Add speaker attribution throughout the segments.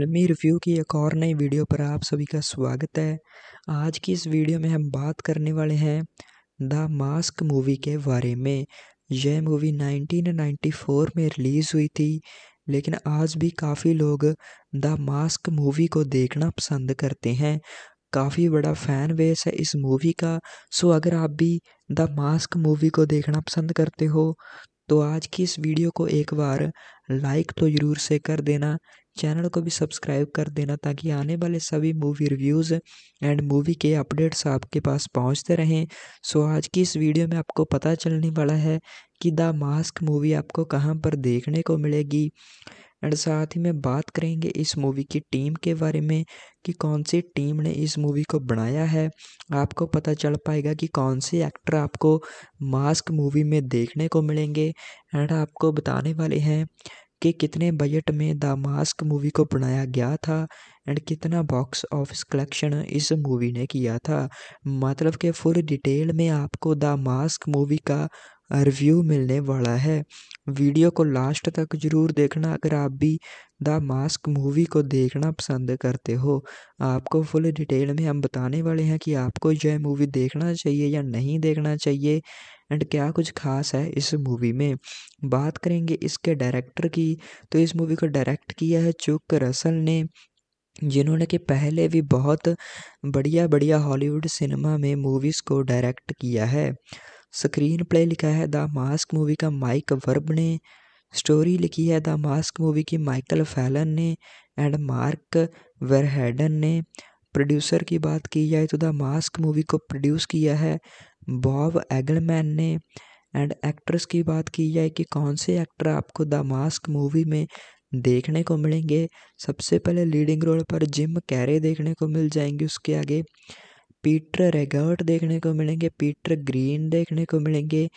Speaker 1: फिल्मी रिव्यू की एक और नई वीडियो पर आप सभी का स्वागत है आज की इस वीडियो में हम बात करने वाले हैं द मास्क मूवी के बारे में यह मूवी 1994 में रिलीज़ हुई थी लेकिन आज भी काफ़ी लोग द मास्क मूवी को देखना पसंद करते हैं काफ़ी बड़ा फ़ैन बेस है इस मूवी का सो अगर आप भी द मास्क मूवी को देखना पसंद करते हो तो आज की इस वीडियो को एक बार लाइक तो ज़रूर से कर देना चैनल को भी सब्सक्राइब कर देना ताकि आने वाले सभी मूवी रिव्यूज़ एंड मूवी के अपडेट्स आपके पास पहुंचते रहें सो आज की इस वीडियो में आपको पता चलने वाला है कि द मास्क मूवी आपको कहाँ पर देखने को मिलेगी एंड साथ ही में बात करेंगे इस मूवी की टीम के बारे में कि कौन सी टीम ने इस मूवी को बनाया है आपको पता चल पाएगा कि कौन से एक्टर आपको मास्क मूवी में देखने को मिलेंगे एंड आपको बताने वाले हैं कि कितने बजट में द मास्क मूवी को बनाया गया था एंड कितना बॉक्स ऑफिस कलेक्शन इस मूवी ने किया था मतलब कि फुल डिटेल में आपको द मास्क मूवी का रिव्यू मिलने वाला है वीडियो को लास्ट तक ज़रूर देखना अगर आप भी द मास्क मूवी को देखना पसंद करते हो आपको फुल डिटेल में हम बताने वाले हैं कि आपको यह मूवी देखना चाहिए या नहीं देखना चाहिए एंड क्या कुछ खास है इस मूवी में बात करेंगे इसके डायरेक्टर की तो इस मूवी को डायरेक्ट किया है चुक रसल ने जिन्होंने कि पहले भी बहुत बढ़िया बढ़िया हॉलीवुड सिनेमा में मूवीज़ को डायरेक्ट किया है स्क्रीन प्ले लिखा है द मास्क मूवी का माइक वर्ब ने स्टोरी लिखी है द मास्क मूवी की माइकल फैलन ने एंड मार्क वेरहेडन ने प्रोड्यूसर की बात की जाए तो द मास्क मूवी को प्रोड्यूस किया है बॉब एगलमैन ने एंड एक्ट्रेस की बात की जाए कि कौन से एक्टर आपको द मास्क मूवी में देखने को मिलेंगे सबसे पहले लीडिंग रोल पर जिम कैरे देखने को मिल जाएंगे उसके आगे पीटर रेगर्ट देखने को मिलेंगे पीटर ग्रीन देखने को मिलेंगे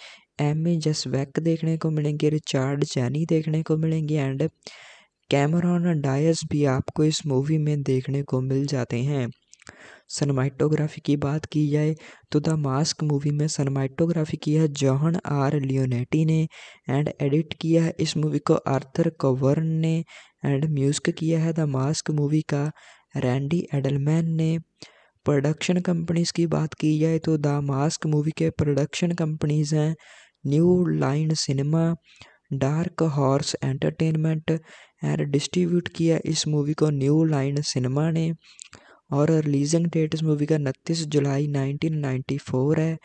Speaker 1: एमी जसवैक देखने को मिलेंगे रिचार्ड चैनी देखने को मिलेंगे एंड कैमरॉन डायस भी आपको इस मूवी में देखने को मिल जाते हैं सनमाइटोग्राफी की बात की जाए तो द मास्क मूवी में सनमाइटोग्राफी किया जौहन आर लियोनेटी ने एंड एडिट किया है इस मूवी को आर्थर कवर्न ने एंड म्यूजिक किया है द मास्क मूवी का रैंडी एडलमैन ने प्रोडक्शन कंपनीज़ की बात की जाए तो द मास्क मूवी के प्रोडक्शन कंपनीज़ हैं New Line Cinema Dark Horse Entertainment and distribute किया इस मूवी को न्यू लाइन सिनेमा ने और रिलीजिंग डेट इस मूवी का उनतीस जुलाई 1994 है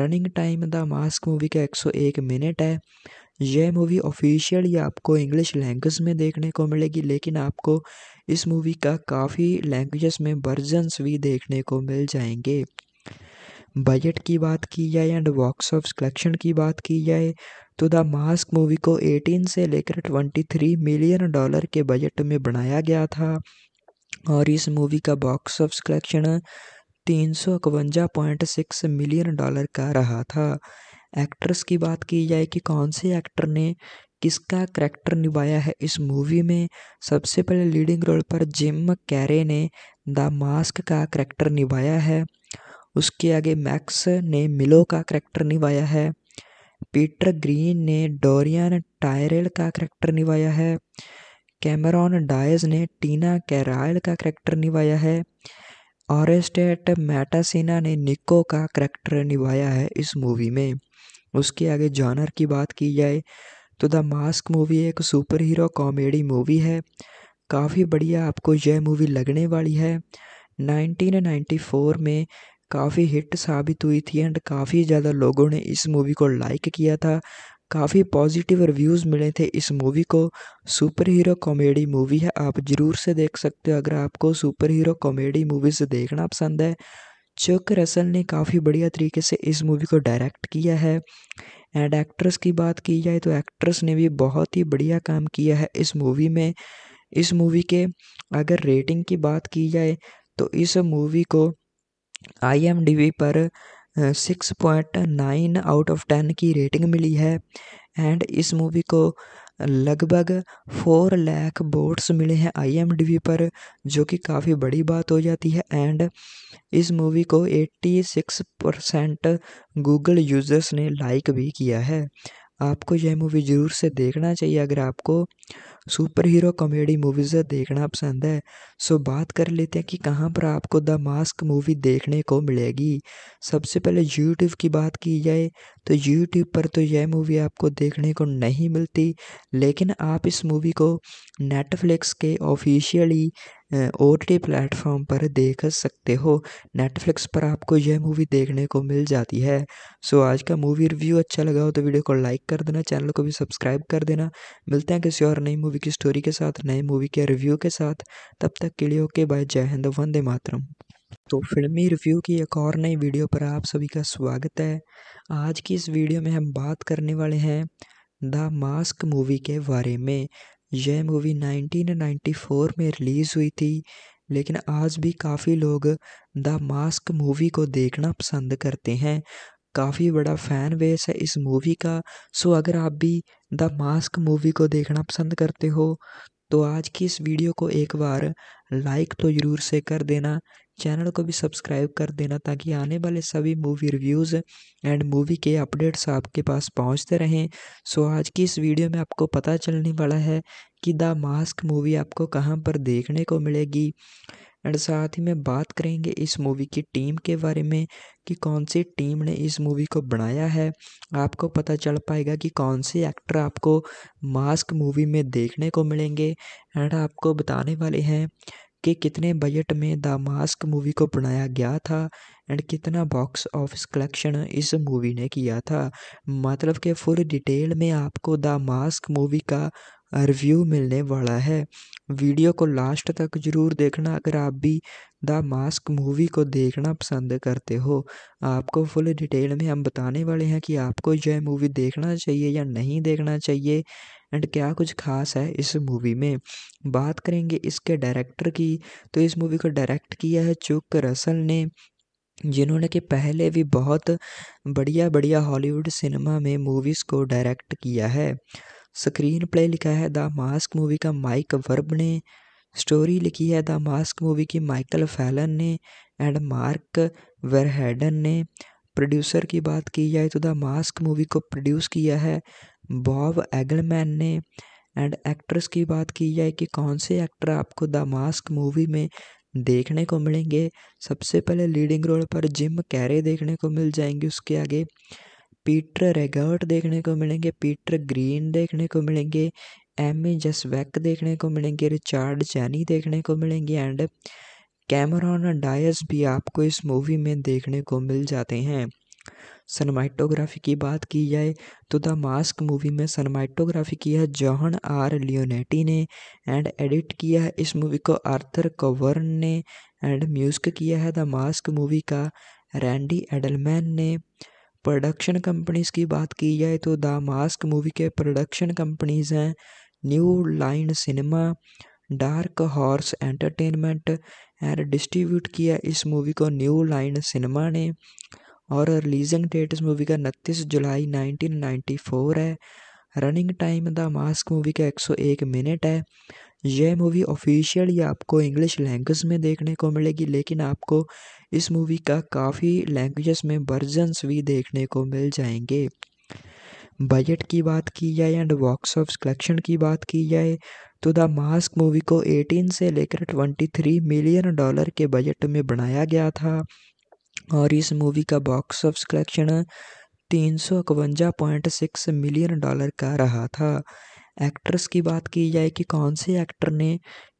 Speaker 1: running time the mask movie का 101 मिनट है यह मूवी ऑफिशियली आपको इंग्लिश लैंग्वेज में देखने को मिलेगी लेकिन आपको इस मूवी का काफ़ी लैंग्वेजेस में वर्जन्स भी देखने को मिल जाएंगे बजट की बात की जाए एंड बॉक्स ऑफ कलेक्शन की बात की जाए तो द मास्क मूवी को 18 से लेकर 23 मिलियन डॉलर के बजट में बनाया गया था और इस मूवी का बॉक्स ऑफ कलेक्शन तीन मिलियन डॉलर का रहा था एक्ट्रेस की बात की जाए कि कौन से एक्टर ने किसका करैक्टर निभाया है इस मूवी में सबसे पहले लीडिंग रोल पर जिम कैरे ने द मास्क का करैक्टर निभाया है उसके आगे मैक्स ने मिलो का करैक्टर निभाया है पीटर ग्रीन ने डोरियन टायरेल का करैक्टर निभाया है कैमरॉन डायज ने टीना कैरायल का करैक्टर निभाया है ऑरेस्टेट मैटासिना ने निको का करैक्टर निभाया है इस मूवी में उसके आगे जॉनर की बात की जाए तो द मास्क मूवी एक सुपर हीरो कॉमेडी मूवी है काफ़ी बढ़िया आपको यह मूवी लगने वाली है 1994 में काफ़ी हिट साबित हुई थी एंड काफ़ी ज़्यादा लोगों ने इस मूवी को लाइक किया था काफ़ी पॉजिटिव रिव्यूज़ मिले थे इस मूवी को सुपर हीरो कॉमेडी मूवी है आप ज़रूर से देख सकते हो अगर आपको सुपर हीरो कॉमेडी मूवीज़ देखना पसंद है चुक रसल ने काफ़ी बढ़िया तरीके से इस मूवी को डायरेक्ट किया है एंड एक्ट्रेस की बात की जाए तो एक्ट्रेस ने भी बहुत ही बढ़िया काम किया है इस मूवी में इस मूवी के अगर रेटिंग की बात की जाए तो इस मूवी को आई पर six point nine out of ten की रेटिंग मिली है एंड इस मूवी को लगभग फोर लैख वोट्स मिले हैं आई पर जो कि काफ़ी बड़ी बात हो जाती है एंड इस मूवी को eighty six percent Google users ने लाइक भी किया है आपको यह मूवी ज़रूर से देखना चाहिए अगर आपको सुपर हीरो कॉमेडी मूवीज़ देखना पसंद है सो बात कर लेते हैं कि कहाँ पर आपको द मास्क मूवी देखने को मिलेगी सबसे पहले यूट्यूब की बात की जाए तो यूट्यूब पर तो यह मूवी आपको देखने को नहीं मिलती लेकिन आप इस मूवी को नेटफ्लिक्स के ऑफिशियली ओ टी प्लेटफॉर्म पर देख सकते हो Netflix पर आपको यह मूवी देखने को मिल जाती है सो आज का मूवी रिव्यू अच्छा लगा हो तो वीडियो को लाइक कर देना चैनल को भी सब्सक्राइब कर देना मिलते हैं किसी और नई मूवी की स्टोरी के साथ नए मूवी के रिव्यू के साथ तब तक के लिए ओके बाय जय हिंद वंदे मातरम तो फिल्मी रिव्यू की एक और नई वीडियो पर आप सभी का स्वागत है आज की इस वीडियो में हम बात करने वाले हैं द मास्क मूवी के बारे में यह मूवी 1994 में रिलीज़ हुई थी लेकिन आज भी काफ़ी लोग द मास्क मूवी को देखना पसंद करते हैं काफ़ी बड़ा फ़ैन बेस है इस मूवी का सो अगर आप भी द मास्क मूवी को देखना पसंद करते हो तो आज की इस वीडियो को एक बार लाइक तो ज़रूर से कर देना चैनल को भी सब्सक्राइब कर देना ताकि आने वाले सभी मूवी रिव्यूज़ एंड मूवी के अपडेट्स आपके पास पहुंचते रहें सो आज की इस वीडियो में आपको पता चलने वाला है कि द मास्क मूवी आपको कहाँ पर देखने को मिलेगी एंड साथ ही में बात करेंगे इस मूवी की टीम के बारे में कि कौन सी टीम ने इस मूवी को बनाया है आपको पता चल पाएगा कि कौन से एक्टर आपको मास्क मूवी में देखने को मिलेंगे एंड आपको बताने वाले हैं कि कितने बजट में द मास्क मूवी को बनाया गया था एंड कितना बॉक्स ऑफिस कलेक्शन इस मूवी ने किया था मतलब कि फुल डिटेल में आपको द मास्क मूवी का रिव्यू मिलने वाला है वीडियो को लास्ट तक ज़रूर देखना अगर आप भी द मास्क मूवी को देखना पसंद करते हो आपको फुल डिटेल में हम बताने वाले हैं कि आपको यह मूवी देखना चाहिए या नहीं देखना चाहिए एंड क्या कुछ खास है इस मूवी में बात करेंगे इसके डायरेक्टर की तो इस मूवी को डायरेक्ट किया है चुक रसल ने जिन्होंने कि पहले भी बहुत बढ़िया बढ़िया हॉलीवुड सिनेमा में मूवीज़ को डायरेक्ट किया है स्क्रीन प्ले लिखा है द मास्क मूवी का माइक वर्ब ने स्टोरी लिखी है द मास्क मूवी की माइकल फैलन ने एंड मार्क वेरहेडन ने प्रोड्यूसर की बात की जाए तो द मास्क मूवी को प्रोड्यूस किया है बॉब एगलमैन ने एंड एक्ट्रेस की बात की जाए कि कौन से एक्टर आपको द मास्क मूवी में देखने को मिलेंगे सबसे पहले लीडिंग रोल पर जिम कैरे देखने को मिल जाएंगे उसके आगे पीटर रेगर्ट देखने को मिलेंगे पीटर ग्रीन देखने को मिलेंगे एम ए जसवैक देखने को मिलेंगे रिचार्ड चैनी देखने को मिलेंगे एंड कैमरॉन डायस भी आपको इस मूवी में देखने को मिल जाते हैं सनमाइटोग्राफी की बात की जाए तो द मास्क मूवी में सनमाइटोग्राफी किया जॉहन आर लियोनेटी ने एंड एडिट किया है इस मूवी को आर्थर कवर्न ने एंड म्यूजिक किया है द मास्क मूवी का रैंडी एडलमैन ने प्रोडक्शन कंपनीज़ की बात की जाए तो द मास्क मूवी के प्रोडक्शन कंपनीज़ हैं New Line Cinema Dark Horse Entertainment and distribute किया इस मूवी को न्यू लाइन सिनेमा ने और रिलीजिंग डेट इस मूवी का उनतीस जुलाई 1994 है running time the mask movie का 101 मिनट है यह मूवी ऑफिशियली आपको इंग्लिश लैंग्वेज में देखने को मिलेगी लेकिन आपको इस मूवी का काफ़ी लैंग्वेजेस में वर्जन्स भी देखने को मिल जाएंगे बजट की बात की जाए एंड बॉक्स ऑफ कलेक्शन की बात की जाए तो द मास्क मूवी को 18 से लेकर 23 मिलियन डॉलर के बजट में बनाया गया था और इस मूवी का बॉक्स ऑफ कलेक्शन तीन सौ इकवंजा पॉइंट सिक्स मिलियन डॉलर का रहा था एक्ट्रेस की बात की जाए कि कौन से एक्टर ने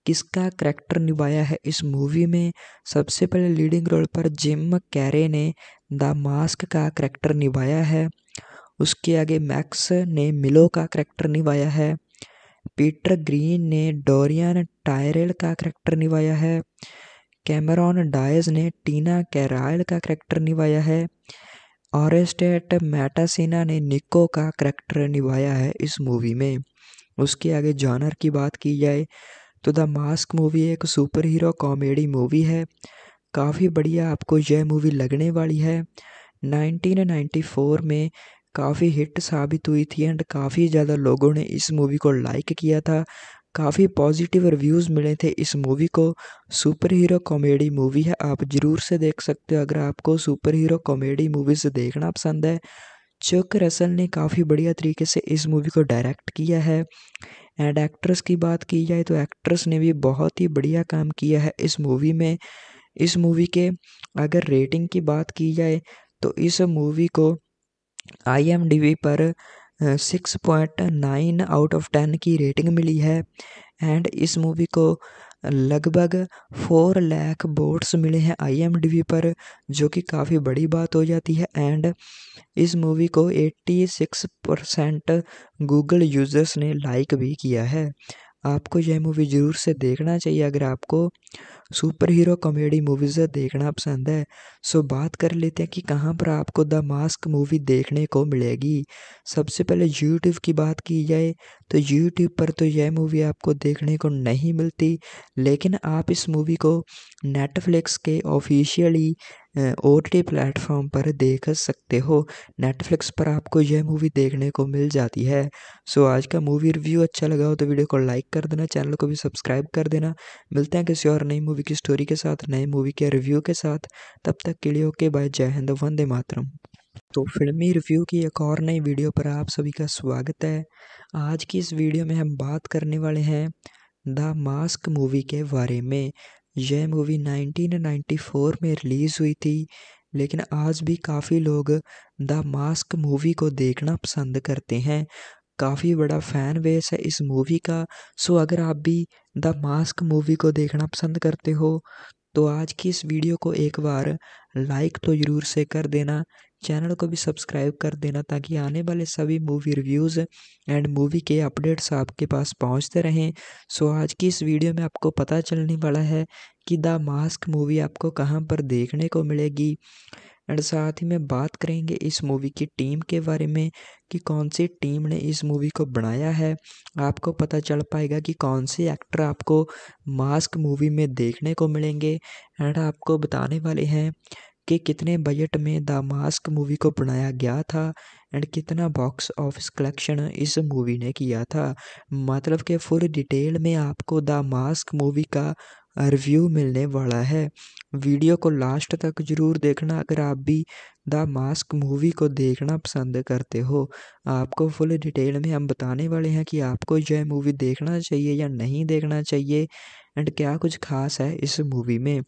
Speaker 1: किसका करैक्टर निभाया है इस मूवी में सबसे पहले लीडिंग रोल पर जिम कैरे ने द मास्क का करैक्टर निभाया है उसके आगे मैक्स ने मिलो का करैक्टर निभाया है पीटर ग्रीन ने डोरियन टायरेल का करैक्टर निभाया है कैमरॉन डायज ने टीना कैरायल का करैक्टर निभाया है स्टेट मैटासिना ने निको का करैक्टर निभाया है इस मूवी में उसके आगे जॉनर की बात की जाए तो द मास्क मूवी एक सुपर हीरो कॉमेडी मूवी है काफ़ी बढ़िया आपको यह मूवी लगने वाली है 1994 में काफ़ी हिट साबित हुई थी एंड काफ़ी ज़्यादा लोगों ने इस मूवी को लाइक किया था काफ़ी पॉजिटिव रिव्यूज़ मिले थे इस मूवी को सुपर हीरो कॉमेडी मूवी है आप ज़रूर से देख सकते हो अगर आपको सुपर हीरो कॉमेडी मूवीज़ देखना पसंद है चक रसल ने काफ़ी बढ़िया तरीके से इस मूवी को डायरेक्ट किया है एंड एक्ट्रेस की बात की जाए तो एक्ट्रेस ने भी बहुत ही बढ़िया काम किया है इस मूवी में इस मूवी के अगर रेटिंग की बात की जाए तो इस मूवी को आई पर six point nine out of ten की रेटिंग मिली है एंड इस मूवी को लगभग फोर लैख बोट्स मिले हैं आई पर जो कि काफ़ी बड़ी बात हो जाती है एंड इस मूवी को 86 परसेंट गूगल यूज़र्स ने लाइक भी किया है आपको यह मूवी ज़रूर से देखना चाहिए अगर आपको सुपर हीरो कॉमेडी मूवीज़ देखना पसंद है सो बात कर लेते हैं कि कहाँ पर आपको द मास्क मूवी देखने को मिलेगी सबसे पहले यूट्यूब की बात की जाए तो यूट्यूब पर तो यह मूवी आपको देखने को नहीं मिलती लेकिन आप इस मूवी को नेटफ्लिक्स के ऑफिशियली ओ टी प्लेटफॉर्म पर देख सकते हो नेटफ्लिक्स पर आपको यह मूवी देखने को मिल जाती है सो आज का मूवी रिव्यू अच्छा लगा हो तो वीडियो को लाइक कर देना चैनल को भी सब्सक्राइब कर देना मिलते हैं किसी और नई मूवी मूवी की स्टोरी के साथ नए मूवी के रिव्यू के साथ तब तक के लिए ओके बाय जय हिंद वंदे मातरम तो फिल्मी रिव्यू की एक और नई वीडियो पर आप सभी का स्वागत है आज की इस वीडियो में हम बात करने वाले हैं द मास्क मूवी के बारे में यह मूवी 1994 में रिलीज़ हुई थी लेकिन आज भी काफ़ी लोग द मास्क मूवी को देखना पसंद करते हैं काफ़ी बड़ा फ़ैन बेस है इस मूवी का सो अगर आप भी द मास्क मूवी को देखना पसंद करते हो तो आज की इस वीडियो को एक बार लाइक तो ज़रूर से कर देना चैनल को भी सब्सक्राइब कर देना ताकि आने वाले सभी मूवी रिव्यूज़ एंड मूवी के अपडेट्स आपके पास पहुंचते रहें सो आज की इस वीडियो में आपको पता चलने वाला है कि द मास्क मूवी आपको कहाँ पर देखने को मिलेगी एंड साथ ही में बात करेंगे इस मूवी की टीम के बारे में कि कौन सी टीम ने इस मूवी को बनाया है आपको पता चल पाएगा कि कौन से एक्टर आपको मास्क मूवी में देखने को मिलेंगे एंड आपको बताने वाले हैं कि कितने बजट में द मास्क मूवी को बनाया गया था एंड कितना बॉक्स ऑफिस कलेक्शन इस मूवी ने किया था मतलब कि फुल डिटेल में आपको द मास्क मूवी का रिव्यू मिलने वाला है वीडियो को लास्ट तक ज़रूर देखना अगर आप भी द मास्क मूवी को देखना पसंद करते हो आपको फुल डिटेल में हम बताने वाले हैं कि आपको यह मूवी देखना चाहिए या नहीं देखना चाहिए एंड क्या कुछ खास है इस मूवी में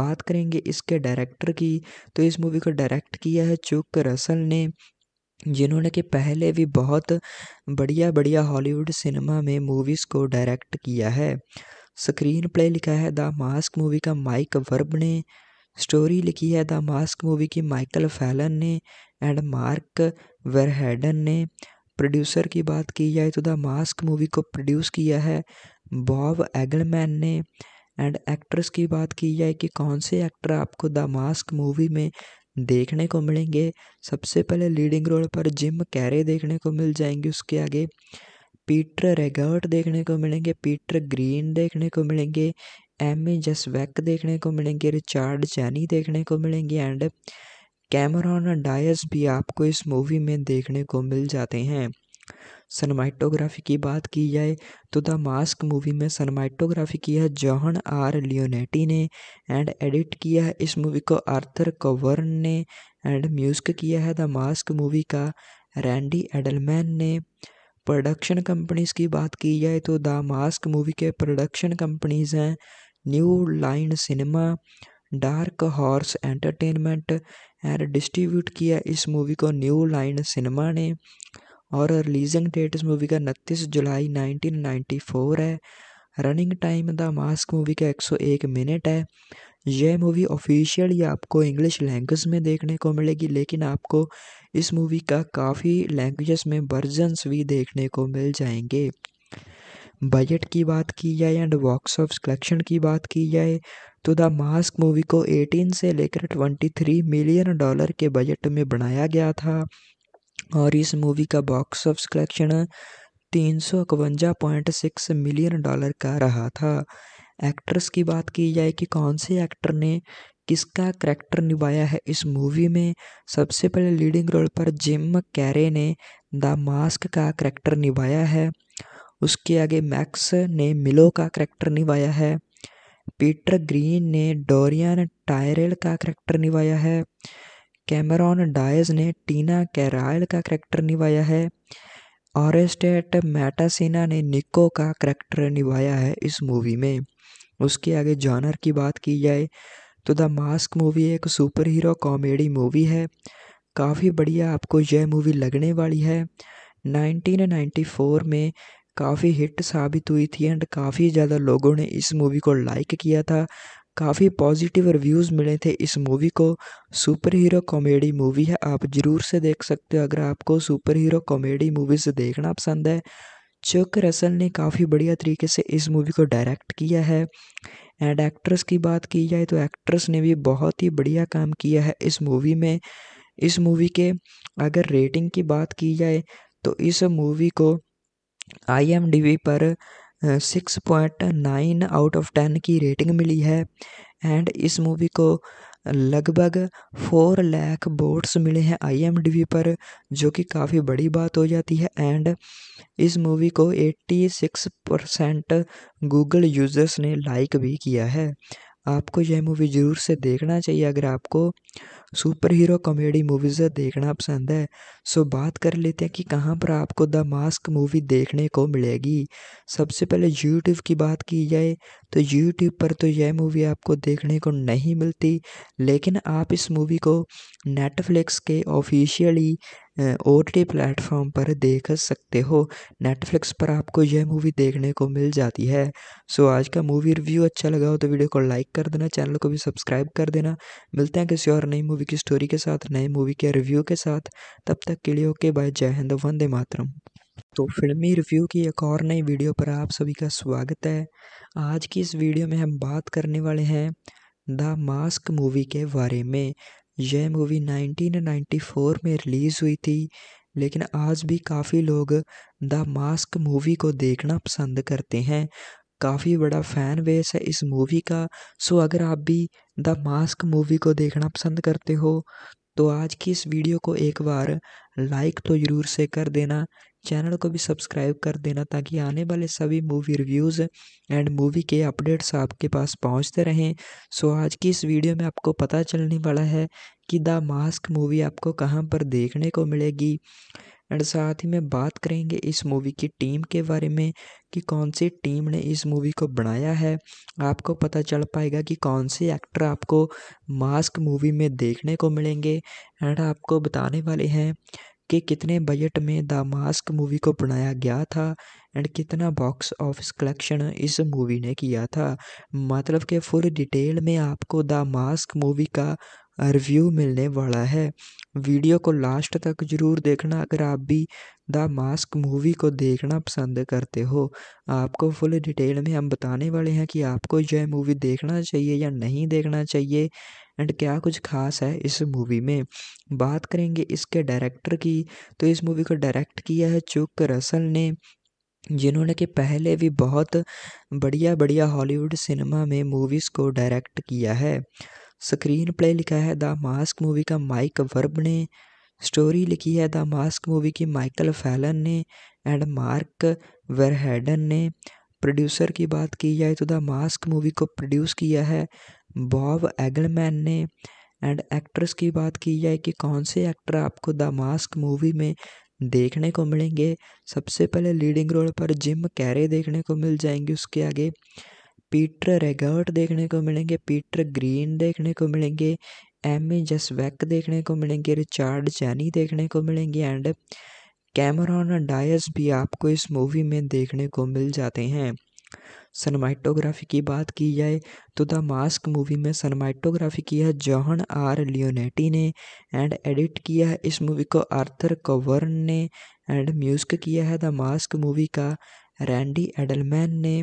Speaker 1: बात करेंगे इसके डायरेक्टर की तो इस मूवी को डायरेक्ट किया है चुक रसल ने जिन्होंने कि पहले भी बहुत बढ़िया बढ़िया हॉलीवुड सिनेमा में मूवीज़ को डायरेक्ट किया है स्क्रीन प्ले लिखा है द मास्क मूवी का माइक वर्ब ने स्टोरी लिखी है द मास्क मूवी की माइकल फैलन ने एंड मार्क वेरहेडन ने प्रोड्यूसर की बात की जाए तो द मास्क मूवी को प्रोड्यूस किया है बॉब एगलमैन ने एंड एक्ट्रेस की बात की जाए कि कौन से एक्टर आपको द मास्क मूवी में देखने को मिलेंगे सबसे पहले लीडिंग रोल पर जिम कैरे देखने को मिल जाएंगे उसके आगे पीटर रेगर्ट देखने को मिलेंगे पीटर ग्रीन देखने को मिलेंगे एम ए जसवैक देखने को मिलेंगे रिचार्ड जैनी देखने को मिलेंगे एंड कैमरॉन डायस भी आपको इस मूवी में देखने को मिल जाते हैं सनमाइटोग्राफी की बात की जाए तो द मास्क मूवी में सनमाइटोग्राफी किया जॉहन आर लियोनेटी ने एंड एडिट किया है इस मूवी को आर्थर कवर्न ने एंड म्यूजिक किया है द मास्क मूवी का रैंडी एडलमैन ने प्रोडक्शन कंपनीज़ की बात की जाए तो द मास्क मूवी के प्रोडक्शन कंपनीज़ हैं New Line Cinema Dark Horse Entertainment and distribute किया इस मूवी को न्यू लाइन सिनेमा ने और रिलीजिंग डेट इस मूवी का उनतीस जुलाई 1994 है running time the mask movie का 101 मिनट है यह मूवी ऑफिशियली आपको इंग्लिश लैंग्वेज में देखने को मिलेगी लेकिन आपको इस मूवी का काफ़ी लैंग्वेजेस में वर्जन्स भी देखने को मिल जाएंगे बजट की बात की जाए एंड बॉक्स ऑफ कलेक्शन की बात की जाए तो द मास्क मूवी को 18 से लेकर 23 मिलियन डॉलर के बजट में बनाया गया था और इस मूवी का बॉक्स ऑफ कलेक्शन तीन सौ इकवंजा पॉइंट सिक्स मिलियन डॉलर का रहा था एक्ट्रेस की बात की जाए कि कौन से एक्टर ने किसका करैक्टर निभाया है इस मूवी में सबसे पहले लीडिंग रोल पर जिम कैरे ने द मास्क का करैक्टर निभाया है उसके आगे मैक्स ने मिलो का करैक्टर निभाया है पीटर ग्रीन ने डोरियन टायरेल का करैक्टर निभाया है कैमरॉन डायज ने टीना कैराइल का करैक्टर निभाया है ऑरेस्टेट मैटासिना ने निको का करैक्टर निभाया है इस मूवी में उसके आगे जॉनर की बात की जाए तो द मास्क मूवी एक सुपर हीरो कॉमेडी मूवी है काफ़ी बढ़िया आपको यह मूवी लगने वाली है 1994 में काफ़ी हिट साबित हुई थी एंड काफ़ी ज़्यादा लोगों ने इस मूवी को लाइक किया था काफ़ी पॉजिटिव रिव्यूज़ मिले थे इस मूवी को सुपर हीरो कॉमेडी मूवी है आप ज़रूर से देख सकते हो अगर आपको सुपर हीरो कॉमेडी मूवीज़ देखना पसंद है चक रसल ने काफ़ी बढ़िया तरीके से इस मूवी को डायरेक्ट किया है एंड एक्ट्रेस की बात की जाए तो एक्ट्रेस ने भी बहुत ही बढ़िया काम किया है इस मूवी में इस मूवी के अगर रेटिंग की बात की जाए तो इस मूवी को आई पर six point nine out of ten की रेटिंग मिली है एंड इस मूवी को लगभग फोर लाख वोट्स मिले हैं आईएमडीबी पर जो कि काफ़ी बड़ी बात हो जाती है एंड इस मूवी को eighty six percent Google users ने लाइक भी किया है आपको यह मूवी ज़रूर से देखना चाहिए अगर आपको सुपर हीरो कॉमेडी मूवीज़ देखना पसंद है सो बात कर लेते हैं कि कहाँ पर आपको द मास्क मूवी देखने को मिलेगी सबसे पहले यूट्यूब की बात की जाए तो यूट्यूब पर तो यह मूवी आपको देखने को नहीं मिलती लेकिन आप इस मूवी को नेटफ्लिक्स के ऑफिशियली ओ टी प्लेटफॉर्म पर देख सकते हो नेटफ्लिक्स पर आपको यह मूवी देखने को मिल जाती है सो आज का मूवी रिव्यू अच्छा लगा हो तो वीडियो को लाइक कर देना चैनल को भी सब्सक्राइब कर देना मिलते हैं किसी और नई मूवी की स्टोरी के साथ नए मूवी के रिव्यू के साथ तब तक के लिए ओके बाय जय हिंद वंदे मातरम तो फिल्मी रिव्यू की एक और नई वीडियो पर आप सभी का स्वागत है आज की इस वीडियो में हम बात करने वाले हैं द मास्क मूवी के बारे में यह मूवी 1994 में रिलीज़ हुई थी लेकिन आज भी काफ़ी लोग द मास्क मूवी को देखना पसंद करते हैं काफ़ी बड़ा फ़ैन बेस है इस मूवी का सो अगर आप भी द मास्क मूवी को देखना पसंद करते हो तो आज की इस वीडियो को एक बार लाइक तो ज़रूर से कर देना चैनल को भी सब्सक्राइब कर देना ताकि आने वाले सभी मूवी रिव्यूज़ एंड मूवी के अपडेट्स आपके पास पहुंचते रहें सो आज की इस वीडियो में आपको पता चलने वाला है कि द मास्क मूवी आपको कहाँ पर देखने को मिलेगी एंड साथ ही में बात करेंगे इस मूवी की टीम के बारे में कि कौन सी टीम ने इस मूवी को बनाया है आपको पता चल पाएगा कि कौन से एक्टर आपको मास्क मूवी में देखने को मिलेंगे एंड आपको बताने वाले हैं कि कितने बजट में द मास्क मूवी को बनाया गया था एंड कितना बॉक्स ऑफिस कलेक्शन इस मूवी ने किया था मतलब कि फुल डिटेल में आपको द मास्क मूवी का रिव्यू मिलने वाला है वीडियो को लास्ट तक ज़रूर देखना अगर आप भी द मास्क मूवी को देखना पसंद करते हो आपको फुल डिटेल में हम बताने वाले हैं कि आपको यह मूवी देखना चाहिए या नहीं देखना चाहिए एंड क्या कुछ खास है इस मूवी में बात करेंगे इसके डायरेक्टर की तो इस मूवी को डायरेक्ट किया है चुक रसल ने जिन्होंने कि पहले भी बहुत बढ़िया बढ़िया हॉलीवुड सिनेमा में मूवीज़ को डायरेक्ट किया है स्क्रीन प्ले लिखा है द मास्क मूवी का माइक वर्ब ने स्टोरी लिखी है द मास्क मूवी की माइकल फैलन ने एंड मार्क वेरहेडन ने प्रोड्यूसर की बात की जाए तो द मास्क मूवी को प्रोड्यूस किया है बॉब एगलमैन ने एंड एक्ट्रेस की बात की जाए कि कौन से एक्टर आपको द मास्क मूवी में देखने को मिलेंगे सबसे पहले लीडिंग रोल पर जिम कैरे देखने को मिल जाएंगे उसके आगे पीटर रेगर्ट देखने को मिलेंगे पीटर ग्रीन देखने को मिलेंगे एमी जसवैक देखने को मिलेंगे रिचार्ड चैनी देखने को मिलेंगे एंड कैमरॉन डायस भी आपको इस मूवी में देखने को मिल जाते हैं सनमाइटोग्राफी की बात की जाए तो द मास्क मूवी में सनमाइटोग्राफी किया जॉहन आर लियोनेटी ने एंड एडिट किया है इस मूवी को आर्थर कवर्न ने एंड म्यूजिक किया है द मास्क मूवी का रैंडी एडलमैन ने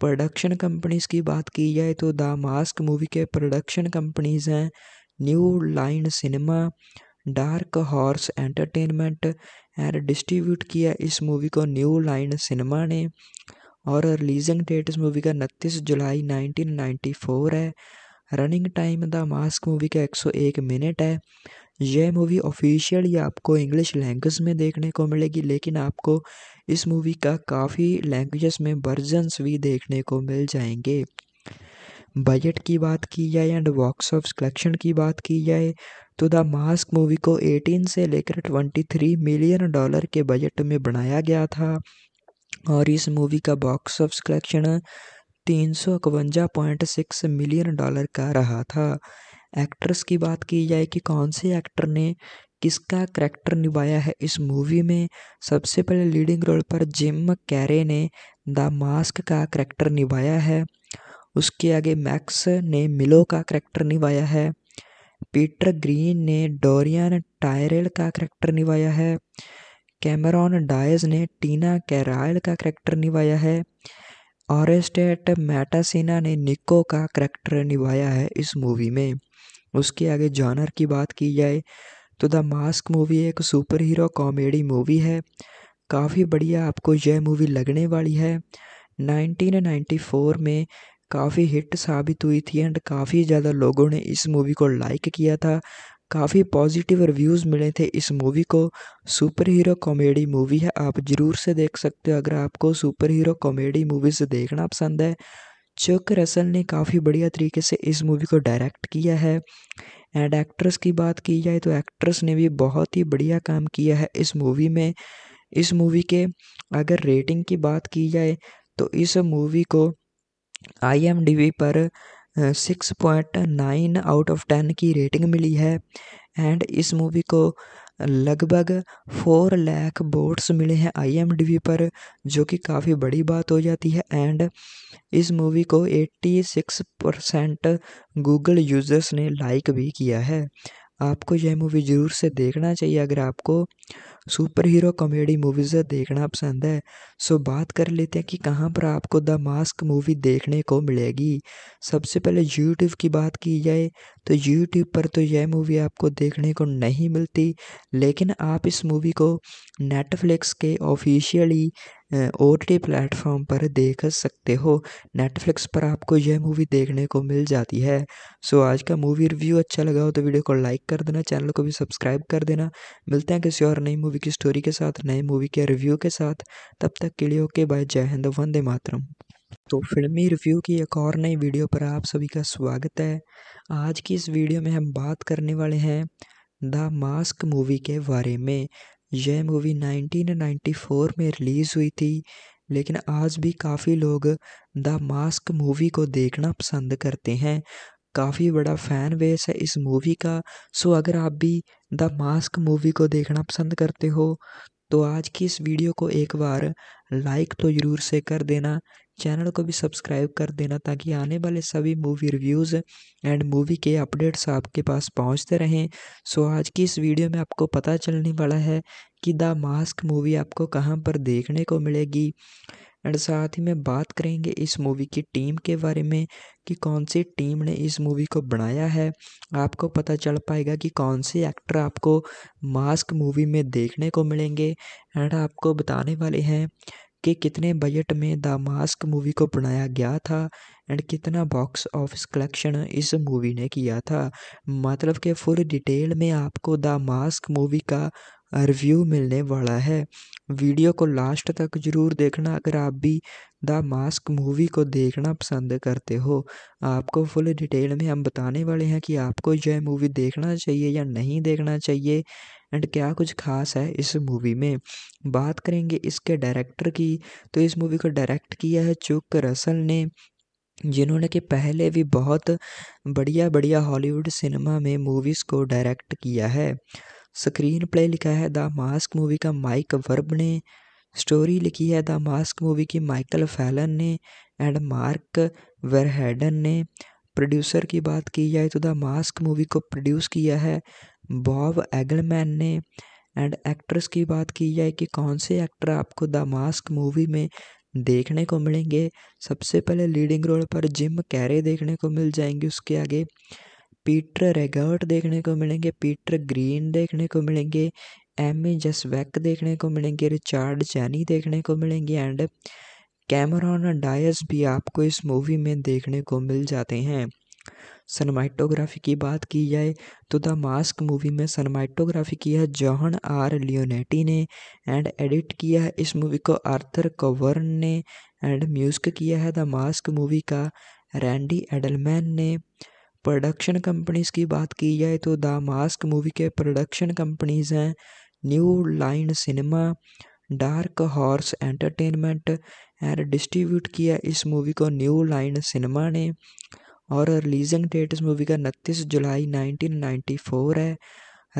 Speaker 1: प्रोडक्शन कंपनीज की बात की जाए तो द मास्क मूवी के प्रोडक्शन कंपनीज हैं New Line Cinema Dark Horse Entertainment and distribute किया इस मूवी को न्यू लाइन सिनेमा ने और रिलीजिंग डेट इस मूवी का उनतीस जुलाई 1994 है running time the mask movie का 101 मिनट है यह मूवी ऑफिशियली आपको इंग्लिश लैंग्वेज में देखने को मिलेगी लेकिन आपको इस मूवी का काफ़ी लैंग्वेजेस में वर्जन्स भी देखने को मिल जाएंगे बजट की बात की जाए एंड बॉक्स ऑफ कलेक्शन की बात की जाए तो द मास्क मूवी को 18 से लेकर 23 मिलियन डॉलर के बजट में बनाया गया था और इस मूवी का बॉक्स ऑफ कलेक्शन तीन मिलियन डॉलर का रहा था एक्ट्रेस की बात की जाए कि कौन से एक्टर ने किसका करैक्टर निभाया है इस मूवी में सबसे पहले लीडिंग रोल पर जिम कैरे ने द मास्क का करैक्टर निभाया है उसके आगे मैक्स ने मिलो का करैक्टर निभाया है पीटर ग्रीन ने डोरियन टायरेल का करैक्टर निभाया है कैमरॉन डायज ने टीना कैरायल का करैक्टर निभाया है ऑरेस्टेट मैटासिना ने निको का करैक्टर निभाया है इस मूवी में उसके आगे जॉनर की बात की जाए तो द मास्क मूवी एक सुपर हीरो कॉमेडी मूवी है काफ़ी बढ़िया आपको यह मूवी लगने वाली है 1994 में काफ़ी हिट साबित हुई थी एंड काफ़ी ज़्यादा लोगों ने इस मूवी को लाइक किया था काफ़ी पॉजिटिव रिव्यूज़ मिले थे इस मूवी को सुपर हीरो कॉमेडी मूवी है आप ज़रूर से देख सकते हो अगर आपको सुपर हीरो कॉमेडी मूवीज़ देखना पसंद है चक रसल ने काफ़ी बढ़िया तरीके से इस मूवी को डायरेक्ट किया है एंड एक्ट्रेस की बात की जाए तो एक्ट्रेस ने भी बहुत ही बढ़िया काम किया है इस मूवी में इस मूवी के अगर रेटिंग की बात की जाए तो इस मूवी को आई एम डी पर six point nine out of ten की रेटिंग मिली है एंड इस मूवी को लगभग फोर लाख वोट्स मिले हैं आई पर जो कि काफ़ी बड़ी बात हो जाती है एंड इस मूवी को 86 परसेंट गूगल यूज़र्स ने लाइक भी किया है आपको यह मूवी ज़रूर से देखना चाहिए अगर आपको सुपर हीरो कॉमेडी मूवीज़ देखना पसंद है सो बात कर लेते हैं कि कहाँ पर आपको द मास्क मूवी देखने को मिलेगी सबसे पहले यूट्यूब की बात की जाए तो यूट्यूब पर तो यह मूवी आपको देखने को नहीं मिलती लेकिन आप इस मूवी को नेटफ्लिक्स के ऑफिशियली ओ टी प्लेटफॉर्म पर देख सकते हो नेटफ्लिक्स पर आपको यह मूवी देखने को मिल जाती है सो आज का मूवी रिव्यू अच्छा लगा हो तो वीडियो को लाइक कर देना चैनल को भी सब्सक्राइब कर देना मिलते हैं किसी और नई मूवी की स्टोरी के साथ नए मूवी के रिव्यू के साथ तब तक के लिए ओके बाय जय हिंद वंदे मातरम तो फिल्मी रिव्यू की एक और नई वीडियो पर आप सभी का स्वागत है आज की इस वीडियो में हम बात करने वाले हैं द मास्क मूवी के बारे में यह मूवी 1994 में रिलीज़ हुई थी लेकिन आज भी काफ़ी लोग द मास्क मूवी को देखना पसंद करते हैं काफ़ी बड़ा फ़ैन बेस है इस मूवी का सो अगर आप भी द मास्क मूवी को देखना पसंद करते हो तो आज की इस वीडियो को एक बार लाइक तो ज़रूर से कर देना चैनल को भी सब्सक्राइब कर देना ताकि आने वाले सभी मूवी रिव्यूज़ एंड मूवी के अपडेट्स आपके पास पहुंचते रहें सो आज की इस वीडियो में आपको पता चलने वाला है कि द मास्क मूवी आपको कहाँ पर देखने को मिलेगी एंड साथ ही में बात करेंगे इस मूवी की टीम के बारे में कि कौन सी टीम ने इस मूवी को बनाया है आपको पता चल पाएगा कि कौन से एक्टर आपको मास्क मूवी में देखने को मिलेंगे एंड आपको बताने वाले हैं कि कितने बजट में द मास्क मूवी को बनाया गया था एंड कितना बॉक्स ऑफिस कलेक्शन इस मूवी ने किया था मतलब कि फुल डिटेल में आपको द मास्क मूवी का रिव्यू मिलने वाला है वीडियो को लास्ट तक ज़रूर देखना अगर आप भी द मास्क मूवी को देखना पसंद करते हो आपको फुल डिटेल में हम बताने वाले हैं कि आपको यह मूवी देखना चाहिए या नहीं देखना चाहिए एंड क्या कुछ खास है इस मूवी में बात करेंगे इसके डायरेक्टर की तो इस मूवी को डायरेक्ट किया है चुक रसल ने जिन्होंने कि पहले भी बहुत बढ़िया बढ़िया हॉलीवुड सिनेमा में मूवीज़ को डायरेक्ट किया है स्क्रीन प्ले लिखा है द मास्क मूवी का माइक वर्ब ने स्टोरी लिखी है द मास्क मूवी की माइकल फैलन ने एंड मार्क वेरहेडन ने प्रोड्यूसर की बात की जाए तो द मास्क मूवी को प्रोड्यूस किया है बॉब एगलमैन ने एंड एक्ट्रेस की बात की जाए कि कौन से एक्टर आपको द मास्क मूवी में देखने को मिलेंगे सबसे पहले लीडिंग रोल पर जिम कैरे देखने को मिल जाएंगे उसके आगे पीटर रेगर्ट देखने को मिलेंगे पीटर ग्रीन देखने को मिलेंगे एम ए जसवैक देखने को मिलेंगे रिचार्ड जैनी देखने को मिलेंगे एंड कैमरॉन डायस भी आपको इस मूवी में देखने को मिल जाते हैं सनमाइटोग्राफी की बात की जाए तो द मास्क मूवी में सनमाइटोग्राफी किया जॉहन आर लियोनेटी ने एंड एडिट किया है इस मूवी को आर्थर कवर्न ने एंड म्यूजिक किया है द मास्क मूवी का रैंडी एडलमैन ने प्रोडक्शन कंपनीज़ की बात की जाए तो द मास्क मूवी के प्रोडक्शन कंपनीज़ हैं New Line Cinema Dark Horse Entertainment and distribute किया इस मूवी को न्यू लाइन सिनेमा ने और रिलीजिंग डेट इस मूवी का उनतीस जुलाई 1994 है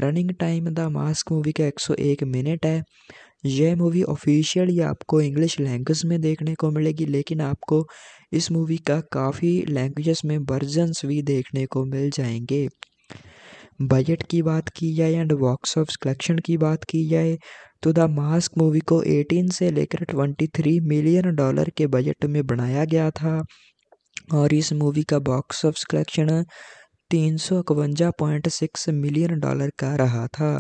Speaker 1: running time the mask movie का 101 मिनट है यह मूवी ऑफिशियली आपको इंग्लिश लैंग्वेज में देखने को मिलेगी लेकिन आपको इस मूवी का काफ़ी लैंग्वेजेस में वर्जन्स भी देखने को मिल जाएंगे बजट की बात की जाए एंड बॉक्स ऑफ कलेक्शन की बात की जाए तो द मास्क मूवी को 18 से लेकर 23 मिलियन डॉलर के बजट में बनाया गया था और इस मूवी का बॉक्स ऑफ कलेक्शन तीन मिलियन डॉलर का रहा था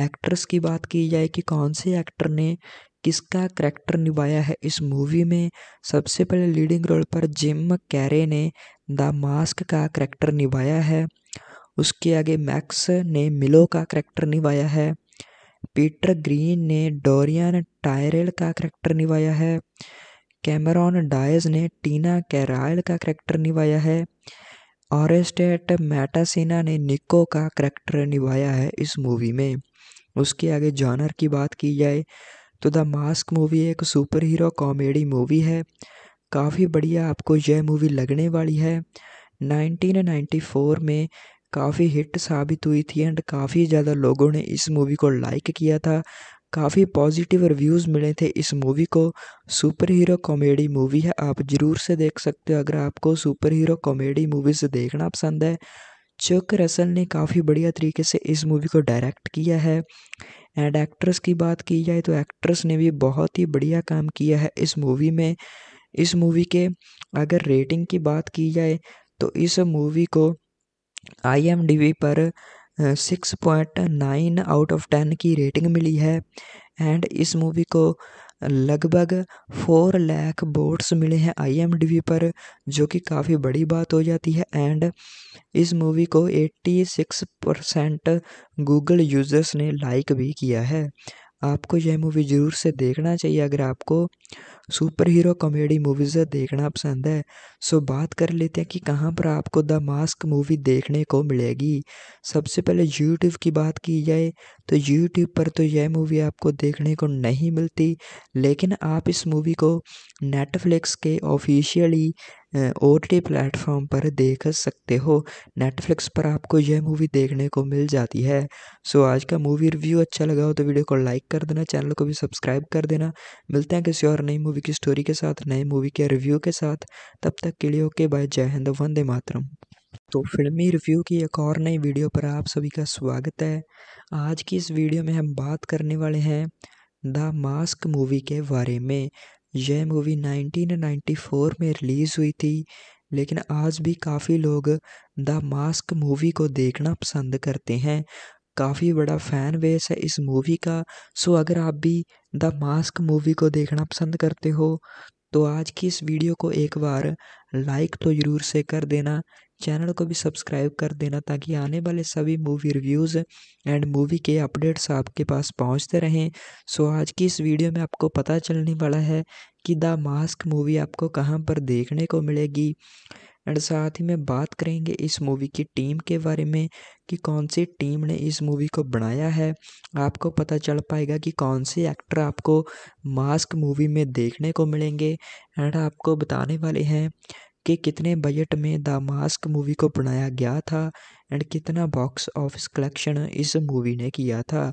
Speaker 1: एक्ट्रेस की बात की जाए कि कौन से एक्टर ने किसका करैक्टर निभाया है इस मूवी में सबसे पहले लीडिंग रोल पर जिम कैरे ने द मास्क का करैक्टर निभाया है उसके आगे मैक्स ने मिलो का करैक्टर निभाया है पीटर ग्रीन ने डोरियन टायरेल का करैक्टर निभाया है कैमरॉन डायज ने टीना कैरायल का करैक्टर निभाया है ऑरेस्टेट मैटासिना ने निको का करैक्टर निभाया है इस मूवी में उसके आगे जॉनर की बात की जाए तो द मास्क मूवी एक सुपर हीरो कॉमेडी मूवी है काफ़ी बढ़िया आपको यह मूवी लगने वाली है 1994 में काफ़ी हिट साबित हुई थी एंड काफ़ी ज़्यादा लोगों ने इस मूवी को लाइक किया था काफ़ी पॉजिटिव रिव्यूज़ मिले थे इस मूवी को सुपर हीरो कॉमेडी मूवी है आप ज़रूर से देख सकते हो अगर आपको सुपर हीरो कॉमेडी मूवीज़ देखना पसंद है चक रसल ने काफ़ी बढ़िया तरीके से इस मूवी को डायरेक्ट किया है एंड एक्ट्रेस की बात की जाए तो एक्ट्रेस ने भी बहुत ही बढ़िया काम किया है इस मूवी में इस मूवी के अगर रेटिंग की बात की जाए तो इस मूवी को आई पर six point nine out of ten की रेटिंग मिली है एंड इस मूवी को लगभग फोर लाख वोट्स मिले हैं आई पर जो कि काफ़ी बड़ी बात हो जाती है एंड इस मूवी को eighty six percent Google users ने लाइक भी किया है आपको यह मूवी ज़रूर से देखना चाहिए अगर आपको सुपर हीरो कॉमेडी मूवीज़ देखना पसंद है सो बात कर लेते हैं कि कहाँ पर आपको द मास्क मूवी देखने को मिलेगी सबसे पहले यूट्यूब की बात की जाए तो यूट्यूब पर तो यह मूवी आपको देखने को नहीं मिलती लेकिन आप इस मूवी को नेटफ्लिक्स के ऑफिशियली ओ टी प्लेटफॉर्म पर देख सकते हो नेटफ्लिक्स पर आपको यह मूवी देखने को मिल जाती है सो आज का मूवी रिव्यू अच्छा लगा हो तो वीडियो को लाइक कर देना चैनल को भी सब्सक्राइब कर देना मिलते हैं किसी और नई मूवी की स्टोरी के साथ नए मूवी के रिव्यू के साथ तब तक के लिए ओके बाय जय हिंद वंदे मातरम तो फिल्मी रिव्यू की एक और नई वीडियो पर आप सभी का स्वागत है आज की इस वीडियो में हम बात करने वाले हैं द मास्क मूवी के बारे में यह मूवी 1994 में रिलीज़ हुई थी लेकिन आज भी काफ़ी लोग द मास्क मूवी को देखना पसंद करते हैं काफ़ी बड़ा फ़ैन बेस है इस मूवी का सो अगर आप भी द मास्क मूवी को देखना पसंद करते हो तो आज की इस वीडियो को एक बार लाइक तो ज़रूर से कर देना चैनल को भी सब्सक्राइब कर देना ताकि आने वाले सभी मूवी रिव्यूज़ एंड मूवी के अपडेट्स आपके पास पहुंचते रहें सो आज की इस वीडियो में आपको पता चलने वाला है कि द मास्क मूवी आपको कहाँ पर देखने को मिलेगी एंड साथ ही में बात करेंगे इस मूवी की टीम के बारे में कि कौन सी टीम ने इस मूवी को बनाया है आपको पता चल पाएगा कि कौन से एक्टर आपको मास्क मूवी में देखने को मिलेंगे एंड आपको बताने वाले हैं कि कितने बजट में द मास्क मूवी को बनाया गया था एंड कितना बॉक्स ऑफिस कलेक्शन इस मूवी ने किया था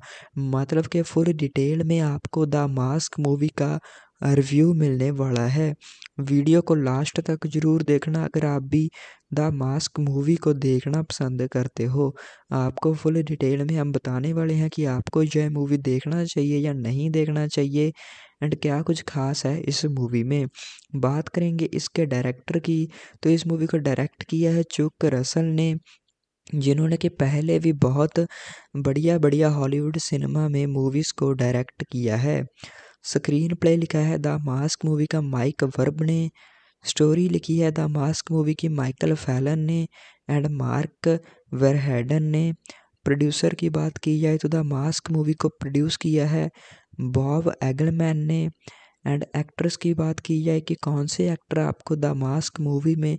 Speaker 1: मतलब कि फुल डिटेल में आपको द मास्क मूवी का रिव्यू मिलने वाला है वीडियो को लास्ट तक ज़रूर देखना अगर आप भी द मास्क मूवी को देखना पसंद करते हो आपको फुल डिटेल में हम बताने वाले हैं कि आपको यह मूवी देखना चाहिए या नहीं देखना चाहिए एंड क्या कुछ खास है इस मूवी में बात करेंगे इसके डायरेक्टर की तो इस मूवी को डायरेक्ट किया है चुक रसल ने जिन्होंने कि पहले भी बहुत बढ़िया बढ़िया हॉलीवुड सिनेमा में मूवीज़ को डायरेक्ट किया है स्क्रीन प्ले लिखा है द मास्क मूवी का माइक वर्ब ने स्टोरी लिखी है द मास्क मूवी की माइकल फैलन ने एंड मार्क वेरहेडन ने प्रोड्यूसर की बात की जाए तो द मास्क मूवी को प्रोड्यूस किया है बॉब एगलमैन ने एंड एक्ट्रेस की बात की जाए कि कौन से एक्टर आपको द मास्क मूवी में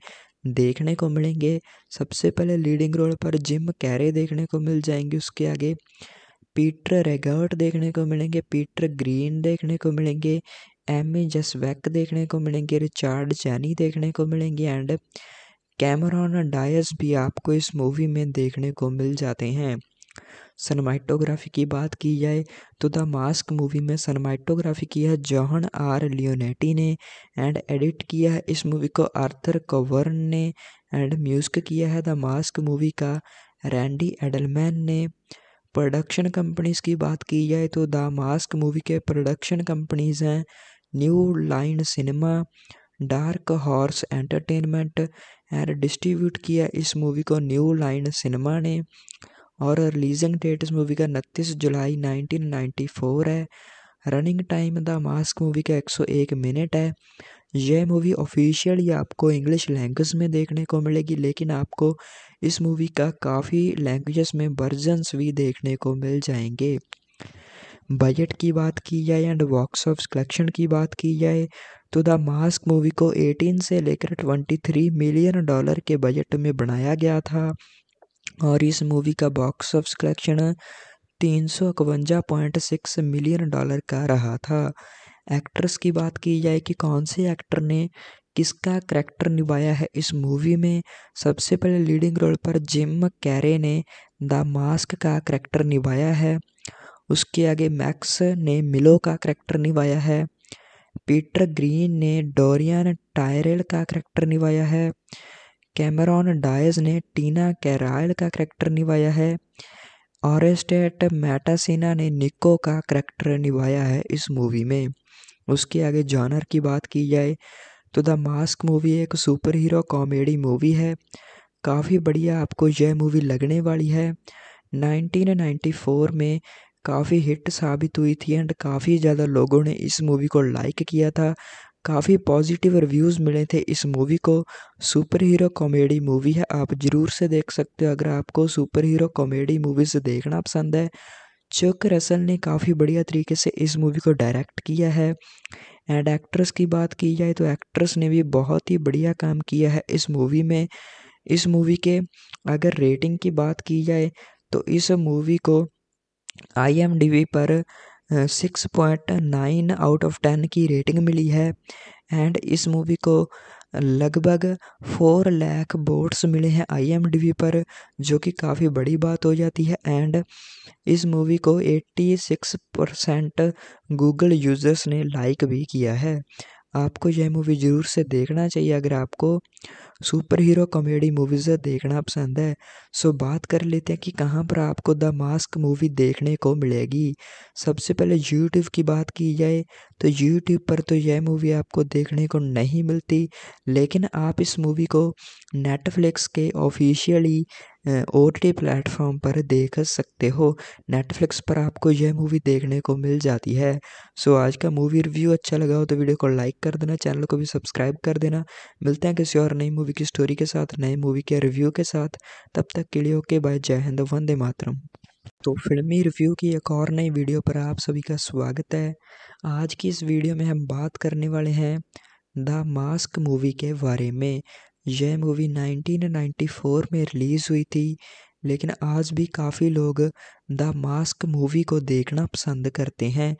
Speaker 1: देखने को मिलेंगे सबसे पहले लीडिंग रोल पर जिम कैरे देखने को मिल जाएंगे उसके आगे पीटर रेगर्ट देखने को मिलेंगे पीटर ग्रीन देखने को मिलेंगे एम ए जसवैक देखने को मिलेंगे रिचार्ड चैनी देखने को मिलेंगे एंड कैमरॉन डायस भी आपको इस मूवी में देखने को मिल जाते हैं सनमाइटोग्राफी की बात की जाए तो द मास्क मूवी में सनमाइटोग्राफी किया जौहन आर लियोनेटी ने एंड एडिट किया है इस मूवी को आर्थर कवर्न ने एंड म्यूजिक किया है द मास्क मूवी का रैंडी एडलमैन ने प्रोडक्शन कंपनीज की बात की जाए तो द मास्क मूवी के प्रोडक्शन कंपनीज हैं New Line Cinema Dark Horse Entertainment and distribute किया इस मूवी को न्यू लाइन सिनेमा ने और रिलीजिंग डेट इस मूवी का उनतीस जुलाई 1994 है running time the mask movie का 101 मिनट है यह मूवी ऑफिशियली आपको इंग्लिश लैंग्वेज में देखने को मिलेगी लेकिन आपको इस मूवी का काफ़ी लैंग्वेजेस में वर्जन्स भी देखने को मिल जाएंगे बजट की बात की जाए एंड बॉक्स ऑफ कलेक्शन की बात की जाए तो द मास्क मूवी को 18 से लेकर 23 मिलियन डॉलर के बजट में बनाया गया था और इस मूवी का बॉक्स ऑफिस कलेक्शन तीन सौ इकवंजा पॉइंट सिक्स मिलियन डॉलर का रहा था एक्ट्रेस की बात की जाए कि कौन से एक्टर ने किसका करैक्टर निभाया है इस मूवी में सबसे पहले लीडिंग रोल पर जिम कैरे ने द मास्क का करैक्टर निभाया है उसके आगे मैक्स ने मिलो का करैक्टर निभाया है पीटर ग्रीन ने डोरियन टायरेल का करैक्टर निभाया है कैमरॉन डायज ने टीना कैरायल का करैक्टर निभाया है ऑरेस्टेट मैटासिना ने निको का करैक्टर निभाया है इस मूवी में उसके आगे जॉनर की बात की जाए तो द मास्क मूवी एक सुपर हीरो कॉमेडी मूवी है काफ़ी बढ़िया आपको यह मूवी लगने वाली है 1994 में काफ़ी हिट साबित हुई थी एंड काफ़ी ज़्यादा लोगों ने इस मूवी को लाइक किया था काफ़ी पॉजिटिव रिव्यूज़ मिले थे इस मूवी को सुपर हीरो कॉमेडी मूवी है आप ज़रूर से देख सकते हो अगर आपको सुपर हीरो कॉमेडी मूवीज़ देखना पसंद है चक रसल ने काफ़ी बढ़िया तरीके से इस मूवी को डायरेक्ट किया है एंड एक्ट्रेस की बात की जाए तो एक्ट्रेस ने भी बहुत ही बढ़िया काम किया है इस मूवी में इस मूवी के अगर रेटिंग की बात की जाए तो इस मूवी को आई पर six point nine out of ten की रेटिंग मिली है एंड इस मूवी को लगभग फोर लैख बोट्स मिले हैं आईएमडीबी पर जो कि काफ़ी बड़ी बात हो जाती है एंड इस मूवी को eighty six percent Google users ने लाइक भी किया है आपको यह मूवी ज़रूर से देखना चाहिए अगर आपको सुपर हीरो कॉमेडी मूवीज़ देखना पसंद है सो बात कर लेते हैं कि कहाँ पर आपको द मास्क मूवी देखने को मिलेगी सबसे पहले यूट्यूब की बात की जाए तो यूट्यूब पर तो यह मूवी आपको देखने को नहीं मिलती लेकिन आप इस मूवी को नेटफ्लिक्स के ऑफिशियली ओ टी प्लेटफॉर्म पर देख सकते हो नेटफ्लिक्स पर आपको यह मूवी देखने को मिल जाती है सो आज का मूवी रिव्यू अच्छा लगा हो तो वीडियो को लाइक कर देना चैनल को भी सब्सक्राइब कर देना मिलते हैं किसी और नई मूवी मूवी की स्टोरी के साथ नए मूवी के रिव्यू के साथ तब तक के लिए ओके बाय जय हिंद वंदे मातरम तो फिल्मी रिव्यू की एक और नई वीडियो पर आप सभी का स्वागत है आज की इस वीडियो में हम बात करने वाले हैं द मास्क मूवी के बारे में यह मूवी 1994 में रिलीज़ हुई थी लेकिन आज भी काफ़ी लोग द मास्क मूवी को देखना पसंद करते हैं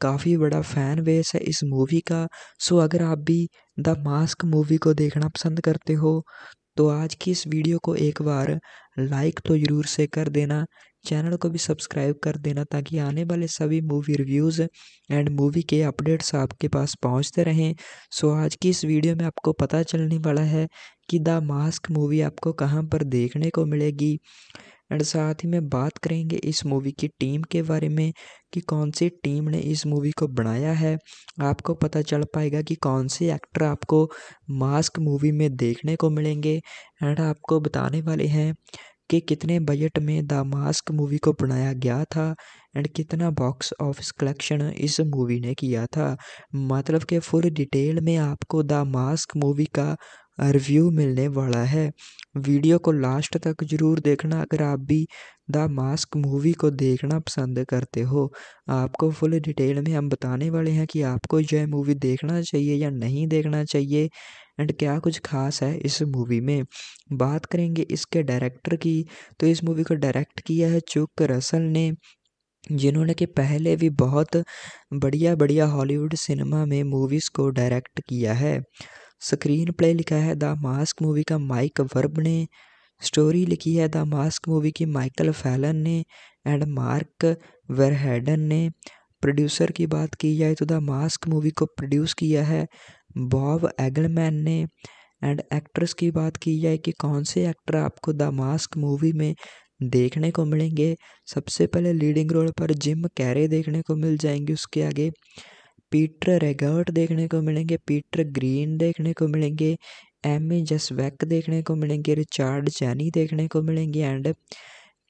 Speaker 1: काफ़ी बड़ा फ़ैन बेस है इस मूवी का सो अगर आप भी द मास्क मूवी को देखना पसंद करते हो तो आज की इस वीडियो को एक बार लाइक तो ज़रूर से कर देना चैनल को भी सब्सक्राइब कर देना ताकि आने वाले सभी मूवी रिव्यूज़ एंड मूवी के अपडेट्स आपके पास पहुंचते रहें सो आज की इस वीडियो में आपको पता चलने वाला है कि द मास्क मूवी आपको कहाँ पर देखने को मिलेगी एंड साथ ही में बात करेंगे इस मूवी की टीम के बारे में कि कौन सी टीम ने इस मूवी को बनाया है आपको पता चल पाएगा कि कौन से एक्टर आपको मास्क मूवी में देखने को मिलेंगे एंड आपको बताने वाले हैं कि कितने बजट में द मास्क मूवी को बनाया गया था एंड कितना बॉक्स ऑफिस कलेक्शन इस मूवी ने किया था मतलब कि फुल डिटेल में आपको द मास्क मूवी का रिव्यू मिलने वाला है वीडियो को लास्ट तक जरूर देखना अगर आप भी द मास्क मूवी को देखना पसंद करते हो आपको फुल डिटेल में हम बताने वाले हैं कि आपको यह मूवी देखना चाहिए या नहीं देखना चाहिए एंड क्या कुछ खास है इस मूवी में बात करेंगे इसके डायरेक्टर की तो इस मूवी को डायरेक्ट किया है चुक रसल ने जिन्होंने कि पहले भी बहुत बढ़िया बढ़िया हॉलीवुड सिनेमा में मूवीज़ को डायरेक्ट किया है स्क्रीन प्ले लिखा है द मास्क मूवी का माइक वर्ब ने स्टोरी लिखी है द मास्क मूवी की माइकल फैलन ने एंड मार्क वेरहेडन ने प्रोड्यूसर की बात की जाए तो द मास्क मूवी को प्रोड्यूस किया है बॉब एगलमैन ने एंड एक्ट्रेस की बात की जाए कि कौन से एक्टर आपको द मास्क मूवी में देखने को मिलेंगे सबसे पहले लीडिंग रोल पर जिम कैरे देखने को मिल जाएंगे उसके आगे पीटर रेगर्ट देखने को मिलेंगे पीटर ग्रीन देखने को मिलेंगे एम ए जसवैक देखने को मिलेंगे रिचार्ड चैनी देखने को मिलेंगे एंड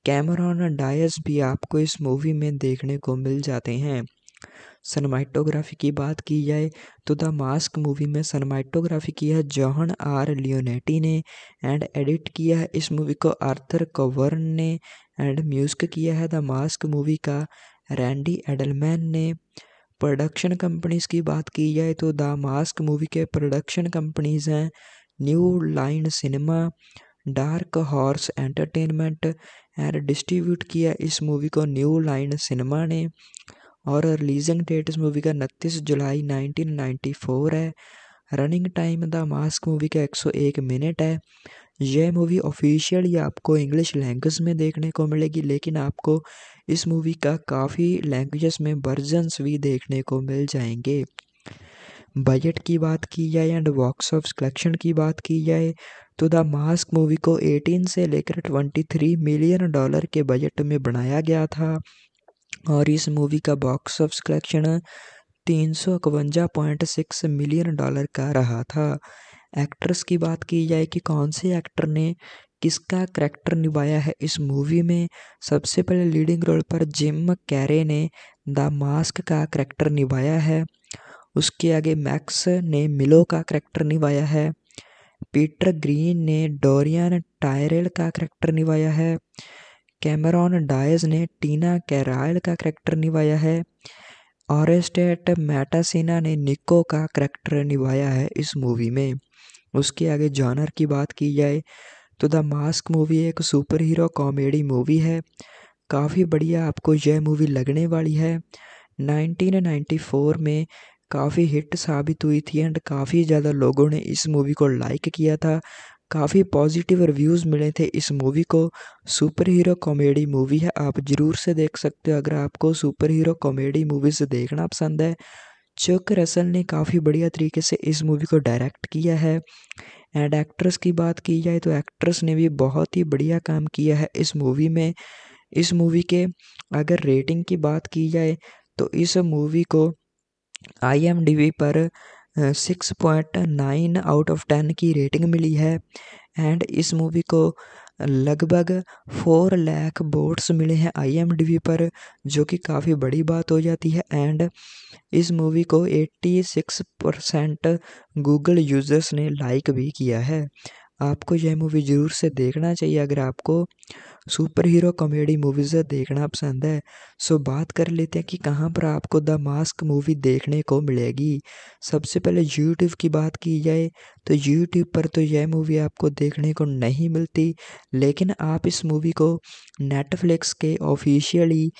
Speaker 1: कैमरॉन डायस भी आपको इस मूवी में देखने को मिल जाते हैं सनमाइटोग्राफी की बात की जाए तो द मास्क मूवी में सनमाइटोग्राफी किया जॉहन आर लियोनेटी ने एंड एडिट किया है इस मूवी को आर्थर कवर्न ने एंड म्यूजिक किया है द मास्क मूवी का रैंडी एडलमैन ने प्रोडक्शन कंपनीज़ की बात की जाए तो द मास्क मूवी के प्रोडक्शन कंपनीज़ हैं New Line Cinema Dark Horse Entertainment and distribute किया इस मूवी को न्यू लाइन सिनेमा ने और रिलीजिंग डेट इस मूवी का उनतीस जुलाई 1994 है running time the mask movie का 101 मिनट है यह मूवी ऑफिशियली आपको इंग्लिश लैंग्वेज में देखने को मिलेगी लेकिन आपको इस मूवी का काफ़ी लैंग्वेजेस में वर्जन्स भी देखने को मिल जाएंगे बजट की बात की जाए एंड बॉक्स ऑफ कलेक्शन की बात की जाए तो द मास्क मूवी को 18 से लेकर 23 मिलियन डॉलर के बजट में बनाया गया था और इस मूवी का बॉक्स ऑफ कलेक्शन तीन सौ इकवंजा पॉइंट सिक्स मिलियन डॉलर का रहा था एक्ट्रेस की बात की जाए कि कौन से एक्टर ने किसका करैक्टर निभाया है इस मूवी में सबसे पहले लीडिंग रोल पर जिम कैरे ने द मास्क का करैक्टर निभाया है उसके आगे मैक्स ने मिलो का करैक्टर निभाया है पीटर ग्रीन ने डोरियन टायरेल का करैक्टर निभाया है कैमरॉन डायज ने टीना कैराइल का करैक्टर निभाया है ऑरेस्टेट मैटासिना ने निको का करैक्टर निभाया है इस मूवी में उसके आगे जॉनर की बात की जाए तो द मास्क मूवी एक सुपर हीरो कॉमेडी मूवी है काफ़ी बढ़िया आपको यह मूवी लगने वाली है 1994 में काफ़ी हिट साबित हुई थी एंड काफ़ी ज़्यादा लोगों ने इस मूवी को लाइक किया था काफ़ी पॉजिटिव रिव्यूज़ मिले थे इस मूवी को सुपर हीरो कॉमेडी मूवी है आप ज़रूर से देख सकते हो अगर आपको सुपर हीरो कॉमेडी मूवीज़ देखना पसंद है चक रसल ने काफ़ी बढ़िया तरीके से इस मूवी को डायरेक्ट किया है एंड एक्ट्रेस की बात की जाए तो एक्ट्रेस ने भी बहुत ही बढ़िया काम किया है इस मूवी में इस मूवी के अगर रेटिंग की बात की जाए तो इस मूवी को आई पर six point nine out of ten की रेटिंग मिली है एंड इस मूवी को लगभग फोर लाख वोट्स मिले हैं आई पर जो कि काफ़ी बड़ी बात हो जाती है एंड इस मूवी को eighty six percent Google users ने लाइक भी किया है आपको यह मूवी ज़रूर से देखना चाहिए अगर आपको सुपर हीरो कॉमेडी मूवीज़ देखना पसंद है सो बात कर लेते हैं कि कहाँ पर आपको द मास्क मूवी देखने को मिलेगी सबसे पहले यूट्यूब की बात की जाए तो यूट्यूब पर तो यह मूवी आपको देखने को नहीं मिलती लेकिन आप इस मूवी को नेटफ्लिक्स के ऑफिशियली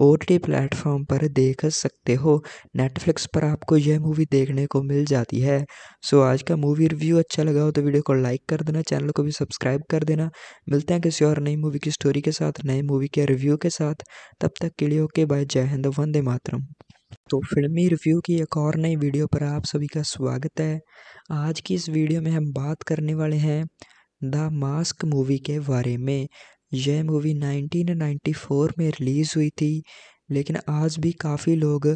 Speaker 1: ओ टी प्लेटफॉर्म पर देख सकते हो नेटफ्लिक्स पर आपको यह मूवी देखने को मिल जाती है सो आज का मूवी रिव्यू अच्छा लगा हो तो वीडियो को लाइक कर देना चैनल को भी सब्सक्राइब कर देना मिलते हैं किसी और नई मूवी की स्टोरी के साथ नए मूवी के रिव्यू के साथ तब तक के लिए ओके बाय जय हिंद वंदे मातरम तो फिल्मी रिव्यू की एक और नई वीडियो पर आप सभी का स्वागत है आज की इस वीडियो में हम बात करने वाले हैं द मास्क मूवी के बारे में यह मूवी 1994 में रिलीज़ हुई थी लेकिन आज भी काफ़ी लोग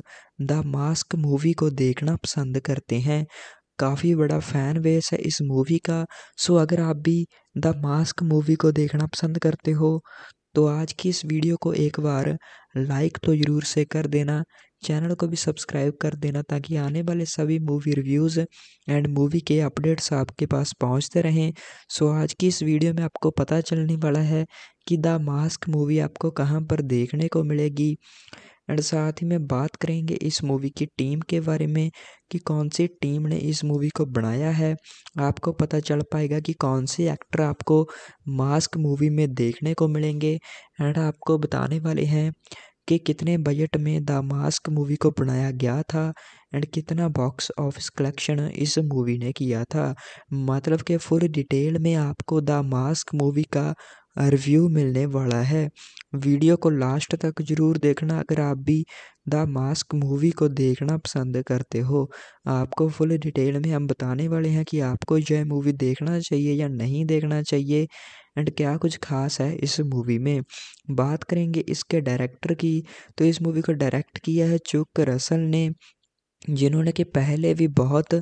Speaker 1: द मास्क मूवी को देखना पसंद करते हैं काफ़ी बड़ा फ़ैन बेस है इस मूवी का सो अगर आप भी द मास्क मूवी को देखना पसंद करते हो तो आज की इस वीडियो को एक बार लाइक तो ज़रूर से कर देना चैनल को भी सब्सक्राइब कर देना ताकि आने वाले सभी मूवी रिव्यूज़ एंड मूवी के अपडेट्स आपके पास पहुंचते रहें सो आज की इस वीडियो में आपको पता चलने वाला है कि द मास्क मूवी आपको कहाँ पर देखने को मिलेगी एंड साथ ही में बात करेंगे इस मूवी की टीम के बारे में कि कौन सी टीम ने इस मूवी को बनाया है आपको पता चल पाएगा कि कौन से एक्टर आपको मास्क मूवी में देखने को मिलेंगे एंड आपको बताने वाले हैं कि कितने बजट में द मास्क मूवी को बनाया गया था एंड कितना बॉक्स ऑफिस कलेक्शन इस मूवी ने किया था मतलब कि फुल डिटेल में आपको द मास्क मूवी का रिव्यू मिलने वाला है वीडियो को लास्ट तक ज़रूर देखना अगर आप भी द मास्क मूवी को देखना पसंद करते हो आपको फुल डिटेल में हम बताने वाले हैं कि आपको यह मूवी देखना चाहिए या नहीं देखना चाहिए एंड क्या कुछ खास है इस मूवी में बात करेंगे इसके डायरेक्टर की तो इस मूवी को डायरेक्ट किया है चुक रसल ने जिन्होंने कि पहले भी बहुत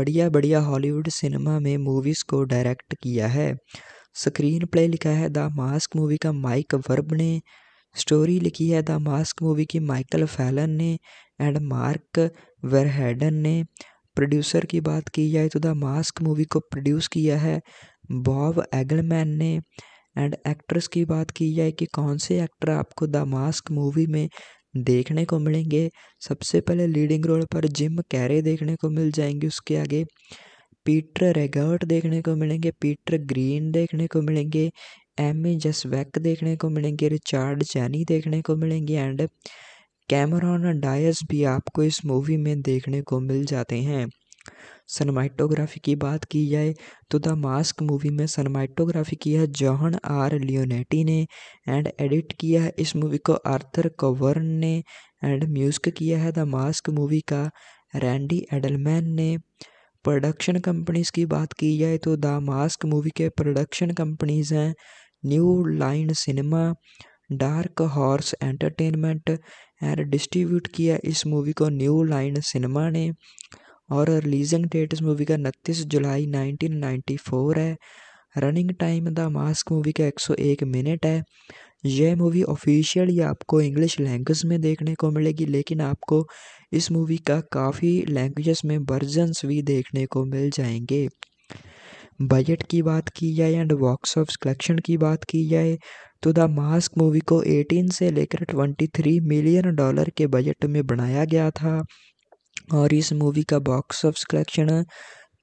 Speaker 1: बढ़िया बढ़िया हॉलीवुड सिनेमा में मूवीज़ को डायरेक्ट किया है स्क्रीन प्ले लिखा है द मास्क मूवी का माइक वर्ब ने स्टोरी लिखी है द मास्क मूवी की माइकल फैलन ने एंड मार्क वेरहेडन ने प्रोड्यूसर की बात की जाए तो द मास्क मूवी को प्रोड्यूस किया है बॉब एगलमैन ने एंड एक्ट्रेस की बात की जाए कि कौन से एक्टर आपको द मास्क मूवी में देखने को मिलेंगे सबसे पहले लीडिंग रोल पर जिम कैरे देखने को मिल जाएंगे उसके आगे पीटर रेगर्ट देखने को मिलेंगे पीटर ग्रीन देखने को मिलेंगे एम ए जसवैक देखने को मिलेंगे रिचार्ड जैनी देखने को मिलेंगे एंड कैमरॉन डायस भी आपको इस मूवी में देखने को मिल जाते हैं सनमाइटोग्राफी की बात की जाए तो द मास्क मूवी में सनमाइटोग्राफी किया जॉहन आर लियोनेटी ने एंड एडिट किया है इस मूवी को आर्थर कवर्न ने एंड म्यूजिक किया है द मास्क मूवी का रैंडी एडलमैन ने प्रोडक्शन कंपनीज की बात की जाए तो द मास्क मूवी के प्रोडक्शन कंपनीज हैं New Line Cinema Dark Horse Entertainment and distribute किया इस मूवी को न्यू लाइन सिनेमा ने और रिलीजिंग डेट इस मूवी का उनतीस जुलाई 1994 है running time the mask movie का 101 मिनट है यह मूवी ऑफिशियली आपको इंग्लिश लैंग्वेज में देखने को मिलेगी लेकिन आपको इस मूवी का काफ़ी लैंग्वेजेस में वर्जन्स भी देखने को मिल जाएंगे बजट की बात की जाए एंड बॉक्स ऑफ कलेक्शन की बात की जाए तो द मास्क मूवी को 18 से लेकर 23 मिलियन डॉलर के बजट में बनाया गया था और इस मूवी का बॉक्स ऑफिस कलेक्शन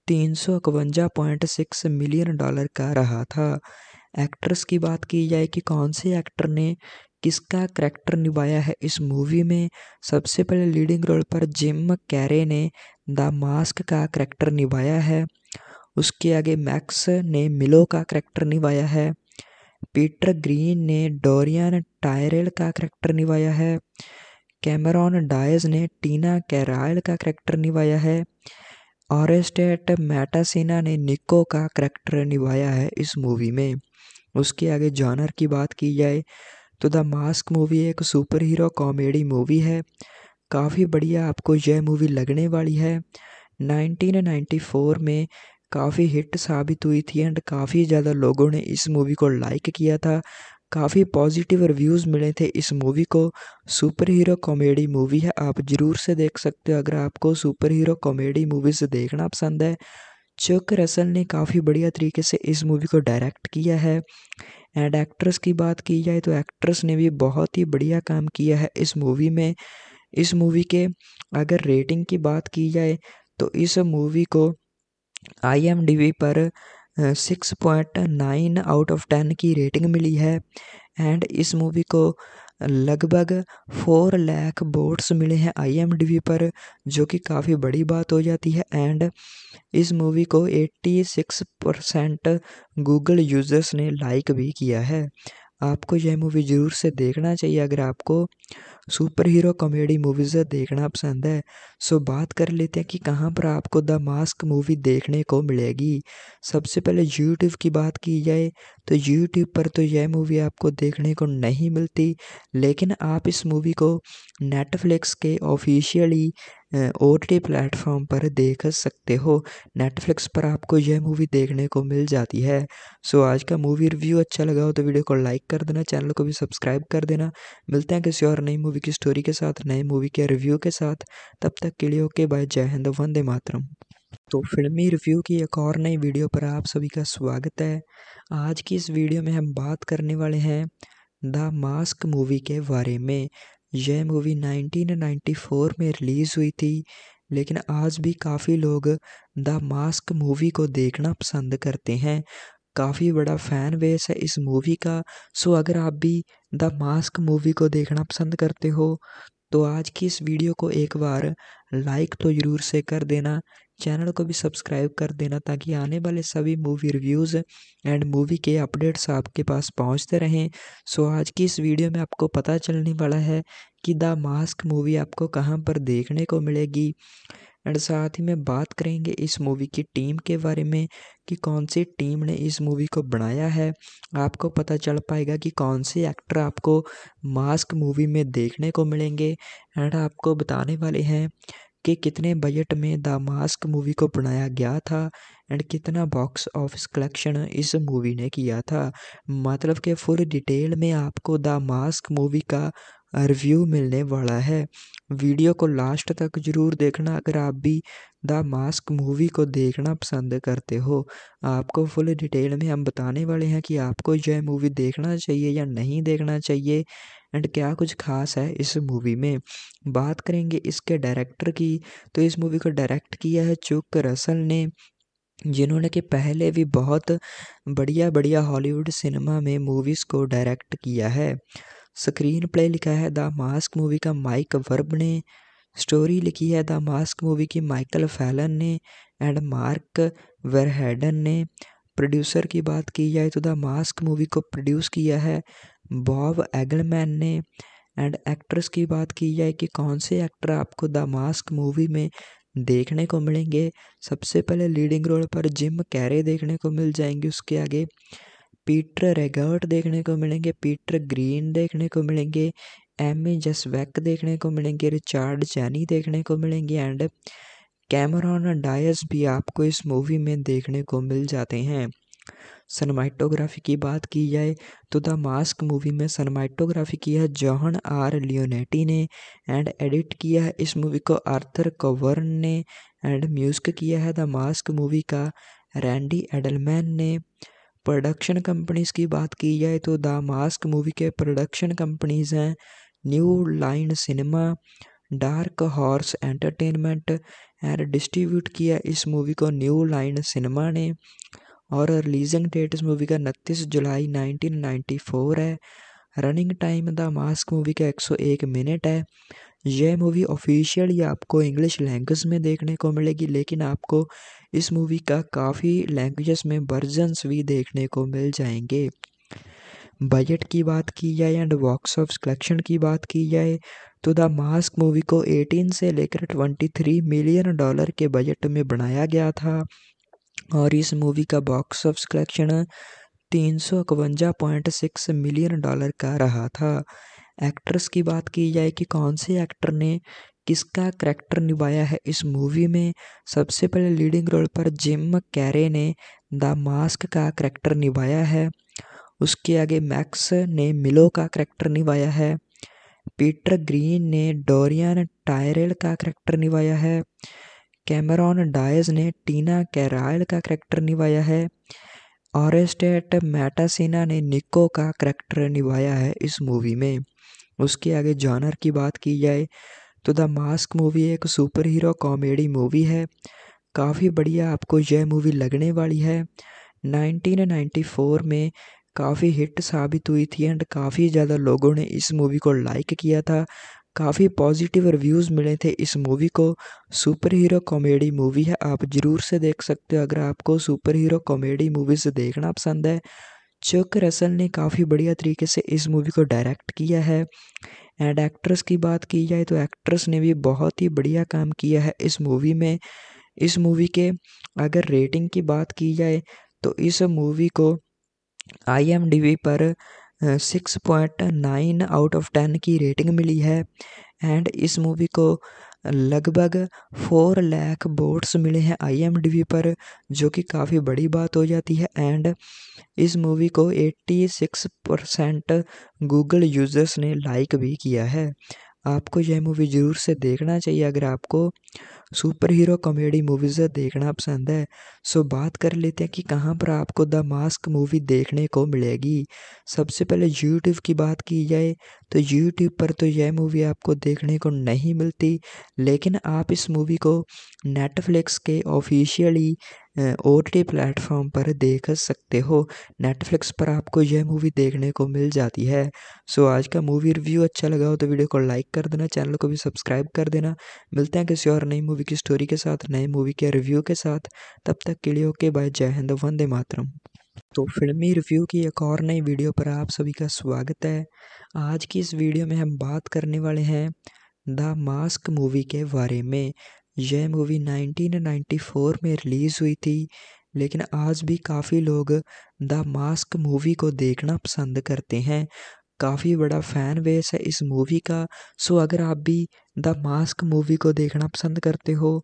Speaker 1: तीन सौ इकवंजा पॉइंट सिक्स मिलियन डॉलर का रहा था एक्ट्रेस की बात की जाए कि कौन से एक्टर ने किसका करैक्टर निभाया है इस मूवी में सबसे पहले लीडिंग रोल पर जिम कैरे ने द मास्क का करैक्टर निभाया है उसके आगे मैक्स ने मिलो का करैक्टर निभाया है पीटर ग्रीन ने डोरियन टायरेल का करैक्टर निभाया है कैमरॉन डायज ने टीना कैरायल का करैक्टर निभाया है ऑरेस्टेट मैटासिना ने निको का करैक्टर निभाया है इस मूवी में उसके आगे जॉनर की बात की जाए तो द मास्क मूवी एक सुपर हीरो कॉमेडी मूवी है काफ़ी बढ़िया आपको यह मूवी लगने वाली है 1994 में काफ़ी हिट साबित हुई थी एंड काफ़ी ज़्यादा लोगों ने इस मूवी को लाइक किया था काफ़ी पॉजिटिव रिव्यूज़ मिले थे इस मूवी को सुपर हीरो कॉमेडी मूवी है आप ज़रूर से देख सकते हो अगर आपको सुपर हीरो कॉमेडी मूवीज़ देखना पसंद है चक रसल ने काफ़ी बढ़िया तरीके से इस मूवी को डायरेक्ट किया है एंड एक्ट्रेस की बात की जाए तो एक्ट्रेस ने भी बहुत ही बढ़िया काम किया है इस मूवी में इस मूवी के अगर रेटिंग की बात की जाए तो इस मूवी को आई पर six point nine out of ten की रेटिंग मिली है एंड इस मूवी को लगभग फोर लाख वोट्स मिले हैं आईएमडीबी पर जो कि काफ़ी बड़ी बात हो जाती है एंड इस मूवी को eighty six percent Google users ने लाइक भी किया है आपको यह मूवी ज़रूर से देखना चाहिए अगर आपको सुपर हीरो कॉमेडी मूवीज़ देखना पसंद है सो बात कर लेते हैं कि कहाँ पर आपको द मास्क मूवी देखने को मिलेगी सबसे पहले यूट्यूब की बात की जाए तो यूट्यूब पर तो यह मूवी आपको देखने को नहीं मिलती लेकिन आप इस मूवी को नेटफ्लिक्स के ऑफिशियली ओ टी प्लेटफॉर्म पर देख सकते हो नेटफ्लिक्स पर आपको यह मूवी देखने को मिल जाती है सो आज का मूवी रिव्यू अच्छा लगा हो तो वीडियो को लाइक कर देना चैनल को भी सब्सक्राइब कर देना मिलते हैं किसी और नई मूवी की स्टोरी के साथ नए मूवी के रिव्यू के साथ तब तक के लिए ओके बाय जय हिंद वंदे मातरम तो फिल्मी रिव्यू की एक और नई वीडियो पर आप सभी का स्वागत है आज की इस वीडियो में हम बात करने वाले हैं द मास्क मूवी के बारे में यह मूवी 1994 में रिलीज़ हुई थी लेकिन आज भी काफ़ी लोग द मास्क मूवी को देखना पसंद करते हैं काफ़ी बड़ा फ़ैन बेस है इस मूवी का सो अगर आप भी द मास्क मूवी को देखना पसंद करते हो तो आज की इस वीडियो को एक बार लाइक तो ज़रूर से कर देना चैनल को भी सब्सक्राइब कर देना ताकि आने वाले सभी मूवी रिव्यूज़ एंड मूवी के अपडेट्स आपके पास पहुंचते रहें सो आज की इस वीडियो में आपको पता चलने वाला है कि द मास्क मूवी आपको कहाँ पर देखने को मिलेगी एंड साथ ही में बात करेंगे इस मूवी की टीम के बारे में कि कौन सी टीम ने इस मूवी को बनाया है आपको पता चल पाएगा कि कौन से एक्टर आपको मास्क मूवी में देखने को मिलेंगे एंड आपको बताने वाले हैं कि कितने बजट में द मास्क मूवी को बनाया गया था एंड कितना बॉक्स ऑफिस कलेक्शन इस मूवी ने किया था मतलब कि फुल डिटेल में आपको द मास्क मूवी का रिव्यू मिलने वाला है वीडियो को लास्ट तक ज़रूर देखना अगर आप भी द मास्क मूवी को देखना पसंद करते हो आपको फुल डिटेल में हम बताने वाले हैं कि आपको यह मूवी देखना चाहिए या नहीं देखना चाहिए एंड क्या कुछ खास है इस मूवी में बात करेंगे इसके डायरेक्टर की तो इस मूवी को डायरेक्ट किया है चुक रसल ने जिन्होंने कि पहले भी बहुत बढ़िया बढ़िया हॉलीवुड सिनेमा में मूवीज़ को डायरेक्ट किया है स्क्रीन प्ले लिखा है द मास्क मूवी का माइक वर्ब ने स्टोरी लिखी है द मास्क मूवी की माइकल फैलन ने एंड मार्क वेरहेडन ने प्रोड्यूसर की बात की जाए तो द मास्क मूवी को प्रोड्यूस किया है बॉब एगलमैन ने एंड एक्ट्रेस की बात की जाए कि कौन से एक्टर आपको द मास्क मूवी में देखने को मिलेंगे सबसे पहले लीडिंग रोल पर जिम कैरे देखने को मिल जाएंगे उसके आगे पीटर रेगर्ट देखने को मिलेंगे पीटर ग्रीन देखने को मिलेंगे एम ए जसवैक देखने को मिलेंगे रिचार्ड चैनी देखने को मिलेंगे एंड कैमरॉन डायस भी आपको इस मूवी में देखने को मिल जाते हैं सनमाइटोग्राफी की बात की जाए तो द मास्क मूवी में सनमाइटोग्राफी किया जॉहन आर लियोनेटी ने एंड एडिट किया है इस मूवी को आर्थर कवर्न ने एंड म्यूजिक किया है द मास्क मूवी का रैंडी एडलमैन ने प्रोडक्शन कंपनीज़ की बात की जाए तो द मास्क मूवी के प्रोडक्शन कंपनीज़ हैं New Line Cinema Dark Horse Entertainment and distribute किया इस मूवी को न्यू लाइन सिनेमा ने और रिलीजिंग डेट इस मूवी का उनतीस जुलाई 1994 है running time the mask movie का 101 मिनट है यह मूवी ऑफिशियली आपको इंग्लिश लैंग्वेज में देखने को मिलेगी लेकिन आपको इस मूवी का काफ़ी लैंग्वेजेस में वर्जन्स भी देखने को मिल जाएंगे बजट की बात की जाए एंड बॉक्स ऑफ कलेक्शन की बात की जाए तो द मास्क मूवी को 18 से लेकर 23 मिलियन डॉलर के बजट में बनाया गया था और इस मूवी का बॉक्स ऑफ कलेक्शन तीन मिलियन डॉलर का रहा था एक्ट्रेस की बात की जाए कि कौन से एक्टर ने किसका करैक्टर निभाया है इस मूवी में सबसे पहले लीडिंग रोल पर जिम कैरे ने द मास्क का करैक्टर निभाया है उसके आगे मैक्स ने मिलो का करैक्टर निभाया है पीटर ग्रीन ने डोरियन टायरेल का करैक्टर निभाया है कैमरॉन डायज ने टीना कैरायल का करैक्टर निभाया है ऑरेस्टेट मैटासिना ने निको का करैक्टर निभाया है इस मूवी में उसके आगे जॉनर की बात की जाए तो द मास्क मूवी एक सुपर हीरो कॉमेडी मूवी है काफ़ी बढ़िया आपको यह मूवी लगने वाली है 1994 में काफ़ी हिट साबित हुई थी एंड काफ़ी ज़्यादा लोगों ने इस मूवी को लाइक किया था काफ़ी पॉजिटिव रिव्यूज़ मिले थे इस मूवी को सुपर हीरो कॉमेडी मूवी है आप ज़रूर से देख सकते हो अगर आपको सुपर हीरो कॉमेडी मूवीज़ देखना पसंद है चक रसल ने काफ़ी बढ़िया तरीके से इस मूवी को डायरेक्ट किया है एंड एक्ट्रेस की बात की जाए तो एक्ट्रेस ने भी बहुत ही बढ़िया काम किया है इस मूवी में इस मूवी के अगर रेटिंग की बात की जाए तो इस मूवी को आई पर six point nine out of ten की रेटिंग मिली है एंड इस मूवी को लगभग फोर लैख बोट्स मिले हैं आई पर जो कि काफ़ी बड़ी बात हो जाती है एंड इस मूवी को 86 परसेंट गूगल यूज़र्स ने लाइक भी किया है आपको यह मूवी ज़रूर से देखना चाहिए अगर आपको सुपर हीरो कॉमेडी मूवीज़ देखना पसंद है सो बात कर लेते हैं कि कहाँ पर आपको द मास्क मूवी देखने को मिलेगी सबसे पहले यूट्यूब की बात की जाए तो यूट्यूब पर तो यह मूवी आपको देखने को नहीं मिलती लेकिन आप इस मूवी को नेटफ्लिक्स के ऑफिशियली ओ टी प्लेटफॉर्म पर देख सकते हो Netflix पर आपको यह मूवी देखने को मिल जाती है सो आज का मूवी रिव्यू अच्छा लगा हो तो वीडियो को लाइक कर देना चैनल को भी सब्सक्राइब कर देना मिलते हैं किसी और नई मूवी की स्टोरी के साथ नए मूवी के रिव्यू के साथ तब तक के लिए ओके बाय जय हिंद वंदे मातरम तो फिल्मी रिव्यू की एक और नई वीडियो पर आप सभी का स्वागत है आज की इस वीडियो में हम बात करने वाले हैं द मास्क मूवी के बारे में यह मूवी 1994 में रिलीज़ हुई थी लेकिन आज भी काफ़ी लोग द मास्क मूवी को देखना पसंद करते हैं काफ़ी बड़ा फ़ैन बेस है इस मूवी का सो अगर आप भी द मास्क मूवी को देखना पसंद करते हो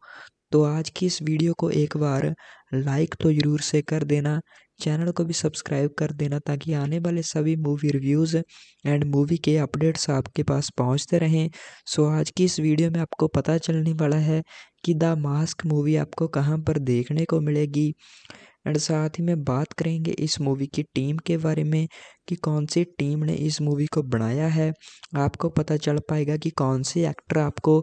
Speaker 1: तो आज की इस वीडियो को एक बार लाइक तो ज़रूर से कर देना चैनल को भी सब्सक्राइब कर देना ताकि आने वाले सभी मूवी रिव्यूज़ एंड मूवी के अपडेट्स आपके पास पहुंचते रहें सो आज की इस वीडियो में आपको पता चलने वाला है कि द मास्क मूवी आपको कहाँ पर देखने को मिलेगी एंड साथ ही में बात करेंगे इस मूवी की टीम के बारे में कि कौन सी टीम ने इस मूवी को बनाया है आपको पता चल पाएगा कि कौन से एक्टर आपको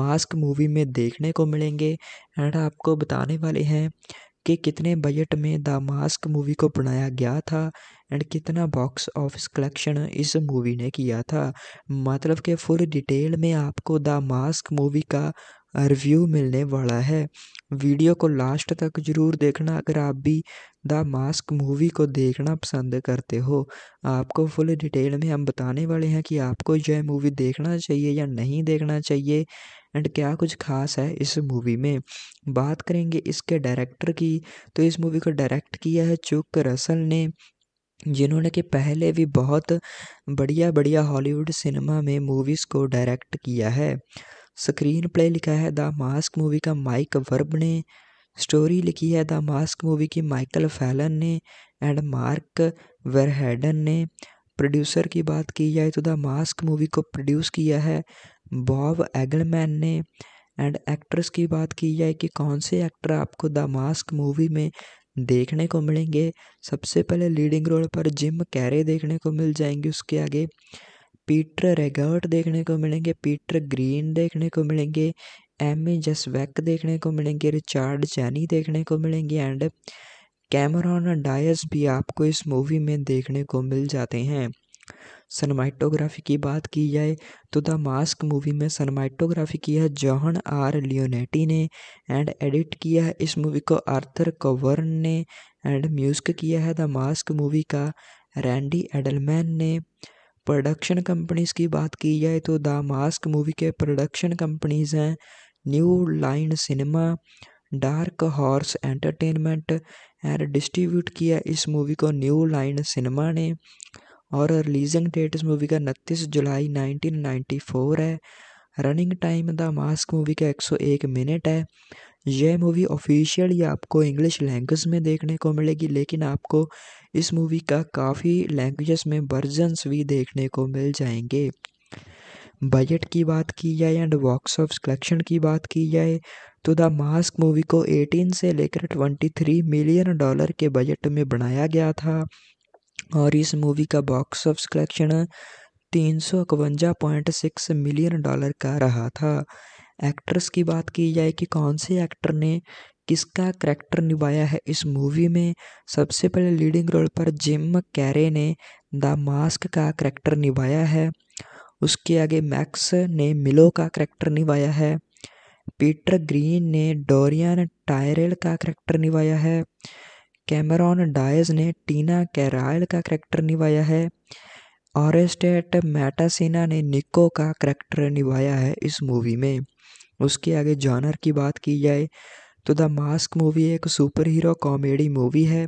Speaker 1: मास्क मूवी में देखने को मिलेंगे एंड आपको बताने वाले हैं कि कितने बजट में द मास्क मूवी को बनाया गया था एंड कितना बॉक्स ऑफिस कलेक्शन इस मूवी ने किया था मतलब कि फुल डिटेल में आपको द मास्क मूवी का रिव्यू मिलने वाला है वीडियो को लास्ट तक ज़रूर देखना अगर आप भी द मास्क मूवी को देखना पसंद करते हो आपको फुल डिटेल में हम बताने वाले हैं कि आपको यह मूवी देखना चाहिए या नहीं देखना चाहिए एंड क्या कुछ खास है इस मूवी में बात करेंगे इसके डायरेक्टर की तो इस मूवी को डायरेक्ट किया है चुक रसल ने जिन्होंने कि पहले भी बहुत बढ़िया बढ़िया हॉलीवुड सिनेमा में मूवीज़ को डायरेक्ट किया है स्क्रीन प्ले लिखा है द मास्क मूवी का माइक वर्ब ने स्टोरी लिखी है द मास्क मूवी की माइकल फैलन ने एंड मार्क वेरहेडन ने प्रोड्यूसर की बात की जाए तो द मास्क मूवी को प्रोड्यूस किया है बॉब एगलमैन ने एंड एक्ट्रेस की बात की जाए कि कौन से एक्टर आपको द मास्क मूवी में देखने को मिलेंगे सबसे पहले लीडिंग रोल पर जिम कैरे देखने को मिल जाएंगे उसके आगे पीटर रेगर्ट देखने को मिलेंगे पीटर ग्रीन देखने को मिलेंगे एम ए जसवैक देखने को मिलेंगे रिचार्ड जैनी देखने को मिलेंगे एंड कैमरॉन डायस भी आपको इस मूवी में देखने को मिल जाते हैं सनमाइटोग्राफी की बात की जाए तो द मास्क मूवी में सनमाइटोग्राफी किया जॉहन आर लियोनेटी ने एंड एडिट किया है इस मूवी को आर्थर कवर्न ने एंड म्यूजिक किया है द मास्क मूवी का रैंडी एडलमैन ने प्रोडक्शन कंपनीज की बात की जाए तो द मास्क मूवी के प्रोडक्शन कंपनीज हैं New Line Cinema Dark Horse Entertainment and distribute किया इस मूवी को न्यू लाइन सिनेमा ने और रिलीजिंग डेट इस मूवी का उनतीस जुलाई 1994 है running time the mask movie का 101 मिनट है यह मूवी ऑफिशियली आपको इंग्लिश लैंग्वेज में देखने को मिलेगी लेकिन आपको इस मूवी का काफ़ी लैंग्वेजेस में वर्जन्स भी देखने को मिल जाएंगे बजट की बात की जाए एंड बॉक्स ऑफ कलेक्शन की बात की जाए तो द मास्क मूवी को 18 से लेकर 23 मिलियन डॉलर के बजट में बनाया गया था और इस मूवी का बॉक्स ऑफिस कलेक्शन तीन सौ इकवंजा पॉइंट सिक्स मिलियन डॉलर का रहा था एक्ट्रेस की बात की जाए कि कौन से एक्टर ने किसका करैक्टर निभाया है इस मूवी में सबसे पहले लीडिंग रोल पर जिम कैरे ने द मास्क का करैक्टर निभाया है उसके आगे मैक्स ने मिलो का करैक्टर निभाया है पीटर ग्रीन ने डोरियन टायरेल का करैक्टर निभाया है कैमरॉन डायज ने टीना कैरायल का करैक्टर निभाया है ऑरेस्टेट मैटासिना ने निको का करैक्टर निभाया है इस मूवी में उसके आगे जॉनर की बात की जाए तो द मास्क मूवी एक सुपर हीरो कॉमेडी मूवी है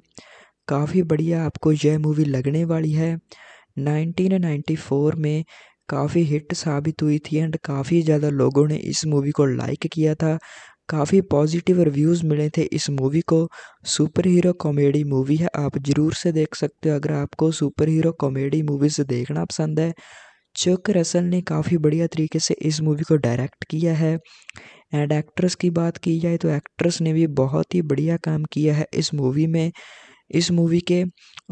Speaker 1: काफ़ी बढ़िया आपको यह मूवी लगने वाली है 1994 में काफ़ी हिट साबित हुई थी एंड काफ़ी ज़्यादा लोगों ने इस मूवी को लाइक किया था काफ़ी पॉजिटिव रिव्यूज़ मिले थे इस मूवी को सुपर हीरो कॉमेडी मूवी है आप ज़रूर से देख सकते हो अगर आपको सुपर हीरो कॉमेडी मूवीज़ देखना पसंद है चक रसल ने काफ़ी बढ़िया तरीके से इस मूवी को डायरेक्ट किया है एंड एक्ट्रेस की बात की जाए तो एक्ट्रेस ने भी बहुत ही बढ़िया काम किया है इस मूवी में इस मूवी के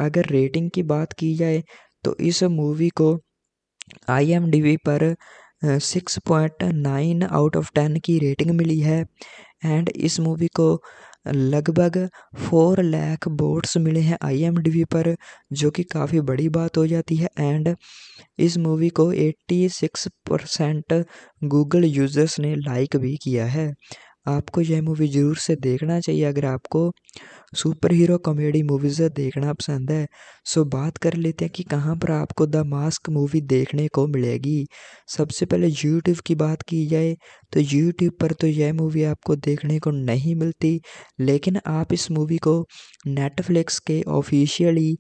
Speaker 1: अगर रेटिंग की बात की जाए तो इस मूवी को आई पर six point nine out of ten की रेटिंग मिली है एंड इस मूवी को लगभग फोर लाख बोट्स मिले हैं आई पर जो कि काफ़ी बड़ी बात हो जाती है एंड इस मूवी को eighty six percent Google users ने लाइक भी किया है आपको यह मूवी ज़रूर से देखना चाहिए अगर आपको सुपर हीरो कॉमेडी मूवीज़ देखना पसंद है सो बात कर लेते हैं कि कहाँ पर आपको द मास्क मूवी देखने को मिलेगी सबसे पहले यूट्यूब की बात की जाए तो यूट्यूब पर तो यह मूवी आपको देखने को नहीं मिलती लेकिन आप इस मूवी को नेटफ्लिक्स के ऑफिशियली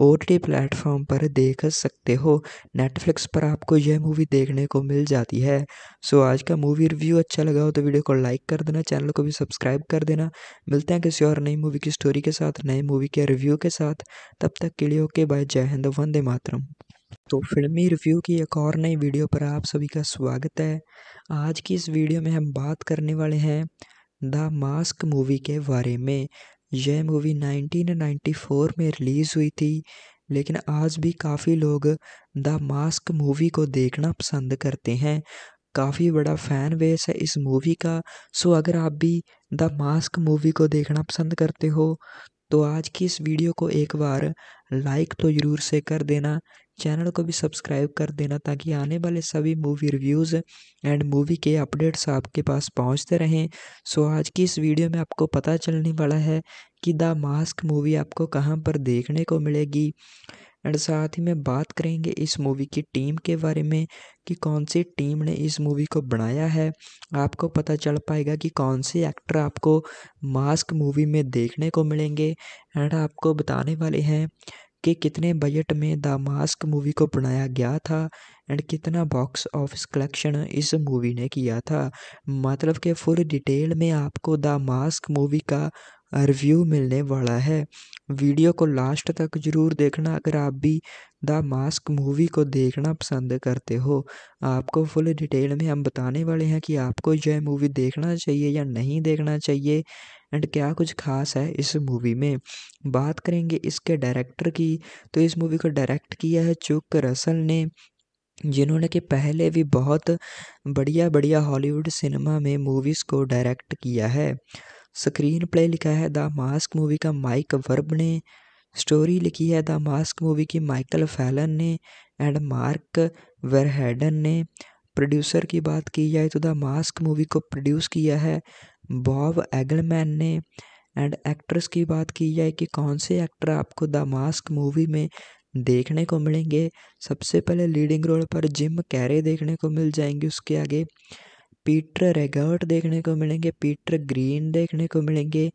Speaker 1: ओ टी प्लेटफॉर्म पर देख सकते हो नेटफ्लिक्स पर आपको यह मूवी देखने को मिल जाती है सो आज का मूवी रिव्यू अच्छा लगा हो तो वीडियो को लाइक कर देना चैनल को भी सब्सक्राइब कर देना मिलते हैं किसी और नई मूवी मूवी की स्टोरी के साथ नए मूवी के रिव्यू के साथ तब तक के लिए ओके बाय जय हिंद वंदे मातरम तो फिल्मी रिव्यू की एक और नई वीडियो पर आप सभी का स्वागत है आज की इस वीडियो में हम बात करने वाले हैं द मास्क मूवी के बारे में यह मूवी 1994 में रिलीज़ हुई थी लेकिन आज भी काफ़ी लोग द मास्क मूवी को देखना पसंद करते हैं काफ़ी बड़ा फ़ैन बेस है इस मूवी का सो अगर आप भी द मास्क मूवी को देखना पसंद करते हो तो आज की इस वीडियो को एक बार लाइक तो ज़रूर से कर देना चैनल को भी सब्सक्राइब कर देना ताकि आने वाले सभी मूवी रिव्यूज़ एंड मूवी के अपडेट्स आपके पास पहुंचते रहें सो आज की इस वीडियो में आपको पता चलने वाला है कि द मास्क मूवी आपको कहाँ पर देखने को मिलेगी एंड साथ ही में बात करेंगे इस मूवी की टीम के बारे में कि कौन सी टीम ने इस मूवी को बनाया है आपको पता चल पाएगा कि कौन से एक्टर आपको मास्क मूवी में देखने को मिलेंगे एंड आपको बताने वाले हैं कि कितने बजट में द मास्क मूवी को बनाया गया था एंड कितना बॉक्स ऑफिस कलेक्शन इस मूवी ने किया था मतलब कि फुल डिटेल में आपको द मास्क मूवी का रिव्यू मिलने वाला है वीडियो को लास्ट तक ज़रूर देखना अगर आप भी द मास्क मूवी को देखना पसंद करते हो आपको फुल डिटेल में हम बताने वाले हैं कि आपको यह मूवी देखना चाहिए या नहीं देखना चाहिए एंड क्या कुछ खास है इस मूवी में बात करेंगे इसके डायरेक्टर की तो इस मूवी को डायरेक्ट किया है चुक रसल ने जिन्होंने कि पहले भी बहुत बढ़िया बढ़िया हॉलीवुड सिनेमा में मूवीज़ को डायरेक्ट किया है स्क्रीन प्ले लिखा है द मास्क मूवी का माइक वर्ब ने स्टोरी लिखी है द मास्क मूवी की माइकल फैलन ने एंड मार्क वेरहेडन ने प्रोड्यूसर की बात की जाए तो द मास्क मूवी को प्रोड्यूस किया है बॉब एगलमैन ने एंड एक्ट्रेस की बात की जाए कि कौन से एक्टर आपको द मास्क मूवी में देखने को मिलेंगे सबसे पहले लीडिंग रोल पर जिम कैरे देखने को मिल जाएंगे उसके आगे पीटर रेगर्ट देखने को मिलेंगे पीटर ग्रीन देखने को मिलेंगे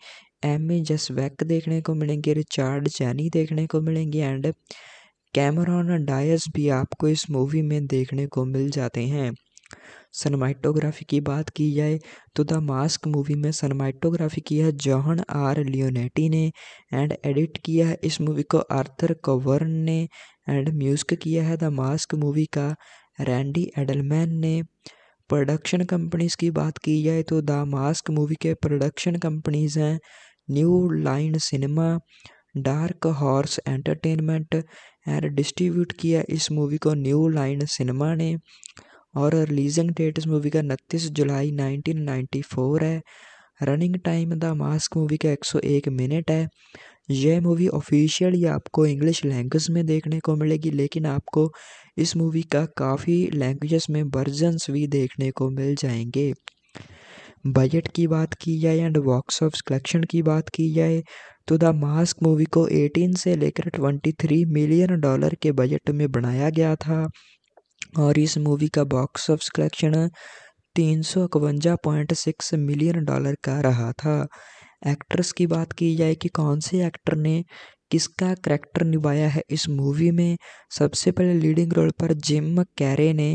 Speaker 1: एमी जसवैक देखने को मिलेंगे रिचार्ड चैनी देखने को मिलेंगे एंड कैमरॉन डायस भी आपको इस मूवी में देखने को मिल जाते हैं सनमाइटोग्राफी की बात की जाए तो द मास्क मूवी में सनमाइटोग्राफी किया जौहन आर लियोनेटी ने एंड एडिट किया है इस मूवी को आर्थर कवर्न ने एंड म्यूजिक किया है द मास्क मूवी का रैंडी एडलमैन ने प्रोडक्शन कंपनीज़ की बात की जाए तो द मास्क मूवी के प्रोडक्शन कंपनीज़ हैं New Line Cinema Dark Horse Entertainment and distribute किया इस मूवी को न्यू लाइन सिनेमा ने और रिलीजिंग डेट इस मूवी का उनतीस जुलाई 1994 है running time the mask movie का 101 मिनट है यह मूवी ऑफिशियली आपको इंग्लिश लैंग्वेज में देखने को मिलेगी लेकिन आपको इस मूवी का काफ़ी लैंग्वेजेस में वर्जन्स भी देखने को मिल जाएंगे बजट की बात की जाए एंड बॉक्स ऑफ कलेक्शन की बात की जाए तो द मास्क मूवी को 18 से लेकर 23 मिलियन डॉलर के बजट में बनाया गया था और इस मूवी का बॉक्स ऑफ कलेक्शन तीन सौ इकवंजा पॉइंट सिक्स मिलियन डॉलर का रहा था एक्ट्रेस की बात की जाए कि कौन से एक्टर ने किसका करैक्टर निभाया है इस मूवी में सबसे पहले लीडिंग रोल पर जिम कैरे ने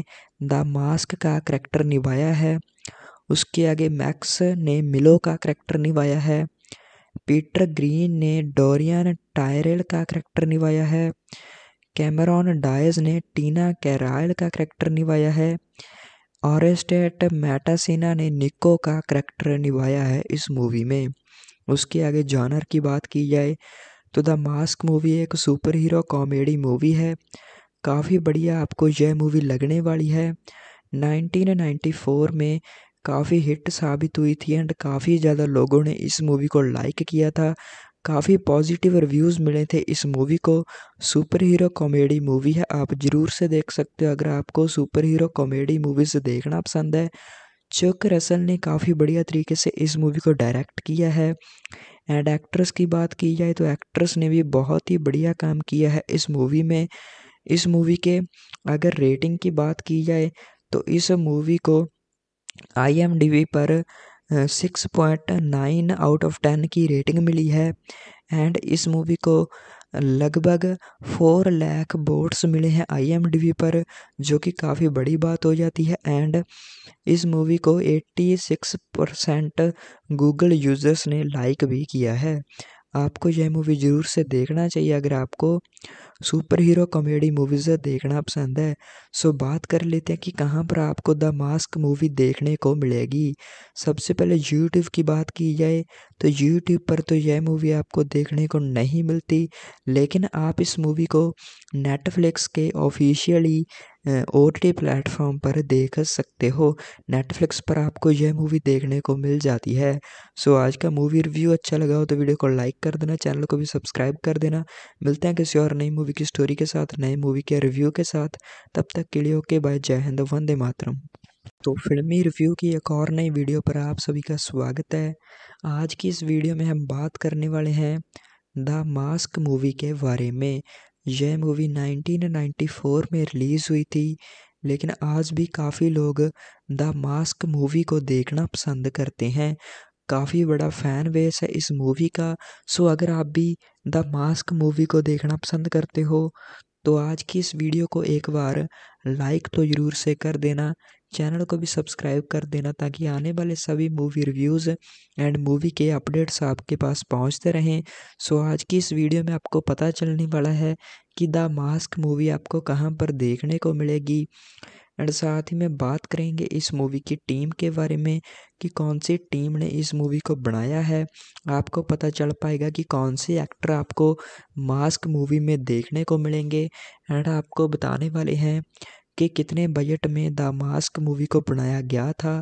Speaker 1: द मास्क का करैक्टर निभाया है उसके आगे मैक्स ने मिलो का करैक्टर निभाया है पीटर ग्रीन ने डोरियन टायरेल का करैक्टर निभाया है कैमरॉन डायज ने टीना कैराइल का करैक्टर निभाया है ऑरेस्टेट मैटासिना ने निको का करैक्टर निभाया है इस मूवी में उसके आगे जॉनर की बात की जाए तो द मास्क मूवी एक सुपर हीरो कॉमेडी मूवी है काफ़ी बढ़िया आपको यह मूवी लगने वाली है 1994 में काफ़ी हिट साबित हुई थी एंड काफ़ी ज़्यादा लोगों ने इस मूवी को लाइक किया था काफ़ी पॉजिटिव रिव्यूज़ मिले थे इस मूवी को सुपर हीरो कॉमेडी मूवी है आप ज़रूर से देख सकते हो अगर आपको सुपर हीरो कॉमेडी मूवीज़ देखना पसंद है चक रसल ने काफ़ी बढ़िया तरीके से इस मूवी को डायरेक्ट किया है एंड एक्ट्रेस की बात की जाए तो एक्ट्रेस ने भी बहुत ही बढ़िया काम किया है इस मूवी में इस मूवी के अगर रेटिंग की बात की जाए तो इस मूवी को आई पर six point nine out of ten की रेटिंग मिली है एंड इस मूवी को लगभग फोर लैख बोट्स मिले हैं आईएमडीबी पर जो कि काफ़ी बड़ी बात हो जाती है एंड इस मूवी को eighty six percent Google users ने लाइक भी किया है आपको यह मूवी ज़रूर से देखना चाहिए अगर आपको सुपर हीरो कॉमेडी मूवीज़ देखना पसंद है सो बात कर लेते हैं कि कहाँ पर आपको द मास्क मूवी देखने को मिलेगी सबसे पहले यूट्यूब की बात की जाए तो यूट्यूब पर तो यह मूवी आपको देखने को नहीं मिलती लेकिन आप इस मूवी को नेटफ्लिक्स के ऑफिशियली ओ टी प्लेटफॉर्म पर देख सकते हो नेटफ्लिक्स पर आपको यह मूवी देखने को मिल जाती है सो आज का मूवी रिव्यू अच्छा लगा हो तो वीडियो को लाइक कर देना चैनल को भी सब्सक्राइब कर देना मिलते हैं किसी और नई मूवी की स्टोरी के साथ नए मूवी के रिव्यू के साथ तब तक के लिए ओके बाय जय हिंद वंदे मातरम तो फिल्मी रिव्यू की एक और नई वीडियो पर आप सभी का स्वागत है आज की इस वीडियो में हम बात करने वाले हैं द मास्क मूवी के बारे में यह मूवी 1994 में रिलीज़ हुई थी लेकिन आज भी काफ़ी लोग द मास्क मूवी को देखना पसंद करते हैं काफ़ी बड़ा फ़ैन बेस है इस मूवी का सो अगर आप भी द मास्क मूवी को देखना पसंद करते हो तो आज की इस वीडियो को एक बार लाइक तो ज़रूर से कर देना चैनल को भी सब्सक्राइब कर देना ताकि आने वाले सभी मूवी रिव्यूज़ एंड मूवी के अपडेट्स आपके पास पहुंचते रहें सो आज की इस वीडियो में आपको पता चलने वाला है कि द मास्क मूवी आपको कहाँ पर देखने को मिलेगी एंड साथ ही में बात करेंगे इस मूवी की टीम के बारे में कि कौन सी टीम ने इस मूवी को बनाया है आपको पता चल पाएगा कि कौन से एक्टर आपको मास्क मूवी में देखने को मिलेंगे एंड आपको बताने वाले हैं कि कितने बजट में द मास्क मूवी को बनाया गया था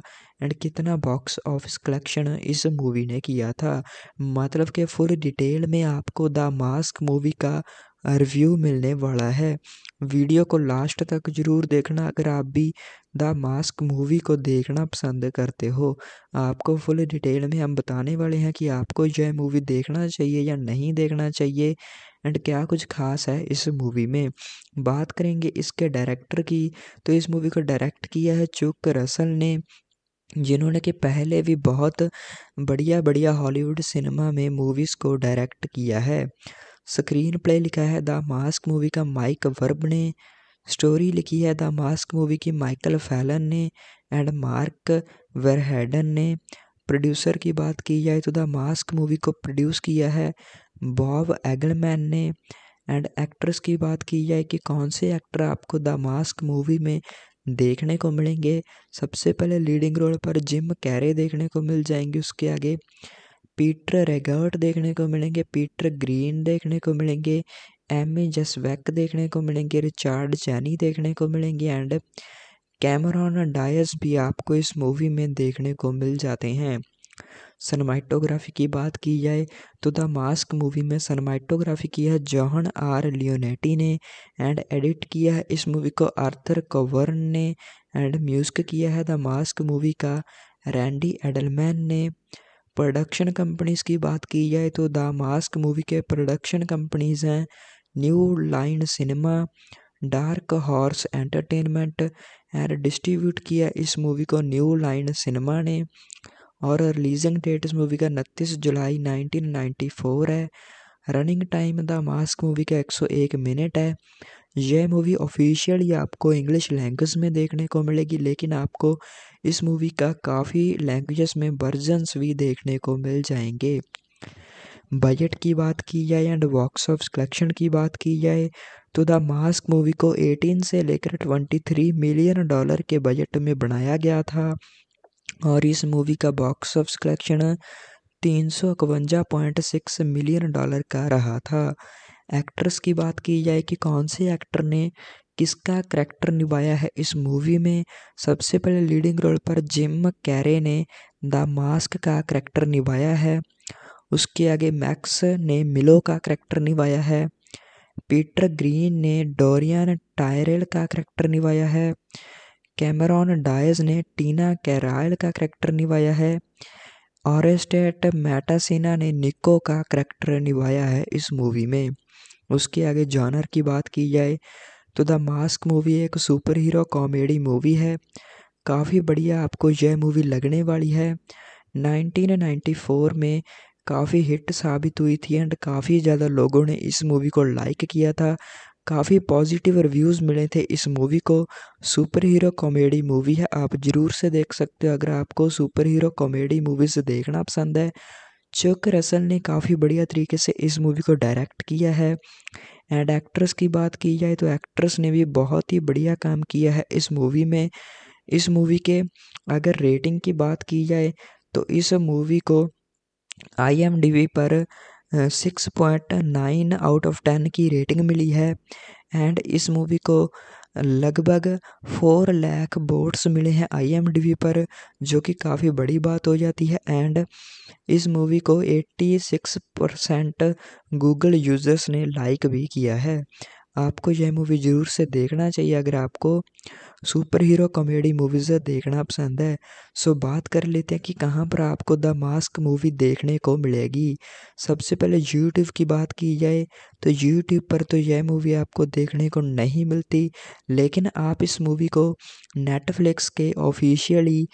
Speaker 1: एंड कितना बॉक्स ऑफिस कलेक्शन इस मूवी ने किया था मतलब कि फुल डिटेल में आपको द मास्क मूवी का रिव्यू मिलने वाला है वीडियो को लास्ट तक ज़रूर देखना अगर आप भी द मास्क मूवी को देखना पसंद करते हो आपको फुल डिटेल में हम बताने वाले हैं कि आपको यह मूवी देखना चाहिए या नहीं देखना चाहिए एंड क्या कुछ खास है इस मूवी में बात करेंगे इसके डायरेक्टर की तो इस मूवी को डायरेक्ट किया है चुक रसल ने जिन्होंने कि पहले भी बहुत बढ़िया बढ़िया हॉलीवुड सिनेमा में मूवीज़ को डायरेक्ट किया है स्क्रीन प्ले लिखा है द मास्क मूवी का माइक वर्ब ने स्टोरी लिखी है द मास्क मूवी की माइकल फैलन ने एंड मार्क वेरहेडन ने प्रोड्यूसर की बात की जाए तो द मास्क मूवी को प्रोड्यूस किया है बॉब एगलमैन ने एंड एक्ट्रेस की बात की जाए कि कौन से एक्टर आपको द मास्क मूवी में देखने को मिलेंगे सबसे पहले लीडिंग रोल पर जिम कैरे देखने को मिल जाएंगे उसके आगे पीटर रेगर्ट देखने को मिलेंगे पीटर ग्रीन देखने को मिलेंगे एम ए जसवैक देखने को मिलेंगे रिचार्ड चैनी देखने को मिलेंगे एंड कैमरॉन डायस भी आपको इस मूवी में देखने को मिल जाते हैं सनमाइटोग्राफी की बात की जाए तो द मास्क मूवी में सनमाइटोग्राफी किया जॉहन आर लियोनेटी ने एंड एडिट किया है इस मूवी को आर्थर कवर्न ने एंड म्यूजिक किया है द मास्क मूवी का रैंडी एडलमैन ने प्रोडक्शन कंपनीज की बात की जाए तो द मास्क मूवी के प्रोडक्शन कंपनीज हैं New Line Cinema Dark Horse Entertainment and distribute किया इस मूवी को न्यू लाइन सिनेमा ने और रिलीजिंग डेट इस मूवी का उनतीस जुलाई 1994 है running time the mask movie का 101 मिनट है यह मूवी ऑफिशियली आपको इंग्लिश लैंग्वेज में देखने को मिलेगी लेकिन आपको इस मूवी का काफ़ी लैंग्वेजेस में वर्जन्स भी देखने को मिल जाएंगे बजट की बात की जाए एंड बॉक्स ऑफ कलेक्शन की बात की जाए तो द मास्क मूवी को 18 से लेकर 23 मिलियन डॉलर के बजट में बनाया गया था और इस मूवी का बॉक्स ऑफिस कलेक्शन तीन सौ इकवंजा पॉइंट सिक्स मिलियन डॉलर का रहा था एक्ट्रेस की बात की जाए कि कौन से एक्टर ने किसका करैक्टर निभाया है इस मूवी में सबसे पहले लीडिंग रोल पर जिम कैरे ने द मास्क का करैक्टर निभाया है उसके आगे मैक्स ने मिलो का करैक्टर निभाया है पीटर ग्रीन ने डोरियन टायरेल का करैक्टर निभाया है कैमरॉन डायज ने टीना कैरायल का करैक्टर निभाया है ऑरेस्टेट मैटासिना ने निको का करैक्टर निभाया है इस मूवी में उसके आगे जॉनर की बात की जाए तो द मास्क मूवी एक सुपर हीरो कॉमेडी मूवी है काफ़ी बढ़िया आपको यह मूवी लगने वाली है 1994 में काफ़ी हिट साबित हुई थी एंड काफ़ी ज़्यादा लोगों ने इस मूवी को लाइक किया था काफ़ी पॉजिटिव रिव्यूज़ मिले थे इस मूवी को सुपर हीरो कॉमेडी मूवी है आप ज़रूर से देख सकते हो अगर आपको सुपर हीरो कॉमेडी मूवीज़ देखना पसंद है चक रसल ने काफ़ी बढ़िया तरीके से इस मूवी को डायरेक्ट किया है एंड एक्ट्रेस की बात की जाए तो एक्ट्रेस ने भी बहुत ही बढ़िया काम किया है इस मूवी में इस मूवी के अगर रेटिंग की बात की जाए तो इस मूवी को आई पर six point nine out of ten की रेटिंग मिली है एंड इस मूवी को लगभग फोर लाख वोट्स मिले हैं आई पर जो कि काफ़ी बड़ी बात हो जाती है एंड इस मूवी को eighty six percent Google users ने लाइक भी किया है आपको यह मूवी ज़रूर से देखना चाहिए अगर आपको सुपर हीरो कॉमेडी मूवीज़ देखना पसंद है सो बात कर लेते हैं कि कहाँ पर आपको द मास्क मूवी देखने को मिलेगी सबसे पहले यूट्यूब की बात की जाए तो यूट्यूब पर तो यह मूवी आपको देखने को नहीं मिलती लेकिन आप इस मूवी को नेटफ्लिक्स के ऑफिशियली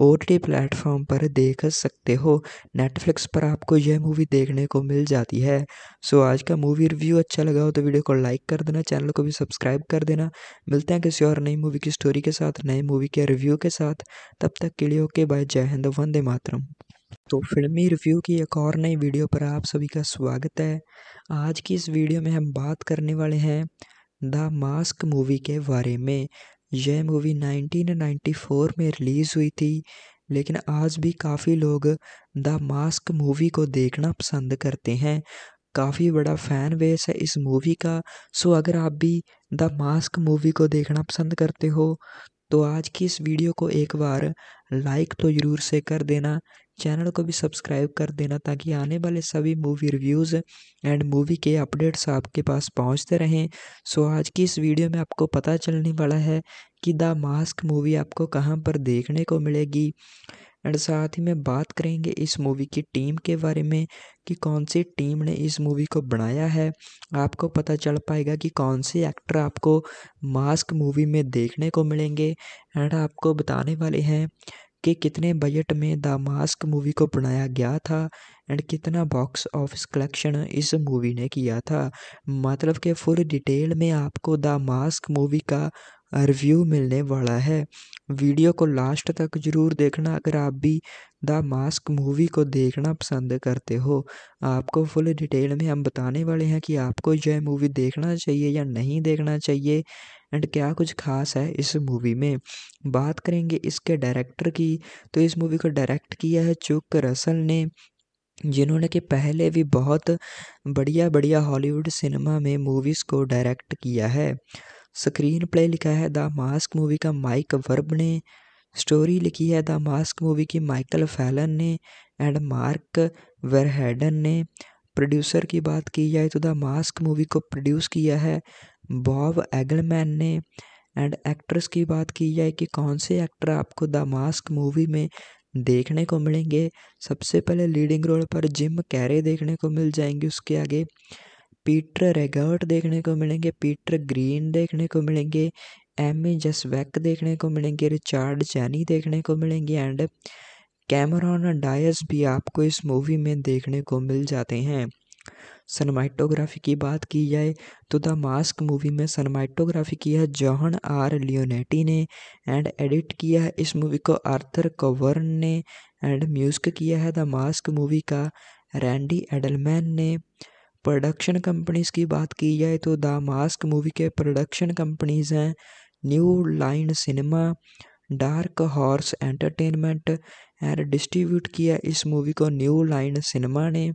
Speaker 1: ओ टी प्लेटफॉर्म पर देख सकते हो नेटफ्लिक्स पर आपको यह मूवी देखने को मिल जाती है सो आज का मूवी रिव्यू अच्छा लगा हो तो वीडियो को लाइक कर देना चैनल को भी सब्सक्राइब कर देना मिलते हैं किसी और नई मूवी की स्टोरी के साथ नए मूवी के रिव्यू के साथ तब तक के लिए ओके बाय जय हिंद वंदे मातरम तो फिल्मी रिव्यू की एक और नई वीडियो पर आप सभी का स्वागत है आज की इस वीडियो में हम बात करने वाले हैं द मास्क मूवी के बारे में यह मूवी 1994 में रिलीज़ हुई थी लेकिन आज भी काफ़ी लोग द मास्क मूवी को देखना पसंद करते हैं काफ़ी बड़ा फ़ैन बेस है इस मूवी का सो अगर आप भी द मास्क मूवी को देखना पसंद करते हो तो आज की इस वीडियो को एक बार लाइक तो ज़रूर से कर देना चैनल को भी सब्सक्राइब कर देना ताकि आने वाले सभी मूवी रिव्यूज़ एंड मूवी के अपडेट्स आपके पास पहुंचते रहें सो आज की इस वीडियो में आपको पता चलने वाला है कि द मास्क मूवी आपको कहां पर देखने को मिलेगी एंड साथ ही में बात करेंगे इस मूवी की टीम के बारे में कि कौन सी टीम ने इस मूवी को बनाया है आपको पता चल पाएगा कि कौन से एक्टर आपको मास्क मूवी में देखने को मिलेंगे एंड आपको बताने वाले हैं कि कितने बजट में द मास्क मूवी को बनाया गया था एंड कितना बॉक्स ऑफिस कलेक्शन इस मूवी ने किया था मतलब कि फुल डिटेल में आपको द मास्क मूवी का रिव्यू मिलने वाला है वीडियो को लास्ट तक ज़रूर देखना अगर आप भी द मास्क मूवी को देखना पसंद करते हो आपको फुल डिटेल में हम बताने वाले हैं कि आपको यह मूवी देखना चाहिए या नहीं देखना चाहिए एंड क्या कुछ खास है इस मूवी में बात करेंगे इसके डायरेक्टर की तो इस मूवी को डायरेक्ट किया है चुक रसल ने जिन्होंने कि पहले भी बहुत बढ़िया बढ़िया हॉलीवुड सिनेमा में मूवीज़ को डायरेक्ट किया है स्क्रीन प्ले लिखा है द मास्क मूवी का माइक वर्ब ने स्टोरी लिखी है द मास्क मूवी की माइकल फैलन ने एंड मार्क वेरहेडन ने प्रोड्यूसर की बात की जाए तो द मास्क मूवी को प्रोड्यूस किया है बॉब एगलमैन ने एंड एक्ट्रेस की बात की जाए कि कौन से एक्टर आपको द मास्क मूवी में देखने को मिलेंगे सबसे पहले लीडिंग रोल पर जिम कैरे देखने को मिल जाएंगे उसके आगे पीटर रेगर्ट देखने को मिलेंगे पीटर ग्रीन देखने को मिलेंगे एम ए जसवैक देखने को मिलेंगे रिचार्ड जैनी देखने को मिलेंगे एंड कैमरॉन डायस भी आपको इस मूवी में देखने को मिल जाते हैं सनमाइटोग्राफी की बात की जाए तो द मास्क मूवी में सनमाइटोग्राफी किया जॉहन आर लियोनेटी ने एंड एडिट किया है इस मूवी को आर्थर कवर्न ने एंड म्यूजिक किया है द मास्क मूवी का रैंडी एडलमैन ने प्रोडक्शन कंपनीज की बात की जाए तो द मास्क मूवी के प्रोडक्शन कंपनीज हैं New Line Cinema Dark Horse Entertainment and distribute किया इस मूवी को न्यू लाइन सिनेमा ने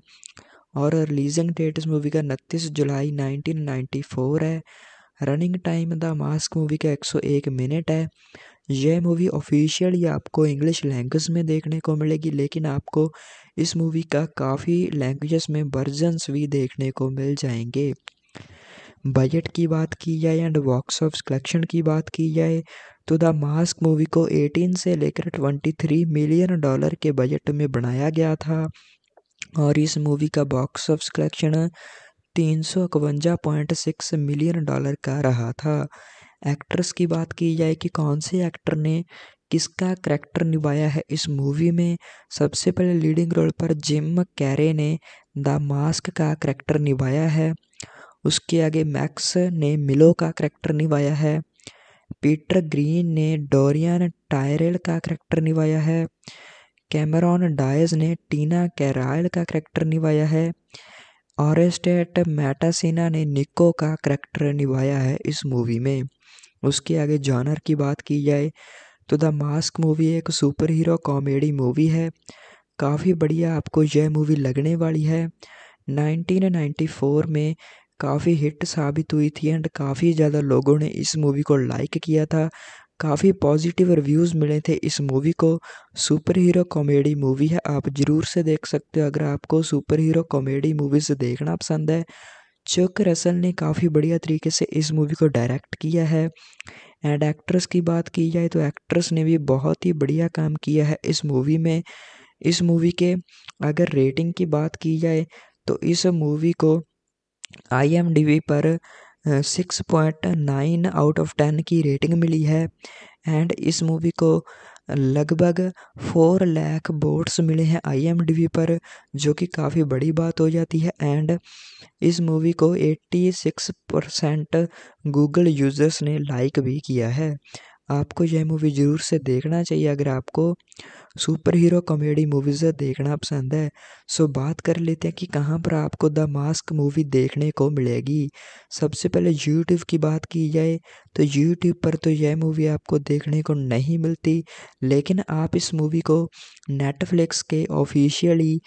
Speaker 1: और रिलीजिंग डेट इस मूवी का उनतीस जुलाई 1994 है running time the mask movie का 101 मिनट है यह मूवी ऑफिशियली आपको इंग्लिश लैंग्वेज में देखने को मिलेगी लेकिन आपको इस मूवी का काफ़ी लैंग्वेजेस में वर्जन्स भी देखने को मिल जाएंगे बजट की बात की जाए एंड बॉक्स ऑफ कलेक्शन की बात की जाए तो द मास्क मूवी को 18 से लेकर 23 मिलियन डॉलर के बजट में बनाया गया था और इस मूवी का बॉक्स ऑफिस कलेक्शन तीन सौ इकवंजा पॉइंट सिक्स मिलियन डॉलर का रहा था एक्ट्रेस की बात की जाए कि कौन से एक्टर ने किसका करैक्टर निभाया है इस मूवी में सबसे पहले लीडिंग रोल पर जिम कैरे ने द मास्क का करैक्टर निभाया है उसके आगे मैक्स ने मिलो का करैक्टर निभाया है पीटर ग्रीन ने डोरियन टायरेल का करैक्टर निभाया है कैमरॉन डायज ने टीना कैरायल का करैक्टर निभाया है ऑरेस्टेट मैटासिना ने निको का करैक्टर निभाया है इस मूवी में उसके आगे जॉनर की बात की जाए तो द मास्क मूवी एक सुपर हीरो कॉमेडी मूवी है काफ़ी बढ़िया आपको यह मूवी लगने वाली है 1994 में काफ़ी हिट साबित हुई थी एंड काफ़ी ज़्यादा लोगों ने इस मूवी को लाइक किया था काफ़ी पॉजिटिव रिव्यूज़ मिले थे इस मूवी को सुपर हीरो कॉमेडी मूवी है आप ज़रूर से देख सकते हो अगर आपको सुपर हीरो कॉमेडी मूवीज़ देखना पसंद है चक रसल ने काफ़ी बढ़िया तरीके से इस मूवी को डायरेक्ट किया है एंड एक्ट्रेस की बात की जाए तो एक्ट्रेस ने भी बहुत ही बढ़िया काम किया है इस मूवी में इस मूवी के अगर रेटिंग की बात की जाए तो इस मूवी को आई पर six point nine out of ten की रेटिंग मिली है एंड इस मूवी को लगभग फोर लाख वोट्स मिले हैं आईएमडीबी पर जो कि काफ़ी बड़ी बात हो जाती है एंड इस मूवी को eighty six percent Google users ने लाइक भी किया है आपको यह मूवी ज़रूर से देखना चाहिए अगर आपको सुपर हीरो कॉमेडी मूवीज़ देखना पसंद है सो बात कर लेते हैं कि कहाँ पर आपको द मास्क मूवी देखने को मिलेगी सबसे पहले यूट्यूब की बात की जाए तो यूट्यूब पर तो यह मूवी आपको देखने को नहीं मिलती लेकिन आप इस मूवी को नेटफ्लिक्स के ऑफिशियली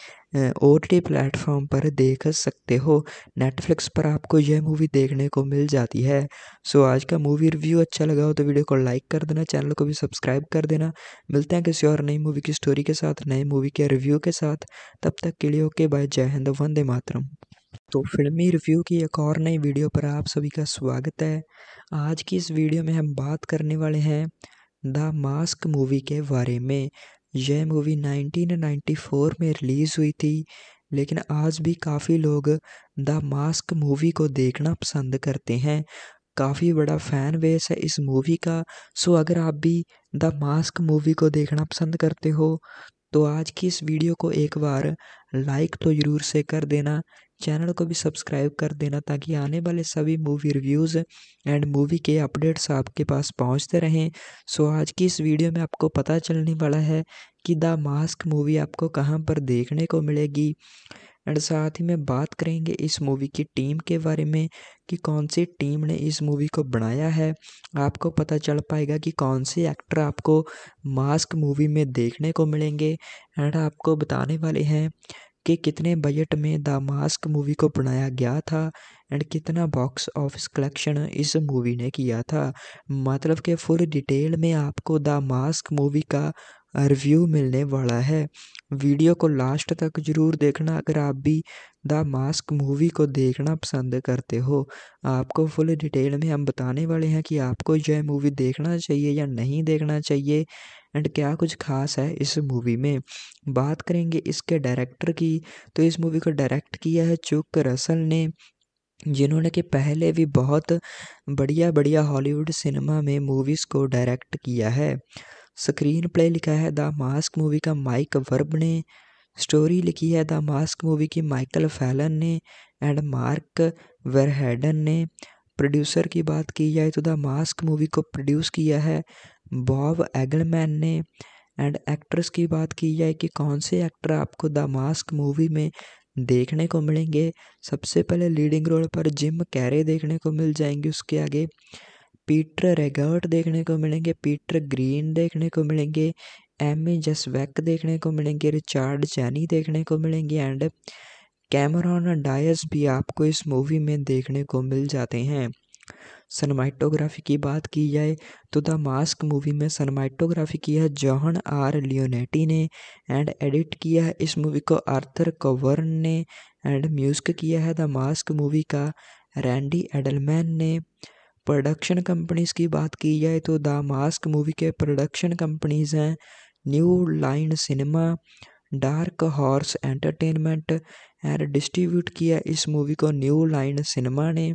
Speaker 1: ओ टी प्लेटफॉर्म पर देख सकते हो नेटफ्लिक्स पर आपको यह मूवी देखने को मिल जाती है सो आज का मूवी रिव्यू अच्छा लगा हो तो वीडियो को लाइक कर देना चैनल को भी सब्सक्राइब कर देना मिलते हैं किसी और नई मूवी की स्टोरी के साथ नए मूवी के रिव्यू के साथ तब तक के लिए ओके बाय जय हिंद वंदे मातरम तो फिल्मी रिव्यू की एक और नई वीडियो पर आप सभी का स्वागत है आज की इस वीडियो में हम बात करने वाले हैं द मास्क मूवी के बारे में यह मूवी 1994 में रिलीज़ हुई थी लेकिन आज भी काफ़ी लोग द मास्क मूवी को देखना पसंद करते हैं काफ़ी बड़ा फ़ैन बेस है इस मूवी का सो अगर आप भी द मास्क मूवी को देखना पसंद करते हो तो आज की इस वीडियो को एक बार लाइक तो ज़रूर से कर देना चैनल को भी सब्सक्राइब कर देना ताकि आने वाले सभी मूवी रिव्यूज़ एंड मूवी के अपडेट्स आपके पास पहुंचते रहें सो आज की इस वीडियो में आपको पता चलने वाला है कि द मास्क मूवी आपको कहाँ पर देखने को मिलेगी एंड साथ ही में बात करेंगे इस मूवी की टीम के बारे में कि कौन सी टीम ने इस मूवी को बनाया है आपको पता चल पाएगा कि कौन से एक्टर आपको मास्क मूवी में देखने को मिलेंगे एंड आपको बताने वाले हैं कि कितने बजट में द मास्क मूवी को बनाया गया था एंड कितना बॉक्स ऑफिस कलेक्शन इस मूवी ने किया था मतलब कि फुल डिटेल में आपको द मास्क मूवी का रिव्यू मिलने वाला है वीडियो को लास्ट तक ज़रूर देखना अगर आप भी द मास्क मूवी को देखना पसंद करते हो आपको फुल डिटेल में हम बताने वाले हैं कि आपको यह मूवी देखना चाहिए या नहीं देखना चाहिए एंड क्या कुछ खास है इस मूवी में बात करेंगे इसके डायरेक्टर की तो इस मूवी को डायरेक्ट किया है चुक रसल ने जिन्होंने कि पहले भी बहुत बढ़िया बढ़िया हॉलीवुड सिनेमा में मूवीज़ को डायरेक्ट किया है स्क्रीन प्ले लिखा है द मास्क मूवी का माइक वर्ब ने स्टोरी लिखी है द मास्क मूवी की माइकल फैलन ने एंड मार्क वेरहेडन ने प्रोड्यूसर की बात की जाए तो द मास्क मूवी को प्रोड्यूस किया है बॉब एगलमैन ने एंड एक्ट्रेस की बात की जाए कि कौन से एक्टर आपको द मास्क मूवी में देखने को मिलेंगे सबसे पहले लीडिंग रोल पर जिम कैरे देखने को मिल जाएंगे उसके आगे पीटर रेगर्ट देखने को मिलेंगे पीटर ग्रीन देखने को मिलेंगे एम ए जसवैक देखने को मिलेंगे रिचार्ड चैनी देखने को मिलेंगे एंड कैमरॉन डायस भी आपको इस मूवी में देखने को मिल जाते हैं सनमाइटोग्राफी की बात की जाए तो द मास्क मूवी में सनमाइटोग्राफी किया जॉहन आर लियोनेटी ने एंड एडिट किया है इस मूवी को आर्थर कवर्न ने एंड म्यूजिक किया है द मास्क मूवी का रैंडी एडलमैन ने प्रोडक्शन कंपनीज की बात की जाए तो द मास्क मूवी के प्रोडक्शन कंपनीज हैं New Line Cinema Dark Horse Entertainment and distribute किया इस मूवी को न्यू लाइन सिनेमा ने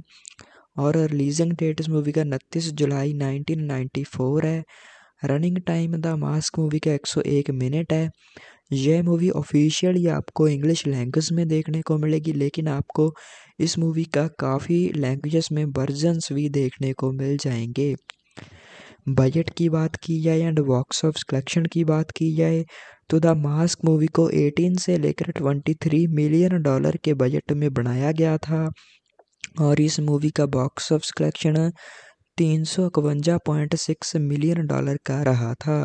Speaker 1: और रिलीजिंग डेट इस मूवी का उनतीस जुलाई 1994 है running time the mask movie का 101 मिनट है यह मूवी ऑफिशियली आपको इंग्लिश लैंग्वेज में देखने को मिलेगी लेकिन आपको इस मूवी का काफ़ी लैंग्वेजेस में वर्जन्स भी देखने को मिल जाएंगे बजट की बात की जाए एंड बॉक्स ऑफ कलेक्शन की बात की जाए तो द मास्क मूवी को 18 से लेकर 23 मिलियन डॉलर के बजट में बनाया गया था और इस मूवी का बॉक्स ऑफिस कलेक्शन तीन सौ इकवंजा पॉइंट सिक्स मिलियन डॉलर का रहा था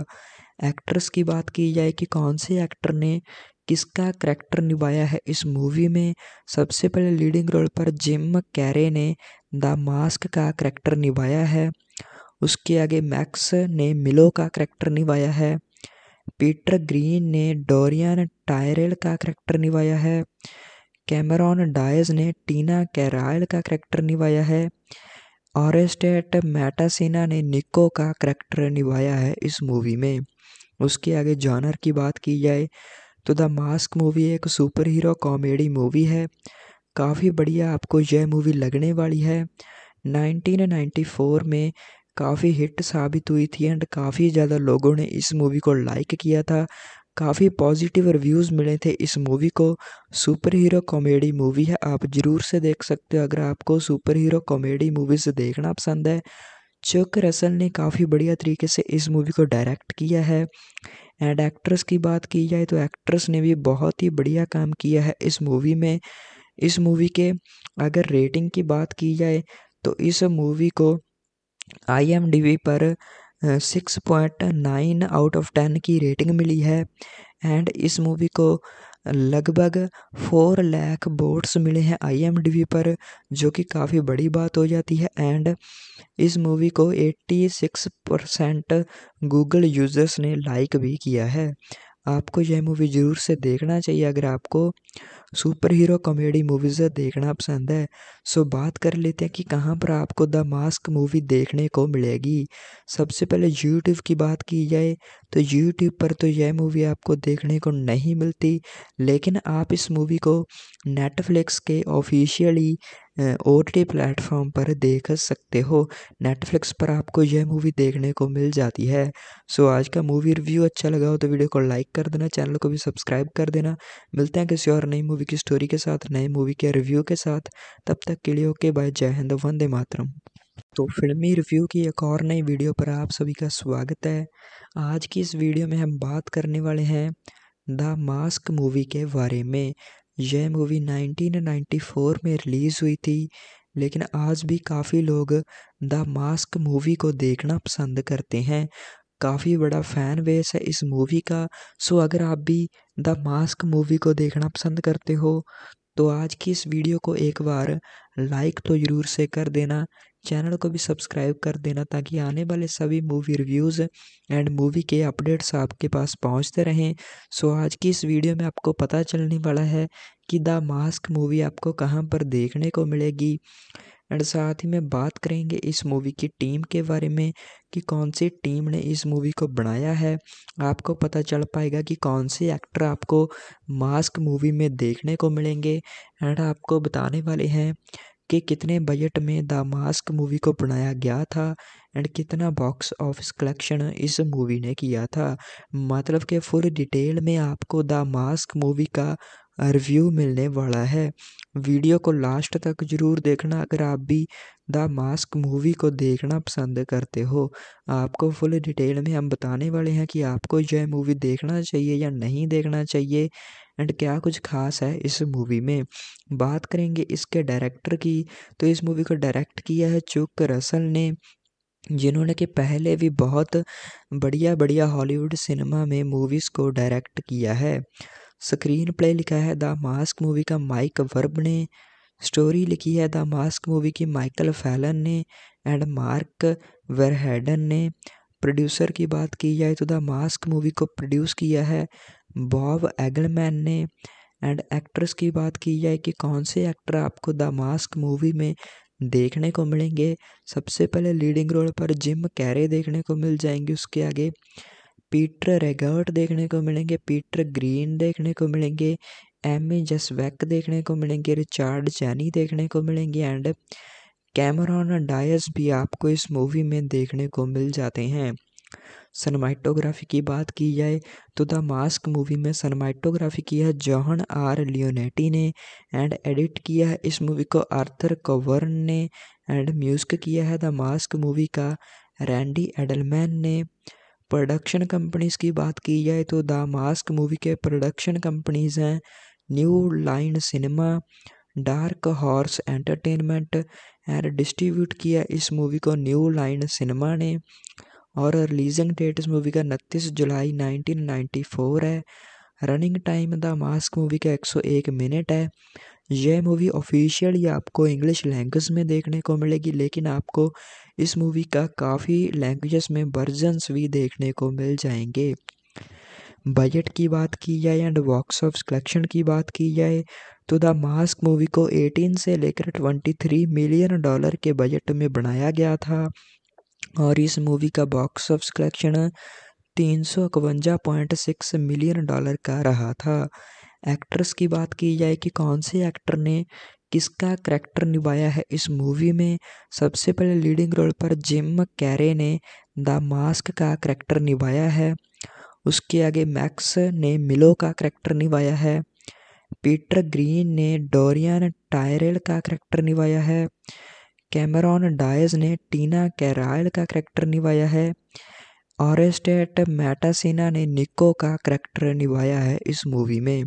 Speaker 1: एक्ट्रेस की बात की जाए कि कौन से एक्टर ने किसका करैक्टर निभाया है इस मूवी में सबसे पहले लीडिंग रोल पर जिम कैरे ने द मास्क का करैक्टर निभाया है उसके आगे मैक्स ने मिलो का करैक्टर निभाया है पीटर ग्रीन ने डोरियन टायरेल का करैक्टर निभाया है कैमरॉन डायज ने टीना कैरायल का करैक्टर निभाया है ऑरेस्टेट मैटासिना ने निको का करैक्टर निभाया है इस मूवी में उसके आगे जॉनर की बात की जाए तो द मास्क मूवी एक सुपर हीरो कॉमेडी मूवी है काफ़ी बढ़िया आपको यह मूवी लगने वाली है 1994 में काफ़ी हिट साबित हुई थी एंड काफ़ी ज़्यादा लोगों ने इस मूवी को लाइक किया था काफ़ी पॉजिटिव रिव्यूज़ मिले थे इस मूवी को सुपर हीरो कॉमेडी मूवी है आप ज़रूर से देख सकते हो अगर आपको सुपर हीरो कॉमेडी मूवीज़ देखना पसंद है चक रसल ने काफ़ी बढ़िया तरीके से इस मूवी को डायरेक्ट किया है एंड एक्ट्रेस की बात की जाए तो एक्ट्रेस ने भी बहुत ही बढ़िया काम किया है इस मूवी में इस मूवी के अगर रेटिंग की बात की जाए तो इस मूवी को आई पर six point nine out of ten की रेटिंग मिली है एंड इस मूवी को लगभग फोर लैख वोट्स मिले हैं आईएमडीबी पर जो कि काफ़ी बड़ी बात हो जाती है एंड इस मूवी को eighty six percent Google users ने लाइक भी किया है आपको यह मूवी ज़रूर से देखना चाहिए अगर आपको सुपर हीरो कॉमेडी मूवीज़ देखना पसंद है सो बात कर लेते हैं कि कहाँ पर आपको द मास्क मूवी देखने को मिलेगी सबसे पहले यूट्यूब की बात की जाए तो यूट्यूब पर तो यह मूवी आपको देखने को नहीं मिलती लेकिन आप इस मूवी को नेटफ्लिक्स के ऑफिशियली ओ टी प्लेटफॉर्म पर देख सकते हो नेटफ्लिक्स पर आपको यह मूवी देखने को मिल जाती है सो आज का मूवी रिव्यू अच्छा लगा हो तो वीडियो को लाइक कर देना चैनल को भी सब्सक्राइब कर देना मिलते हैं किसी और नई मूवी मूवी की स्टोरी के साथ नए मूवी के रिव्यू के साथ तब तक के लिए ओके बाय जय हिंद वंदे मातरम तो फिल्मी रिव्यू की एक और नई वीडियो पर आप सभी का स्वागत है आज की इस वीडियो में हम बात करने वाले हैं द मास्क मूवी के बारे में यह मूवी 1994 में रिलीज़ हुई थी लेकिन आज भी काफ़ी लोग द मास्क मूवी को देखना पसंद करते हैं काफ़ी बड़ा फ़ैन बेस है इस मूवी का सो अगर आप भी द मास्क मूवी को देखना पसंद करते हो तो आज की इस वीडियो को एक बार लाइक तो ज़रूर से कर देना चैनल को भी सब्सक्राइब कर देना ताकि आने वाले सभी मूवी रिव्यूज़ एंड मूवी के अपडेट्स आपके पास पहुंचते रहें सो आज की इस वीडियो में आपको पता चलने वाला है कि द मास्क मूवी आपको कहाँ पर देखने को मिलेगी एंड साथ ही में बात करेंगे इस मूवी की टीम के बारे में कि कौन सी टीम ने इस मूवी को बनाया है आपको पता चल पाएगा कि कौन से एक्टर आपको मास्क मूवी में देखने को मिलेंगे एंड आपको बताने वाले हैं कि कितने बजट में द मास्क मूवी को बनाया गया था एंड कितना बॉक्स ऑफिस कलेक्शन इस मूवी ने किया था मतलब कि फुल डिटेल में आपको द मास्क मूवी का रिव्यू मिलने वाला है वीडियो को लास्ट तक ज़रूर देखना अगर आप भी द मास्क मूवी को देखना पसंद करते हो आपको फुल डिटेल में हम बताने वाले हैं कि आपको यह मूवी देखना चाहिए या नहीं देखना चाहिए एंड क्या कुछ खास है इस मूवी में बात करेंगे इसके डायरेक्टर की तो इस मूवी को डायरेक्ट किया है चुक रसल ने जिन्होंने कि पहले भी बहुत बढ़िया बढ़िया हॉलीवुड सिनेमा में मूवीज़ को डायरेक्ट किया है स्क्रीन प्ले लिखा है द मास्क मूवी का माइक वर्ब ने स्टोरी लिखी है द मास्क मूवी की माइकल फैलन ने एंड मार्क वेरहेडन ने प्रोड्यूसर की बात की जाए तो द मास्क मूवी को प्रोड्यूस किया है बॉब एगलमैन ने एंड एक्ट्रेस की बात की जाए कि कौन से एक्टर आपको द मास्क मूवी में देखने को मिलेंगे सबसे पहले लीडिंग रोल पर जिम कैरे देखने को मिल जाएंगे उसके आगे पीटर रेगर्ट देखने को मिलेंगे पीटर ग्रीन देखने को मिलेंगे ए जसवैक देखने को मिलेंगे रिचार्ड जैनी देखने को मिलेंगे एंड कैमरॉन डायस भी आपको इस मूवी में देखने को मिल जाते हैं सनमाइटोग्राफी की बात की जाए तो द मास्क मूवी में सनमाइटोग्राफी किया जॉहन आर लियोनेटी ने एंड एडिट किया है इस मूवी को आर्थर कवर्न ने एंड म्यूजिक किया है द मास्क मूवी का रैंडी एडलमैन ने प्रोडक्शन कंपनीज़ की बात की जाए तो द मास्क मूवी के प्रोडक्शन कंपनीज़ हैं New Line Cinema Dark Horse Entertainment and distribute किया इस मूवी को न्यू लाइन सिनेमा ने और रिलीजिंग डेट इस मूवी का उनतीस जुलाई 1994 है running time the mask movie का 101 मिनट है यह मूवी ऑफिशियली आपको इंग्लिश लैंग्वेज में देखने को मिलेगी लेकिन आपको इस मूवी का काफ़ी लैंग्वेजेस में वर्जन्स भी देखने को मिल जाएंगे बजट की बात की जाए एंड बॉक्स ऑफ कलेक्शन की बात की जाए तो द मास्क मूवी को 18 से लेकर 23 मिलियन डॉलर के बजट में बनाया गया था और इस मूवी का बॉक्स ऑफ कलेक्शन तीन सौ इकवंजा पॉइंट सिक्स मिलियन डॉलर का रहा था एक्ट्रेस की बात की जाए कि कौन से एक्टर ने किसका करैक्टर निभाया है इस मूवी में सबसे पहले लीडिंग रोल पर जिम कैरे ने द मास्क का करैक्टर निभाया है उसके आगे मैक्स ने मिलो का करैक्टर निभाया है पीटर ग्रीन ने डोरियन टायरेल का करैक्टर निभाया है कैमरॉन डायज ने टीना कैरायल का करैक्टर निभाया है ऑरेस्टेट मैटासिना ने निको का करैक्टर निभाया है इस मूवी में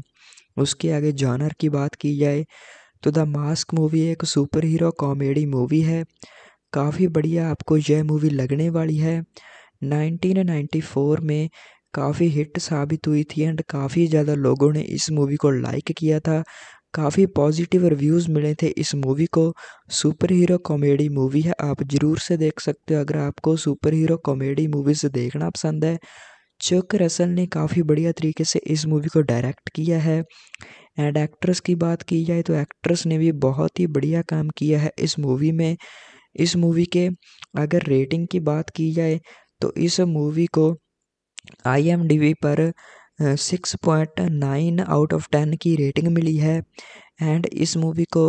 Speaker 1: उसके आगे जॉनर की बात की जाए तो द मास्क मूवी एक सुपर हीरो कॉमेडी मूवी है काफ़ी बढ़िया आपको यह मूवी लगने वाली है 1994 में काफ़ी हिट साबित हुई थी एंड काफ़ी ज़्यादा लोगों ने इस मूवी को लाइक किया था काफ़ी पॉजिटिव रिव्यूज़ मिले थे इस मूवी को सुपर हीरो कॉमेडी मूवी है आप ज़रूर से देख सकते हो अगर आपको सुपर हीरो कॉमेडी मूवीज़ देखना पसंद है चक रसल ने काफ़ी बढ़िया तरीके से इस मूवी को डायरेक्ट किया है एंड एक्ट्रेस की बात की जाए तो एक्ट्रेस ने भी बहुत ही बढ़िया काम किया है इस मूवी में इस मूवी के अगर रेटिंग की बात की जाए तो इस मूवी को आई पर six point nine out of ten की रेटिंग मिली है एंड इस मूवी को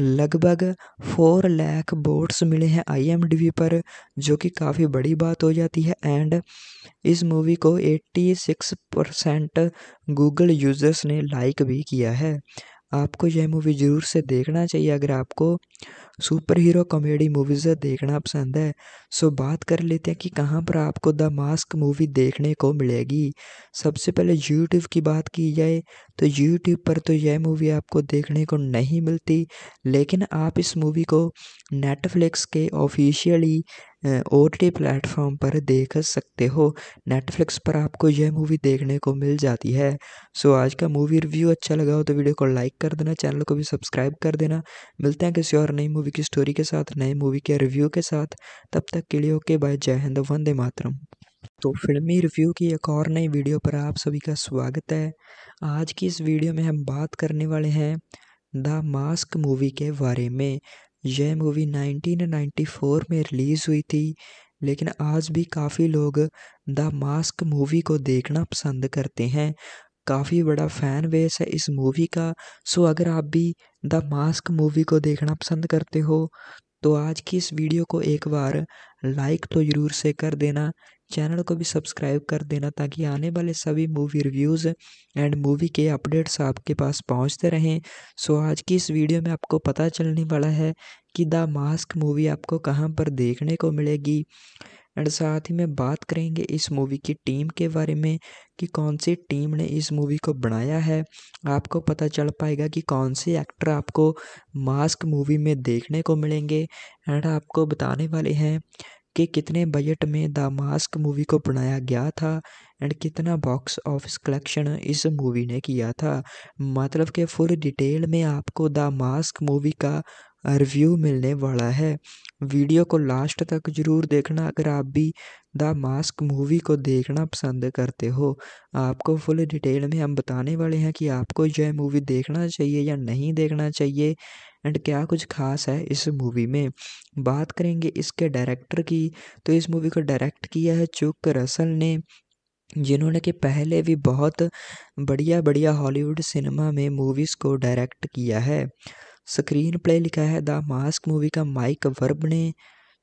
Speaker 1: लगभग फोर लाख बोट्स मिले हैं आई पर जो कि काफ़ी बड़ी बात हो जाती है एंड इस मूवी को eighty six percent Google users ने लाइक भी किया है आपको यह मूवी ज़रूर से देखना चाहिए अगर आपको सुपर हीरो कॉमेडी मूवीज़ देखना पसंद है सो बात कर लेते हैं कि कहाँ पर आपको द मास्क मूवी देखने को मिलेगी सबसे पहले यूट्यूब की बात की जाए तो यूट्यूब पर तो यह मूवी आपको देखने को नहीं मिलती लेकिन आप इस मूवी को नेटफ्लिक्स के ऑफिशियली ओ टी प्लेटफॉर्म पर देख सकते हो नेटफ्लिक्स पर आपको यह मूवी देखने को मिल जाती है सो आज का मूवी रिव्यू अच्छा लगा हो तो वीडियो को लाइक कर देना चैनल को भी सब्सक्राइब कर देना मिलते हैं किसी और नई मूवी की स्टोरी के साथ नए मूवी के रिव्यू के साथ तब तक के लिए ओके बाय जय हिंद वंदे मातरम तो फिल्मी रिव्यू की एक और नई वीडियो पर आप सभी का स्वागत है आज की इस वीडियो में हम बात करने वाले हैं द मास्क मूवी के बारे में यह मूवी नाइनटीन नाइन्टी फोर में रिलीज़ हुई थी लेकिन आज भी काफ़ी लोग द मास्क मूवी को देखना पसंद करते हैं काफ़ी बड़ा फ़ैन बेस है इस मूवी का सो अगर आप भी द मास्क मूवी को देखना पसंद करते हो तो आज की इस वीडियो को एक बार लाइक तो ज़रूर से कर देना चैनल को भी सब्सक्राइब कर देना ताकि आने वाले सभी मूवी रिव्यूज़ एंड मूवी के अपडेट्स आपके पास पहुंचते रहें सो आज की इस वीडियो में आपको पता चलने वाला है कि द मास्क मूवी आपको कहाँ पर देखने को मिलेगी एंड साथ ही में बात करेंगे इस मूवी की टीम के बारे में कि कौन सी टीम ने इस मूवी को बनाया है आपको पता चल पाएगा कि कौन से एक्टर आपको मास्क मूवी में देखने को मिलेंगे एंड आपको बताने वाले हैं कि कितने बजट में द मास्क मूवी को बनाया गया था एंड कितना बॉक्स ऑफिस कलेक्शन इस मूवी ने किया था मतलब कि फुल डिटेल में आपको द मास्क मूवी का रिव्यू मिलने वाला है वीडियो को लास्ट तक ज़रूर देखना अगर आप भी द मास्क मूवी को देखना पसंद करते हो आपको फुल डिटेल में हम बताने वाले हैं कि आपको यह मूवी देखना चाहिए या नहीं देखना चाहिए एंड क्या कुछ खास है इस मूवी में बात करेंगे इसके डायरेक्टर की तो इस मूवी को डायरेक्ट किया है चुक रसल ने जिन्होंने कि पहले भी बहुत बढ़िया बढ़िया हॉलीवुड सिनेमा में मूवीज़ को डायरेक्ट किया है स्क्रीन प्ले लिखा है द मास्क मूवी का माइक वर्ब ने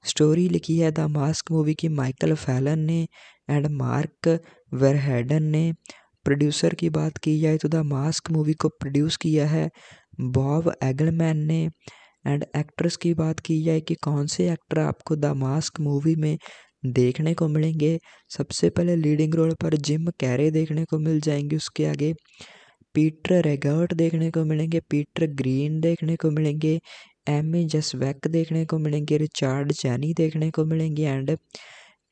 Speaker 1: स्टोरी लिखी है द मास्क मूवी की माइकल फैलन ने एंड मार्क वेरहेडन ने प्रोड्यूसर की बात की जाए तो द मास्क मूवी को प्रोड्यूस किया है बॉब एगलमैन ने एंड एक्ट्रेस की बात की जाए कि कौन से एक्टर आपको द मास्क मूवी में देखने को मिलेंगे सबसे पहले लीडिंग रोल पर जिम कैरे देखने को मिल जाएंगे उसके आगे पीटर रेगर्ट देखने को मिलेंगे पीटर ग्रीन देखने को मिलेंगे एम ए जसवैक देखने को मिलेंगे रिचार्ड चैनी देखने को मिलेंगे एंड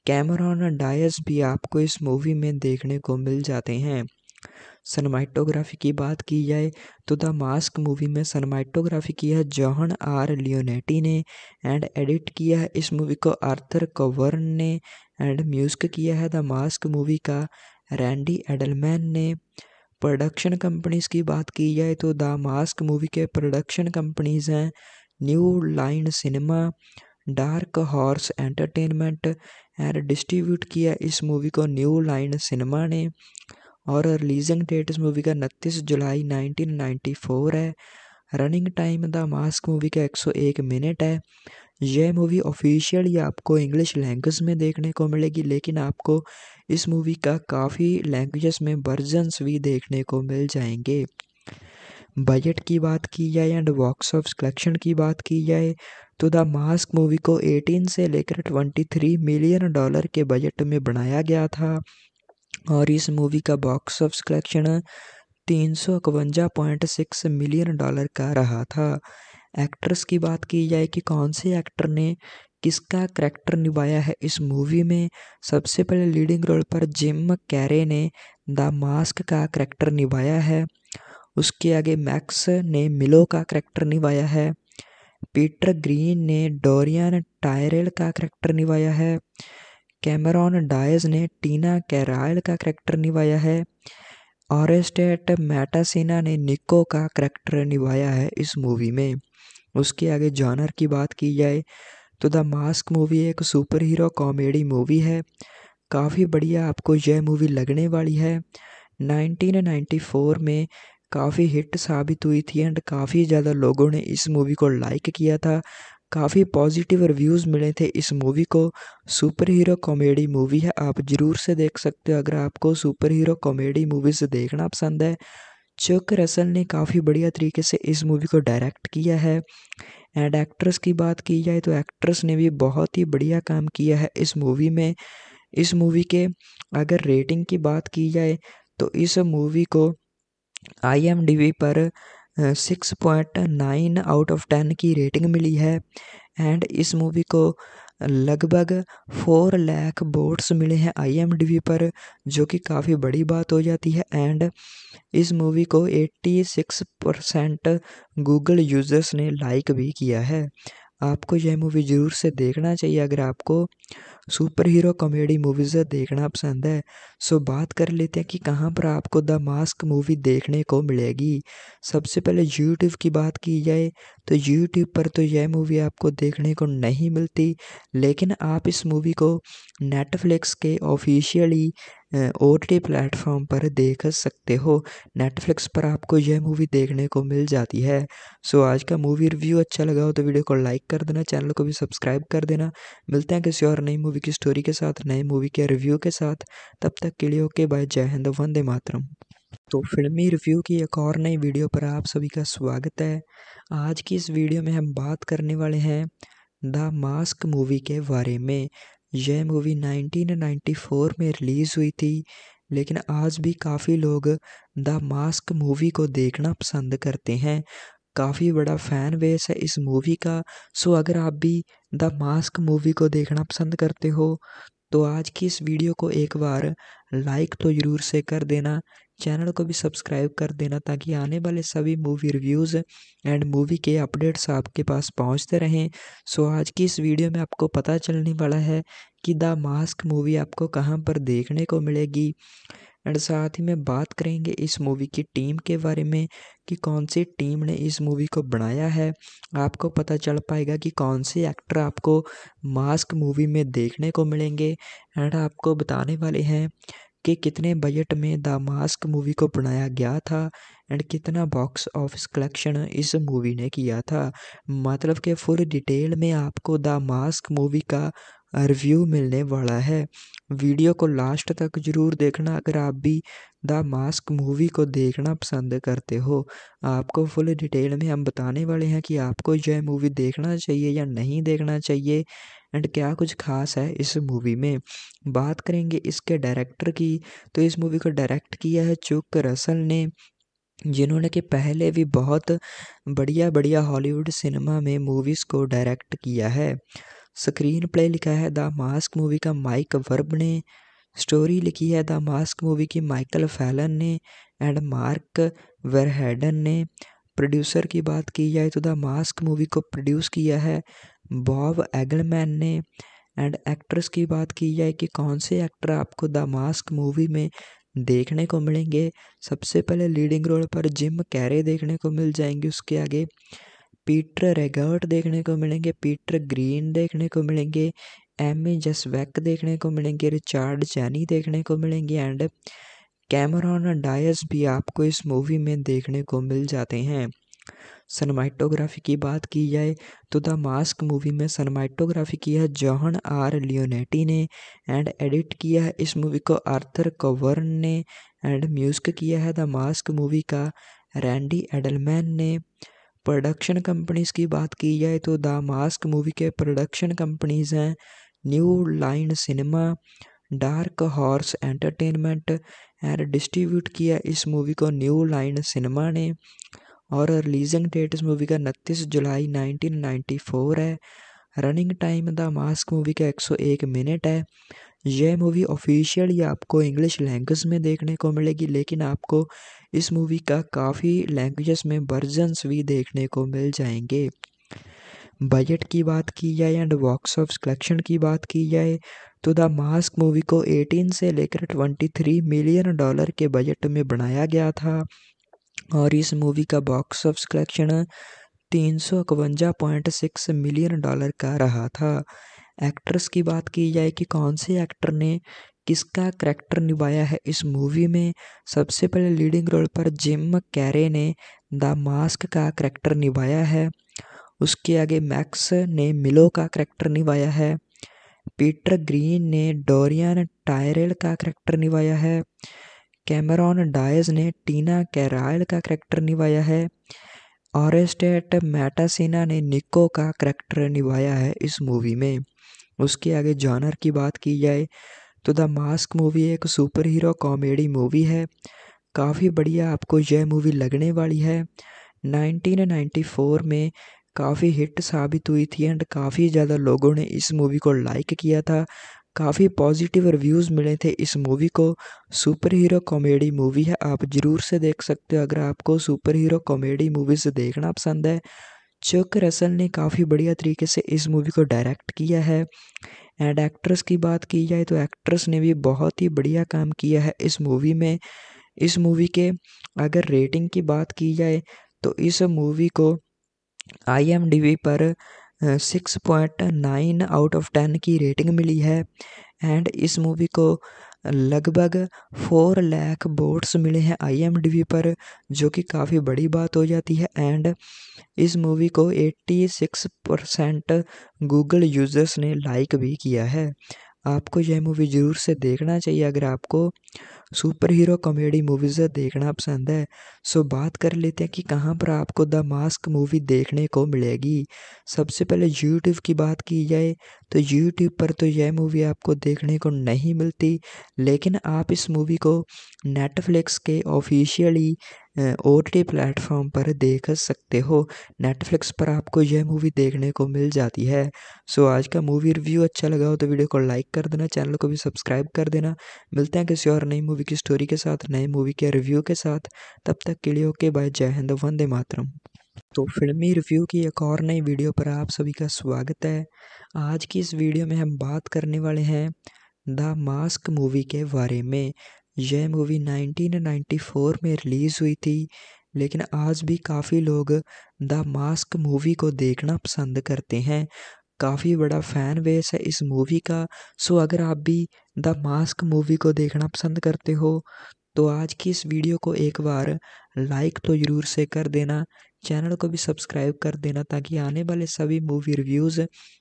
Speaker 1: कैमरॉन डायस भी आपको इस मूवी में देखने को मिल जाते हैं सनमाइटोग्राफी की बात की जाए तो द मास्क मूवी में सनमाइटोग्राफी किया जॉहन आर लियोनेटी ने एंड एडिट किया है इस मूवी को आर्थर कवर्न ने एंड म्यूजिक किया है द मास्क मूवी का रैंडी एडलमैन ने प्रोडक्शन कंपनीज की बात की जाए तो द मास्क मूवी के प्रोडक्शन कंपनीज हैं New Line Cinema Dark Horse Entertainment and distribute किया इस मूवी को न्यू लाइन सिनेमा ने और रिलीजिंग डेट इस मूवी का उनतीस जुलाई 1994 है running time the mask movie का 101 मिनट है यह मूवी ऑफिशियली आपको इंग्लिश लैंग्वेज में देखने को मिलेगी लेकिन आपको इस मूवी का काफ़ी लैंग्वेजेस में वर्जन्स भी देखने को मिल जाएंगे बजट की बात की जाए एंड बॉक्स ऑफ कलेक्शन की बात की जाए तो द मास्क मूवी को 18 से लेकर 23 मिलियन डॉलर के बजट में बनाया गया था और इस मूवी का बॉक्स ऑफिस कलेक्शन तीन सौ इकवंजा पॉइंट सिक्स मिलियन डॉलर का रहा था एक्ट्रेस की बात की जाए कि कौन से एक्टर ने किसका करैक्टर निभाया है इस मूवी में सबसे पहले लीडिंग रोल पर जिम कैरे ने द मास्क का करैक्टर निभाया है उसके आगे मैक्स ने मिलो का करैक्टर निभाया है पीटर ग्रीन ने डोरियन टायरेल का करैक्टर निभाया है कैमरॉन डायज ने टीना कैरायल का करैक्टर निभाया है ऑरेस्टेट मैटासिना ने निको का करैक्टर निभाया है इस मूवी में उसके आगे जॉनर की बात की जाए तो द मास्क मूवी एक सुपर हीरो कॉमेडी मूवी है काफ़ी बढ़िया आपको यह मूवी लगने वाली है 1994 में काफ़ी हिट साबित हुई थी एंड काफ़ी ज़्यादा लोगों ने इस मूवी को लाइक किया था काफ़ी पॉजिटिव रिव्यूज़ मिले थे इस मूवी को सुपर हीरो कॉमेडी मूवी है आप ज़रूर से देख सकते हो अगर आपको सुपर हीरो कॉमेडी मूवीज़ देखना पसंद है चक रसल ने काफ़ी बढ़िया तरीके से इस मूवी को डायरेक्ट किया है एंड एक्ट्रेस की बात की जाए तो एक्ट्रेस ने भी बहुत ही बढ़िया काम किया है इस मूवी में इस मूवी के अगर रेटिंग की बात की जाए तो इस मूवी को आई पर six point nine out of ten की रेटिंग मिली है एंड इस मूवी को लगभग फोर लैख बोट्स मिले हैं आईएमडीबी पर जो कि काफ़ी बड़ी बात हो जाती है एंड इस मूवी को eighty six percent Google users ने लाइक भी किया है आपको यह मूवी ज़रूर से देखना चाहिए अगर आपको सुपर हीरो कॉमेडी मूवीज़ देखना पसंद है सो बात कर लेते हैं कि कहाँ पर आपको द मास्क मूवी देखने को मिलेगी सबसे पहले यूट्यूब की बात की जाए तो यूट्यूब पर तो यह मूवी आपको देखने को नहीं मिलती लेकिन आप इस मूवी को नेटफ्लिक्स के ऑफिशियली ओ टी प्लेटफॉर्म पर देख सकते हो नेटफ्लिक्स पर आपको यह मूवी देखने को मिल जाती है सो आज का मूवी रिव्यू अच्छा लगा हो तो वीडियो को लाइक कर देना चैनल को भी सब्सक्राइब कर देना मिलते हैं किसी और नई मूवी की स्टोरी के साथ नए मूवी के रिव्यू के साथ तब तक के लिए ओके बाय जय हिंद वंदे मातरम तो फिल्मी रिव्यू की एक और नई वीडियो पर आप सभी का स्वागत है आज की इस वीडियो में हम बात करने वाले हैं द मास्क मूवी के बारे में यह मूवी 1994 में रिलीज़ हुई थी लेकिन आज भी काफ़ी लोग द मास्क मूवी को देखना पसंद करते हैं काफ़ी बड़ा फ़ैन बेस है इस मूवी का सो अगर आप भी द मास्क मूवी को देखना पसंद करते हो तो आज की इस वीडियो को एक बार लाइक तो ज़रूर से कर देना चैनल को भी सब्सक्राइब कर देना ताकि आने वाले सभी मूवी रिव्यूज़ एंड मूवी के अपडेट्स आपके पास पहुंचते रहें सो आज की इस वीडियो में आपको पता चलने वाला है कि द मास्क मूवी आपको कहाँ पर देखने को मिलेगी एंड साथ ही में बात करेंगे इस मूवी की टीम के बारे में कि कौन सी टीम ने इस मूवी को बनाया है आपको पता चल पाएगा कि कौन से एक्टर आपको मास्क मूवी में देखने को मिलेंगे एंड आपको बताने वाले हैं कि कितने बजट में द मास्क मूवी को बनाया गया था एंड कितना बॉक्स ऑफिस कलेक्शन इस मूवी ने किया था मतलब कि फुल डिटेल में आपको द मास्क मूवी का रिव्यू मिलने वाला है वीडियो को लास्ट तक ज़रूर देखना अगर आप भी द मास्क मूवी को देखना पसंद करते हो आपको फुल डिटेल में हम बताने वाले हैं कि आपको यह मूवी देखना चाहिए या नहीं देखना चाहिए एंड क्या कुछ खास है इस मूवी में बात करेंगे इसके डायरेक्टर की तो इस मूवी को डायरेक्ट किया है चुक रसल ने जिन्होंने कि पहले भी बहुत बढ़िया बढ़िया हॉलीवुड सिनेमा में मूवीज़ को डायरेक्ट किया है स्क्रीन प्ले लिखा है द मास्क मूवी का माइक वर्ब ने स्टोरी लिखी है द मास्क मूवी की माइकल फैलन ने एंड मार्क वेरहेडन ने प्रोड्यूसर की बात की जाए तो द मास्क मूवी को प्रोड्यूस किया है बॉब एगलमैन ने एंड एक्ट्रेस की बात की जाए कि कौन से एक्टर आपको द मास्क मूवी में देखने को मिलेंगे सबसे पहले लीडिंग रोल पर जिम कैरे देखने को मिल जाएंगे उसके आगे पीटर रेगर्ट देखने को मिलेंगे पीटर ग्रीन देखने को मिलेंगे एम ए जसवैक देखने को मिलेंगे रिचार्ड चैनी देखने को मिलेंगे एंड कैमरॉन डायस भी आपको इस मूवी में देखने को मिल जाते हैं सनमाइटोग्राफी की बात की जाए तो द मास्क मूवी में सनमाइटोग्राफी किया जॉहन आर लियोनेटी ने एंड एडिट किया है इस मूवी को आर्थर कवर्न ने एंड म्यूजिक किया है द मास्क मूवी का रैंडी एडलमैन ने प्रोडक्शन कंपनीज़ की बात की जाए तो द मास्क मूवी के प्रोडक्शन कंपनीज़ हैं New Line Cinema Dark Horse Entertainment and distribute किया इस मूवी को न्यू लाइन सिनेमा ने और रिलीजिंग डेट इस मूवी का उनतीस जुलाई 1994 है running time the mask movie का 101 मिनट है यह मूवी ऑफिशियली आपको इंग्लिश लैंग्वेज में देखने को मिलेगी लेकिन आपको इस मूवी का काफ़ी लैंग्वेजेस में वर्जन्स भी देखने को मिल जाएंगे बजट की बात की जाए एंड बॉक्स ऑफ कलेक्शन की बात की जाए तो द मास्क मूवी को 18 से लेकर 23 मिलियन डॉलर के बजट में बनाया गया था और इस मूवी का बॉक्स ऑफ कलेक्शन तीन सौ इकवंजा पॉइंट सिक्स मिलियन डॉलर का रहा था एक्ट्रेस की बात की जाए कि कौन से एक्टर ने किसका करैक्टर निभाया है इस मूवी में सबसे पहले लीडिंग रोल पर जिम कैरे ने द मास्क का करैक्टर निभाया है उसके आगे मैक्स ने मिलो का करैक्टर निभाया है पीटर ग्रीन ने डोरियन टायरेल का करैक्टर निभाया है कैमरॉन डायज ने टीना कैरायल का करैक्टर निभाया है ऑरेस्टेट मैटासना ने निको का करैक्टर निभाया है इस मूवी में उसके आगे जॉनर की बात की जाए तो द मास्क मूवी एक सुपर हीरो कॉमेडी मूवी है काफ़ी बढ़िया आपको यह मूवी लगने वाली है 1994 में काफ़ी हिट साबित हुई थी एंड काफ़ी ज़्यादा लोगों ने इस मूवी को लाइक किया था काफ़ी पॉजिटिव रिव्यूज़ मिले थे इस मूवी को सुपर हीरो कॉमेडी मूवी है आप ज़रूर से देख सकते हो अगर आपको सुपर हीरो कॉमेडी मूवीज़ देखना पसंद है चक रसल ने काफ़ी बढ़िया तरीके से इस मूवी को डायरेक्ट किया है एंड एक्ट्रेस की बात की जाए तो एक्ट्रेस ने भी बहुत ही बढ़िया काम किया है इस मूवी में इस मूवी के अगर रेटिंग की बात की जाए तो इस मूवी को आई पर six point nine out of ten की रेटिंग मिली है एंड इस मूवी को लगभग फोर लैख वोट्स मिले हैं आईएमडीबी पर जो कि काफ़ी बड़ी बात हो जाती है एंड इस मूवी को eighty six percent Google users ने लाइक भी किया है आपको यह मूवी ज़रूर से देखना चाहिए अगर आपको सुपर हीरो कॉमेडी मूवीज़ देखना पसंद है सो बात कर लेते हैं कि कहाँ पर आपको द मास्क मूवी देखने को मिलेगी सबसे पहले यूट्यूब की बात की जाए तो यूट्यूब पर तो यह मूवी आपको देखने को नहीं मिलती लेकिन आप इस मूवी को नेटफ्लिक्स के ऑफिशियली ओ टी प्लेटफॉर्म पर देख सकते हो नेटफ्लिक्स पर आपको यह मूवी देखने को मिल जाती है सो आज का मूवी रिव्यू अच्छा लगा हो तो वीडियो को लाइक कर देना चैनल को भी सब्सक्राइब कर देना मिलते हैं किसी और नई मूवी की स्टोरी के साथ नए मूवी के रिव्यू के साथ तब तक के लिए ओके बाय जय हिंद वंदे मातरम तो फिल्मी रिव्यू की एक और नई वीडियो पर आप सभी का स्वागत है आज की इस वीडियो में हम बात करने वाले हैं द मास्क मूवी के बारे में यह मूवी 1994 में रिलीज़ हुई थी लेकिन आज भी काफ़ी लोग द मास्क मूवी को देखना पसंद करते हैं काफ़ी बड़ा फ़ैन बेस है इस मूवी का सो अगर आप भी द मास्क मूवी को देखना पसंद करते हो तो आज की इस वीडियो को एक बार लाइक तो ज़रूर से कर देना चैनल को भी सब्सक्राइब कर देना ताकि आने वाले सभी मूवी रिव्यूज़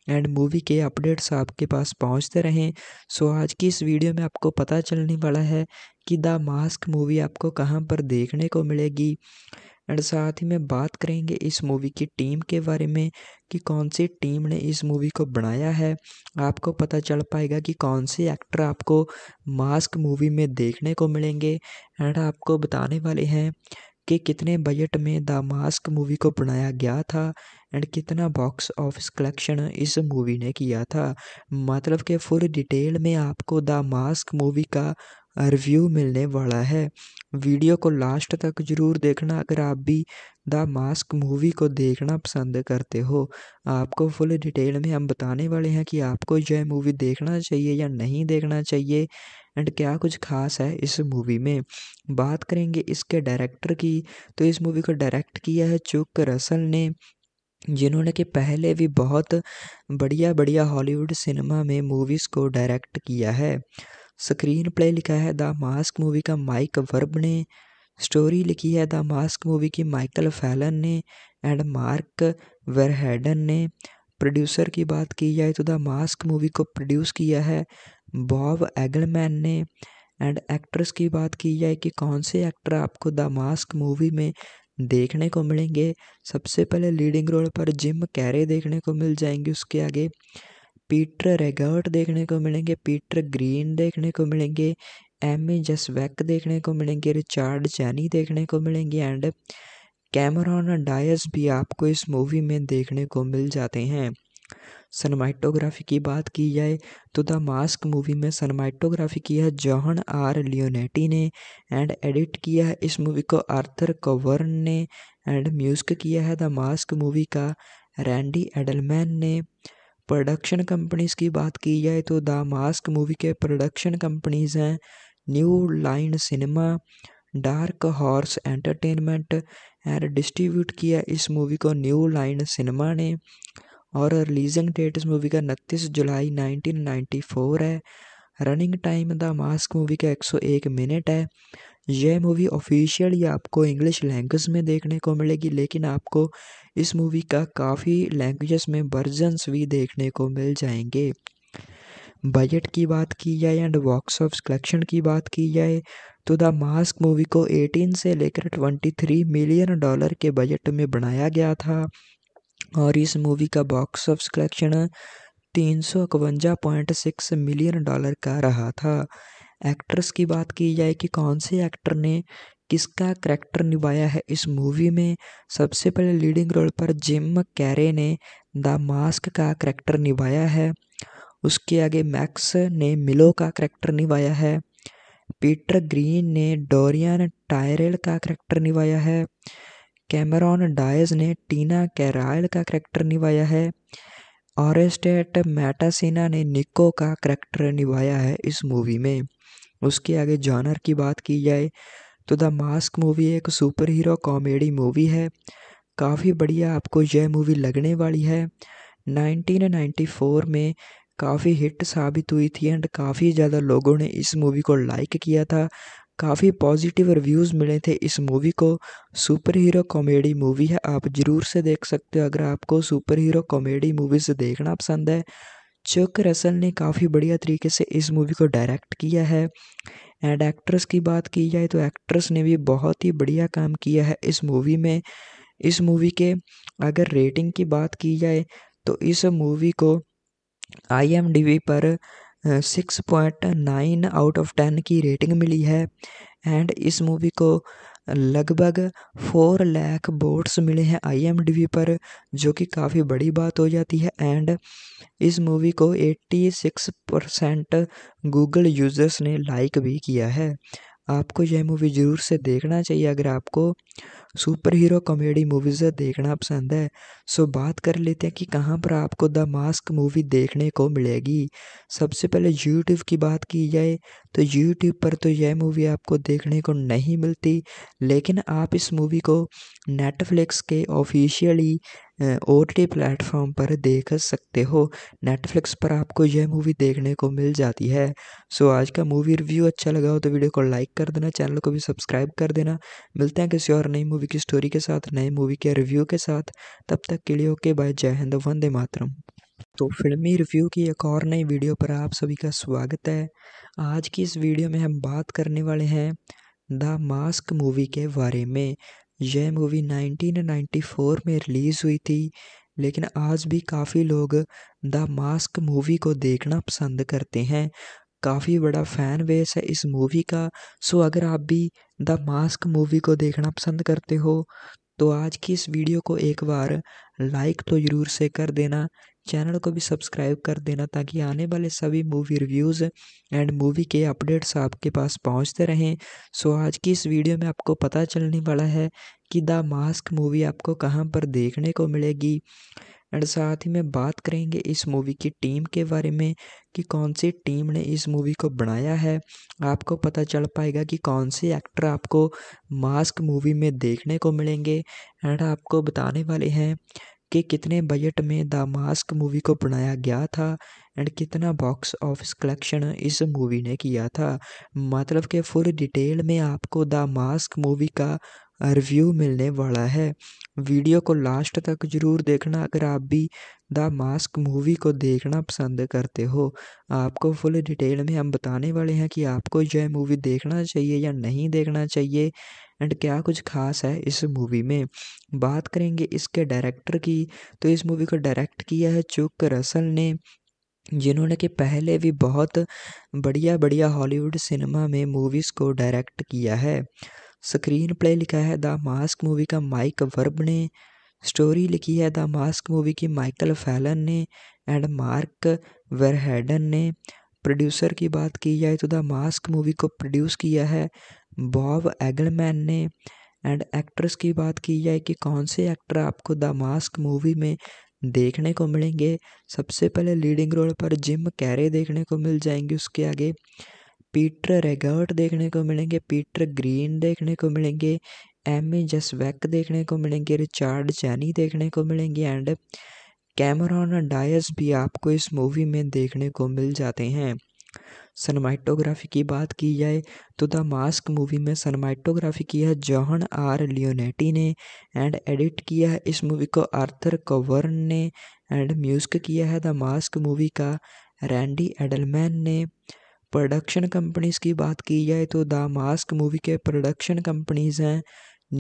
Speaker 1: एंड मूवी के अपडेट्स आपके पास पहुंचते रहें सो आज की इस वीडियो में आपको पता चलने वाला है कि द मास्क मूवी आपको कहाँ पर देखने को मिलेगी एंड साथ ही में बात करेंगे इस मूवी की टीम के बारे में कि कौन सी टीम ने इस मूवी को बनाया है आपको पता चल पाएगा कि कौन से एक्टर आपको मास्क मूवी में देखने को मिलेंगे एंड आपको बताने वाले हैं कि कितने बजट में द मास्क मूवी को बनाया गया था एंड कितना बॉक्स ऑफिस कलेक्शन इस मूवी ने किया था मतलब कि फुल डिटेल में आपको द मास्क मूवी का रिव्यू मिलने वाला है वीडियो को लास्ट तक ज़रूर देखना अगर आप भी द मास्क मूवी को देखना पसंद करते हो आपको फुल डिटेल में हम बताने वाले हैं कि आपको यह मूवी देखना चाहिए या नहीं देखना चाहिए एंड क्या कुछ खास है इस मूवी में बात करेंगे इसके डायरेक्टर की तो इस मूवी को डायरेक्ट किया है चुक रसल ने जिन्होंने कि पहले भी बहुत बढ़िया बढ़िया हॉलीवुड सिनेमा में मूवीज़ को डायरेक्ट किया है स्क्रीन प्ले लिखा है द मास्क मूवी का माइक वर्ब ने स्टोरी लिखी है द मास्क मूवी की माइकल फैलन ने एंड मार्क वेरहेडन ने प्रोड्यूसर की बात की जाए तो द मास्क मूवी को प्रोड्यूस किया है बॉब एगलमैन ने एंड एक्ट्रेस की बात की जाए कि कौन से एक्टर आपको द मास्क मूवी में देखने को मिलेंगे सबसे पहले लीडिंग रोल पर जिम कैरे देखने को मिल जाएंगे उसके आगे पीटर रेगर्ट देखने को मिलेंगे पीटर ग्रीन देखने को मिलेंगे एम ए जसवैक देखने को मिलेंगे रिचार्ड जैनी देखने को मिलेंगे एंड कैमरॉन डायस भी आपको इस मूवी में देखने को मिल जाते हैं सनमाइटोग्राफी की बात की जाए तो द मास्क मूवी में सनमाइटोग्राफी किया जॉहन आर लियोनेटी ने एंड एडिट किया है इस मूवी को आर्थर कवर्न ने एंड म्यूजिक किया है द मास्क मूवी का रैंडी एडलमैन ने प्रोडक्शन कंपनीज की बात की जाए तो द मास्क मूवी के प्रोडक्शन कंपनीज हैं New Line Cinema Dark Horse Entertainment and distribute किया इस मूवी को न्यू लाइन सिनेमा ने और रिलीजिंग डेट इस मूवी का उनतीस जुलाई 1994 है running time the mask movie का 101 मिनट है यह मूवी ऑफिशियली आपको इंग्लिश लैंग्वेज में देखने को मिलेगी लेकिन आपको इस मूवी का काफ़ी लैंग्वेजेस में वर्जन्स भी देखने को मिल जाएंगे बजट की बात की जाए एंड बॉक्स ऑफ कलेक्शन की बात की जाए तो द मास्क मूवी को 18 से लेकर 23 मिलियन डॉलर के बजट में बनाया गया था और इस मूवी का बॉक्स ऑफिस कलेक्शन तीन सौ इकवंजा पॉइंट सिक्स मिलियन डॉलर का रहा था एक्ट्रेस की बात की जाए कि कौन से एक्टर ने किसका करैक्टर निभाया है इस मूवी में सबसे पहले लीडिंग रोल पर जिम कैरे ने द मास्क का करैक्टर निभाया है उसके आगे मैक्स ने मिलो का करैक्टर निभाया है पीटर ग्रीन ने डोरियन टायरेल का करैक्टर निभाया है कैमरॉन डायज ने टीना कैरायल का करैक्टर निभाया है ऑरेस्टेट मैटासिना ने निको का करैक्टर निभाया है इस मूवी में उसके आगे जॉनर की बात की जाए तो द मास्क मूवी एक सुपर हीरो कॉमेडी मूवी है काफ़ी बढ़िया आपको यह मूवी लगने वाली है 1994 में काफ़ी हिट साबित हुई थी एंड काफ़ी ज़्यादा लोगों ने इस मूवी को लाइक किया था काफ़ी पॉजिटिव रिव्यूज़ मिले थे इस मूवी को सुपर हीरो कॉमेडी मूवी है आप ज़रूर से देख सकते हो अगर आपको सुपर हीरो कॉमेडी मूवीज़ देखना पसंद है चक रसल ने काफ़ी बढ़िया तरीके से इस मूवी को डायरेक्ट किया है एंड एक्ट्रेस की बात की जाए तो एक्ट्रेस ने भी बहुत ही बढ़िया काम किया है इस मूवी में इस मूवी के अगर रेटिंग की बात की जाए तो इस मूवी को आई पर six point nine out of ten की रेटिंग मिली है एंड इस मूवी को लगभग फोर लाख वोट्स मिले हैं आईएमडीबी पर जो कि काफ़ी बड़ी बात हो जाती है एंड इस मूवी को eighty six percent Google users ने लाइक भी किया है आपको यह मूवी ज़रूर से देखना चाहिए अगर आपको सुपर हीरो कॉमेडी मूवीज़ देखना पसंद है सो बात कर लेते हैं कि कहाँ पर आपको द मास्क मूवी देखने को मिलेगी सबसे पहले यूट्यूब की बात की जाए तो यूट्यूब पर तो यह मूवी आपको देखने को नहीं मिलती लेकिन आप इस मूवी को नेटफ्लिक्स के ऑफिशियली ओ टी प्लेटफॉर्म पर देख सकते हो नेटफ्लिक्स पर आपको यह मूवी देखने को मिल जाती है सो आज का मूवी रिव्यू अच्छा लगा हो तो वीडियो को लाइक कर देना चैनल को भी सब्सक्राइब कर देना मिलते हैं किसी और नई मूवी मूवी की स्टोरी के साथ नए मूवी के रिव्यू के साथ तब तक के लिए ओके बाय जय हिंद वंदे मातरम तो फिल्मी रिव्यू की एक और नई वीडियो पर आप सभी का स्वागत है आज की इस वीडियो में हम बात करने वाले हैं द मास्क मूवी के बारे में यह मूवी 1994 में रिलीज़ हुई थी लेकिन आज भी काफ़ी लोग द मास्क मूवी को देखना पसंद करते हैं काफ़ी बड़ा फ़ैन बेस है इस मूवी का सो अगर आप भी द मास्क मूवी को देखना पसंद करते हो तो आज की इस वीडियो को एक बार लाइक तो ज़रूर से कर देना चैनल को भी सब्सक्राइब कर देना ताकि आने वाले सभी मूवी रिव्यूज़ एंड मूवी के अपडेट्स आपके पास पहुंचते रहें सो आज की इस वीडियो में आपको पता चलने वाला है कि द मास्क मूवी आपको कहाँ पर देखने को मिलेगी एंड साथ ही में बात करेंगे इस मूवी की टीम के बारे में कि कौन सी टीम ने इस मूवी को बनाया है आपको पता चल पाएगा कि कौन से एक्टर आपको मास्क मूवी में देखने को मिलेंगे एंड आपको बताने वाले हैं कि कितने बजट में द मास्क मूवी को बनाया गया था एंड कितना बॉक्स ऑफिस कलेक्शन इस मूवी ने किया था मतलब कि फुल डिटेल में आपको द मास्क मूवी का रिव्यू मिलने वाला है वीडियो को लास्ट तक ज़रूर देखना अगर आप भी द मास्क मूवी को देखना पसंद करते हो आपको फुल डिटेल में हम बताने वाले हैं कि आपको यह मूवी देखना चाहिए या नहीं देखना चाहिए एंड क्या कुछ खास है इस मूवी में बात करेंगे इसके डायरेक्टर की तो इस मूवी को डायरेक्ट किया है चुक रसल ने जिन्होंने कि पहले भी बहुत बढ़िया बढ़िया हॉलीवुड सिनेमा में मूवीज़ को डायरेक्ट किया है स्क्रीन प्ले लिखा है द मास्क मूवी का माइक वर्ब ने स्टोरी लिखी है द मास्क मूवी की माइकल फैलन ने एंड मार्क वेरहेडन ने प्रोड्यूसर की बात की जाए तो द मास्क मूवी को प्रोड्यूस किया है बॉब एगलमैन ने एंड एक्ट्रेस की बात की जाए कि कौन से एक्टर आपको द मास्क मूवी में देखने को मिलेंगे सबसे पहले लीडिंग रोल पर जिम कैरे देखने को मिल जाएंगे उसके आगे पीटर रेगर्ट देखने को मिलेंगे पीटर ग्रीन देखने को मिलेंगे एम ए जसवैक देखने को मिलेंगे रिचार्ड चैनी देखने को मिलेंगे एंड कैमरॉन डायस भी आपको इस मूवी में देखने को मिल जाते हैं सनमाइटोग्राफी की बात की जाए तो द मास्क मूवी में सनमाइटोग्राफी किया जॉहन आर लियोनेटी ने एंड एडिट किया है इस मूवी को आर्थर कवर्न ने एंड म्यूजिक किया है द मास्क मूवी का रैंडी एडलमैन ने प्रोडक्शन कंपनीज़ की बात की जाए तो द मास्क मूवी के प्रोडक्शन कंपनीज़ हैं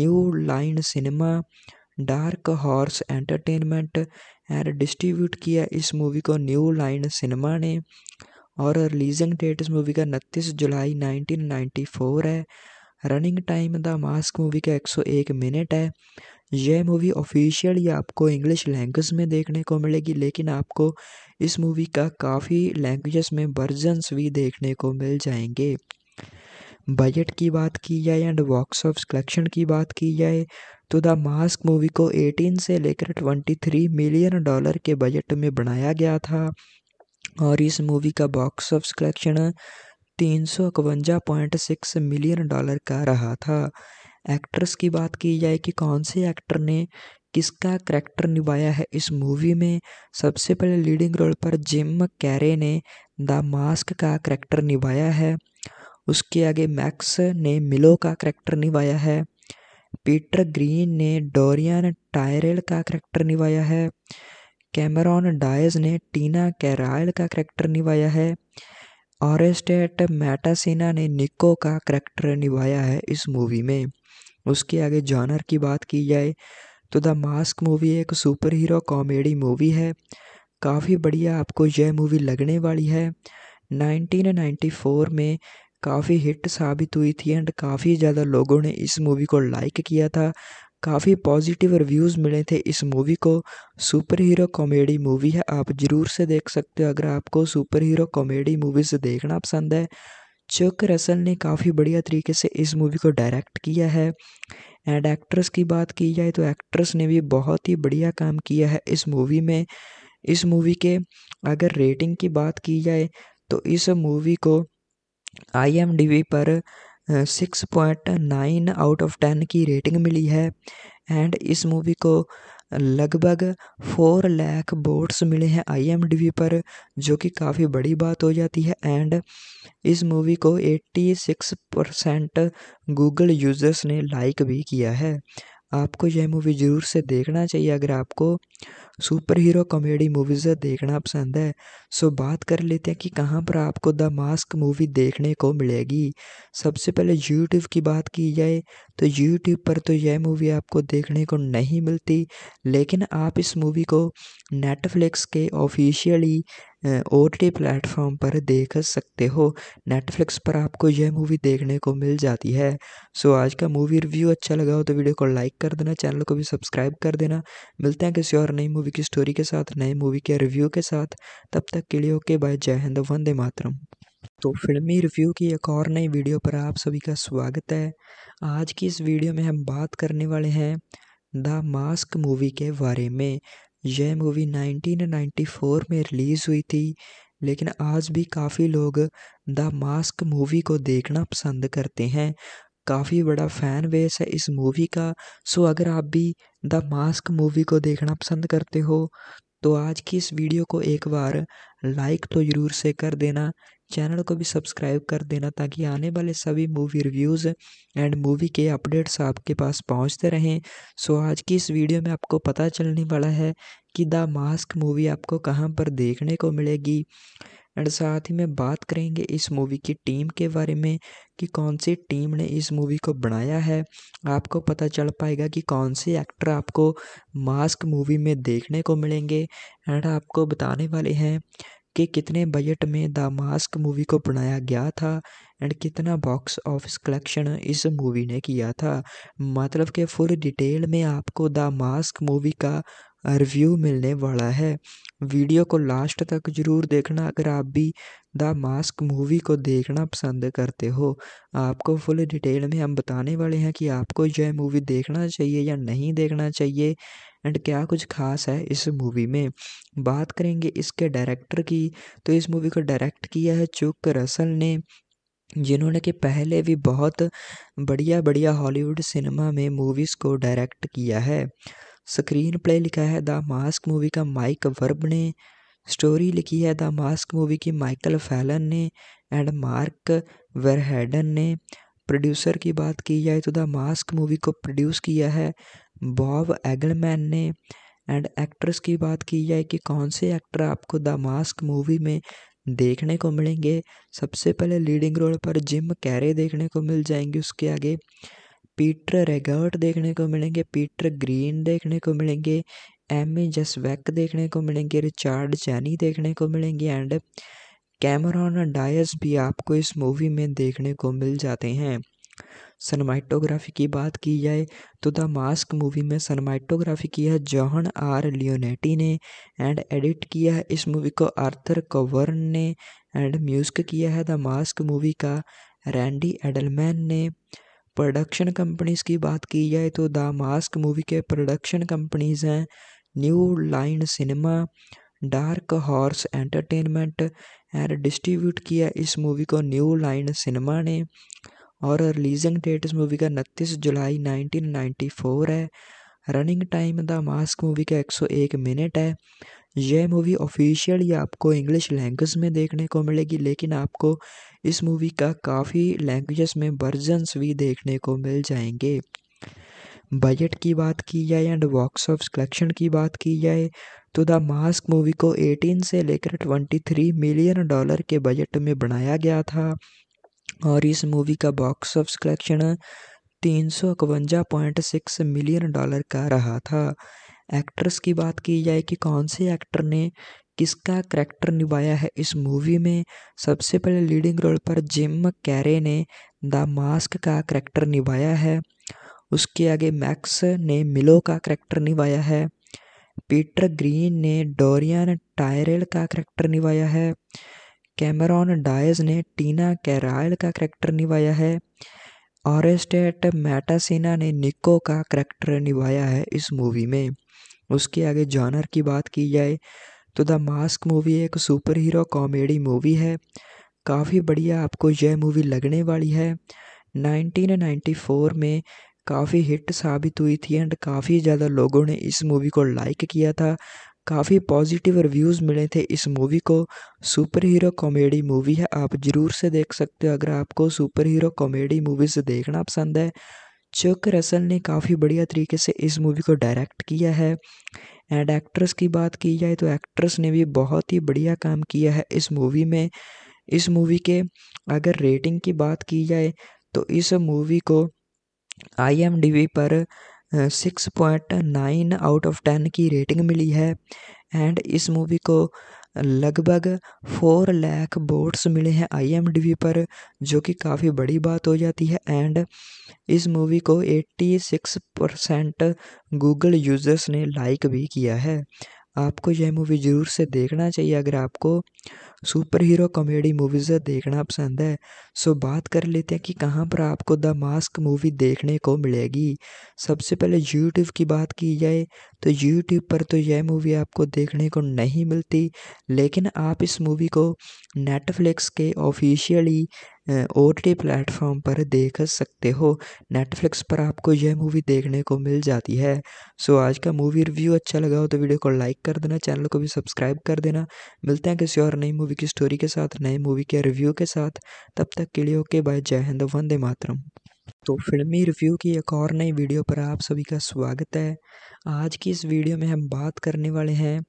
Speaker 1: New Line Cinema Dark Horse Entertainment and distribute किया इस मूवी को न्यू लाइन सिनेमा ने और रिलीजिंग डेट इस मूवी का उनतीस जुलाई 1994 है running time the mask movie का 101 मिनट है यह मूवी ऑफिशियल या आपको इंग्लिश लैंग्वेज में देखने को मिलेगी लेकिन आपको इस मूवी का काफ़ी लैंग्वेजेस में वर्जन्स भी देखने को मिल जाएंगे बजट की बात की जाए एंड बॉक्स ऑफ कलेक्शन की बात की जाए तो द मास्क मूवी को 18 से लेकर 23 मिलियन डॉलर के बजट में बनाया गया था और इस मूवी का बॉक्स ऑफ कलेक्शन तीन सौ इकवंजा पॉइंट सिक्स मिलियन डॉलर का रहा था एक्ट्रेस की बात की जाए कि कौन से एक्टर ने किसका करैक्टर निभाया है इस मूवी में सबसे पहले लीडिंग रोल पर जिम कैरे ने द मास्क का करैक्टर निभाया है उसके आगे मैक्स ने मिलो का करैक्टर निभाया है पीटर ग्रीन ने डोरियन टायरेल का करैक्टर निभाया है कैमरॉन डायज ने टीना कैराइल का करैक्टर निभाया है ऑरेस्टेट मैटासिना ने निको का करैक्टर निभाया है इस मूवी में उसके आगे जॉनर की बात की जाए तो द मास्क मूवी एक सुपर हीरो कॉमेडी मूवी है काफ़ी बढ़िया आपको यह मूवी लगने वाली है 1994 में काफ़ी हिट साबित हुई थी एंड काफ़ी ज़्यादा लोगों ने इस मूवी को लाइक किया था काफ़ी पॉजिटिव रिव्यूज़ मिले थे इस मूवी को सुपर हीरो कॉमेडी मूवी है आप ज़रूर से देख सकते हो अगर आपको सुपर हीरो कॉमेडी मूवीज़ देखना पसंद है चक रसल ने काफ़ी बढ़िया तरीके से इस मूवी को डायरेक्ट किया है एंड एक्ट्रेस की बात की जाए तो एक्ट्रेस ने भी बहुत ही बढ़िया काम किया है इस मूवी में इस मूवी के अगर रेटिंग की बात की जाए तो इस मूवी को आई पर six point nine out of ten की रेटिंग मिली है एंड इस मूवी को लगभग फोर लैख वोट्स मिले हैं आईएमडीबी पर जो कि काफ़ी बड़ी बात हो जाती है एंड इस मूवी को eighty six percent Google users ने लाइक भी किया है आपको यह मूवी ज़रूर से देखना चाहिए अगर आपको सुपर हीरो कॉमेडी मूवीज़ देखना पसंद है सो बात कर लेते हैं कि कहाँ पर आपको द मास्क मूवी देखने को मिलेगी सबसे पहले यूट्यूब की बात की जाए तो यूट्यूब पर तो यह मूवी आपको देखने को नहीं मिलती लेकिन आप इस मूवी को नेटफ्लिक्स के ऑफिशियली ओ टी प्लेटफॉर्म पर देख सकते हो नेटफ्लिक्स पर आपको यह मूवी देखने को मिल जाती है सो आज का मूवी रिव्यू अच्छा लगा हो तो वीडियो को लाइक कर देना चैनल को भी सब्सक्राइब कर देना मिलते हैं किसी और नई मूवी की स्टोरी के साथ नए मूवी के रिव्यू के साथ तब तक के लिए ओके बाय जय हिंद वंदे मातरम तो फिल्मी रिव्यू की एक और नई वीडियो पर आप सभी का स्वागत है आज की इस वीडियो में हम बात करने वाले हैं द मास्क मूवी के बारे में यह मूवी नाइनटीन फोर में रिलीज़ हुई थी लेकिन आज भी काफ़ी लोग द मास्क मूवी को देखना पसंद करते हैं काफ़ी बड़ा फ़ैन बेस है इस मूवी का सो अगर आप भी द मास्क मूवी को देखना पसंद करते हो तो आज की इस वीडियो को एक बार लाइक तो ज़रूर से कर देना चैनल को भी सब्सक्राइब कर देना ताकि आने वाले सभी मूवी रिव्यूज़ एंड मूवी के अपडेट्स आपके पास पहुंचते रहें सो आज की इस वीडियो में आपको पता चलने वाला है कि द मास्क मूवी आपको कहाँ पर देखने को मिलेगी एंड साथ ही में बात करेंगे इस मूवी की टीम के बारे में कि कौन सी टीम ने इस मूवी को बनाया है आपको पता चल पाएगा कि कौन से एक्टर आपको मास्क मूवी में देखने को मिलेंगे एंड आपको बताने वाले हैं कि कितने बजट में द मास्क मूवी को बनाया गया था एंड कितना बॉक्स ऑफिस कलेक्शन इस मूवी ने किया था मतलब कि फुल डिटेल में आपको द मास्क मूवी का रिव्यू मिलने वाला है वीडियो को लास्ट तक ज़रूर देखना अगर आप भी द मास्क मूवी को देखना पसंद करते हो आपको फुल डिटेल में हम बताने वाले हैं कि आपको यह मूवी देखना चाहिए या नहीं देखना चाहिए एंड क्या कुछ खास है इस मूवी में बात करेंगे इसके डायरेक्टर की तो इस मूवी को डायरेक्ट किया है चुक रसल ने जिन्होंने कि पहले भी बहुत बढ़िया बढ़िया हॉलीवुड सिनेमा में मूवीज़ को डायरेक्ट किया है स्क्रीन प्ले लिखा है द मास्क मूवी का माइक वर्ब ने स्टोरी लिखी है द मास्क मूवी की माइकल फैलन ने एंड मार्क वेरहेडन ने प्रोड्यूसर की बात की जाए तो द मास्क मूवी को प्रोड्यूस किया है बॉब एगलमैन ने एंड एक्ट्रेस की बात की जाए कि कौन से एक्टर आपको द मास्क मूवी में देखने को मिलेंगे सबसे पहले लीडिंग रोल पर जिम कैरे देखने को मिल जाएंगे उसके आगे पीटर रेगर्ट देखने को मिलेंगे पीटर ग्रीन देखने को मिलेंगे एम ए जसवैक देखने को मिलेंगे रिचार्ड जैनी देखने को मिलेंगे एंड कैमरॉन डायस भी आपको इस मूवी में देखने को मिल जाते हैं सनमाइटोग्राफी की बात की जाए तो द मास्क मूवी में सनमाइटोग्राफी किया जॉहन आर लियोनेटी ने एंड एडिट किया है इस मूवी को आर्थर कवर्न ने एंड म्यूजिक किया है द मास्क मूवी का रैंडी एडलमैन ने प्रोडक्शन कंपनीज की बात की जाए तो द मास्क मूवी के प्रोडक्शन कंपनीज हैं New Line Cinema Dark Horse Entertainment and distribute किया इस मूवी को न्यू लाइन सिनेमा ने और रिलीजिंग डेट इस मूवी का उनतीस जुलाई 1994 है running time the mask movie का 101 मिनट है यह मूवी ऑफिशियली आपको इंग्लिश लैंग्वेज में देखने को मिलेगी लेकिन आपको इस मूवी का काफ़ी लैंग्वेजेस में वर्जन्स भी देखने को मिल जाएंगे बजट की बात की जाए एंड बॉक्स ऑफ कलेक्शन की बात की जाए तो द मास्क मूवी को 18 से लेकर 23 मिलियन डॉलर के बजट में बनाया गया था और इस मूवी का बॉक्स ऑफिस कलेक्शन तीन सौ इकवंजा पॉइंट सिक्स मिलियन डॉलर का रहा था एक्ट्रेस की बात की जाए कि कौन से एक्टर ने किसका करैक्टर निभाया है इस मूवी में सबसे पहले लीडिंग रोल पर जिम कैरे ने द मास्क का करैक्टर निभाया है उसके आगे मैक्स ने मिलो का करैक्टर निभाया है पीटर ग्रीन ने डोरियन टायरेल का करैक्टर निभाया है कैमरॉन डायज ने टीना कैरायल का करैक्टर निभाया है ऑरेस्टेट मैटासिना ने निको का करैक्टर निभाया है इस मूवी में उसके आगे जॉनर की बात की जाए तो द मास्क मूवी एक सुपर हीरो कॉमेडी मूवी है काफ़ी बढ़िया आपको यह मूवी लगने वाली है 1994 में काफ़ी हिट साबित हुई थी एंड काफ़ी ज़्यादा लोगों ने इस मूवी को लाइक किया था काफ़ी पॉजिटिव रिव्यूज़ मिले थे इस मूवी को सुपर हीरो कॉमेडी मूवी है आप ज़रूर से देख सकते हो अगर आपको सुपर हीरो कॉमेडी मूवीज़ देखना पसंद है चक रसल ने काफ़ी बढ़िया तरीके से इस मूवी को डायरेक्ट किया है एंड एक्ट्रेस की बात की जाए तो एक्ट्रेस ने भी बहुत ही बढ़िया काम किया है इस मूवी में इस मूवी के अगर रेटिंग की बात की जाए तो इस मूवी को आई पर six point nine out of ten की रेटिंग मिली है एंड इस मूवी को लगभग फोर लाख बोट्स मिले हैं आई पर जो कि काफ़ी बड़ी बात हो जाती है एंड इस मूवी को eighty six percent Google users ने लाइक भी किया है आपको यह मूवी ज़रूर से देखना चाहिए अगर आपको सुपर हीरो कॉमेडी मूवीज़ देखना पसंद है सो बात कर लेते हैं कि कहाँ पर आपको द मास्क मूवी देखने को मिलेगी सबसे पहले यूट्यूब की बात की जाए तो यूट्यूब पर तो यह मूवी आपको देखने को नहीं मिलती लेकिन आप इस मूवी को नेटफ्लिक्स के ऑफिशियली ओ टी प्लेटफॉर्म पर देख सकते हो नेटफ्लिक्स पर आपको यह मूवी देखने को मिल जाती है सो आज का मूवी रिव्यू अच्छा लगा हो तो वीडियो को लाइक कर देना चैनल को भी सब्सक्राइब कर देना मिलते हैं किसी और नई मूवी की स्टोरी के साथ नए मूवी के रिव्यू के साथ तब तक के लिए ओके बाय जय हिंद वंदे मातरम तो फिल्मी रिव्यू की एक और नई वीडियो पर आप सभी का स्वागत है आज की इस वीडियो में हम बात करने वाले हैं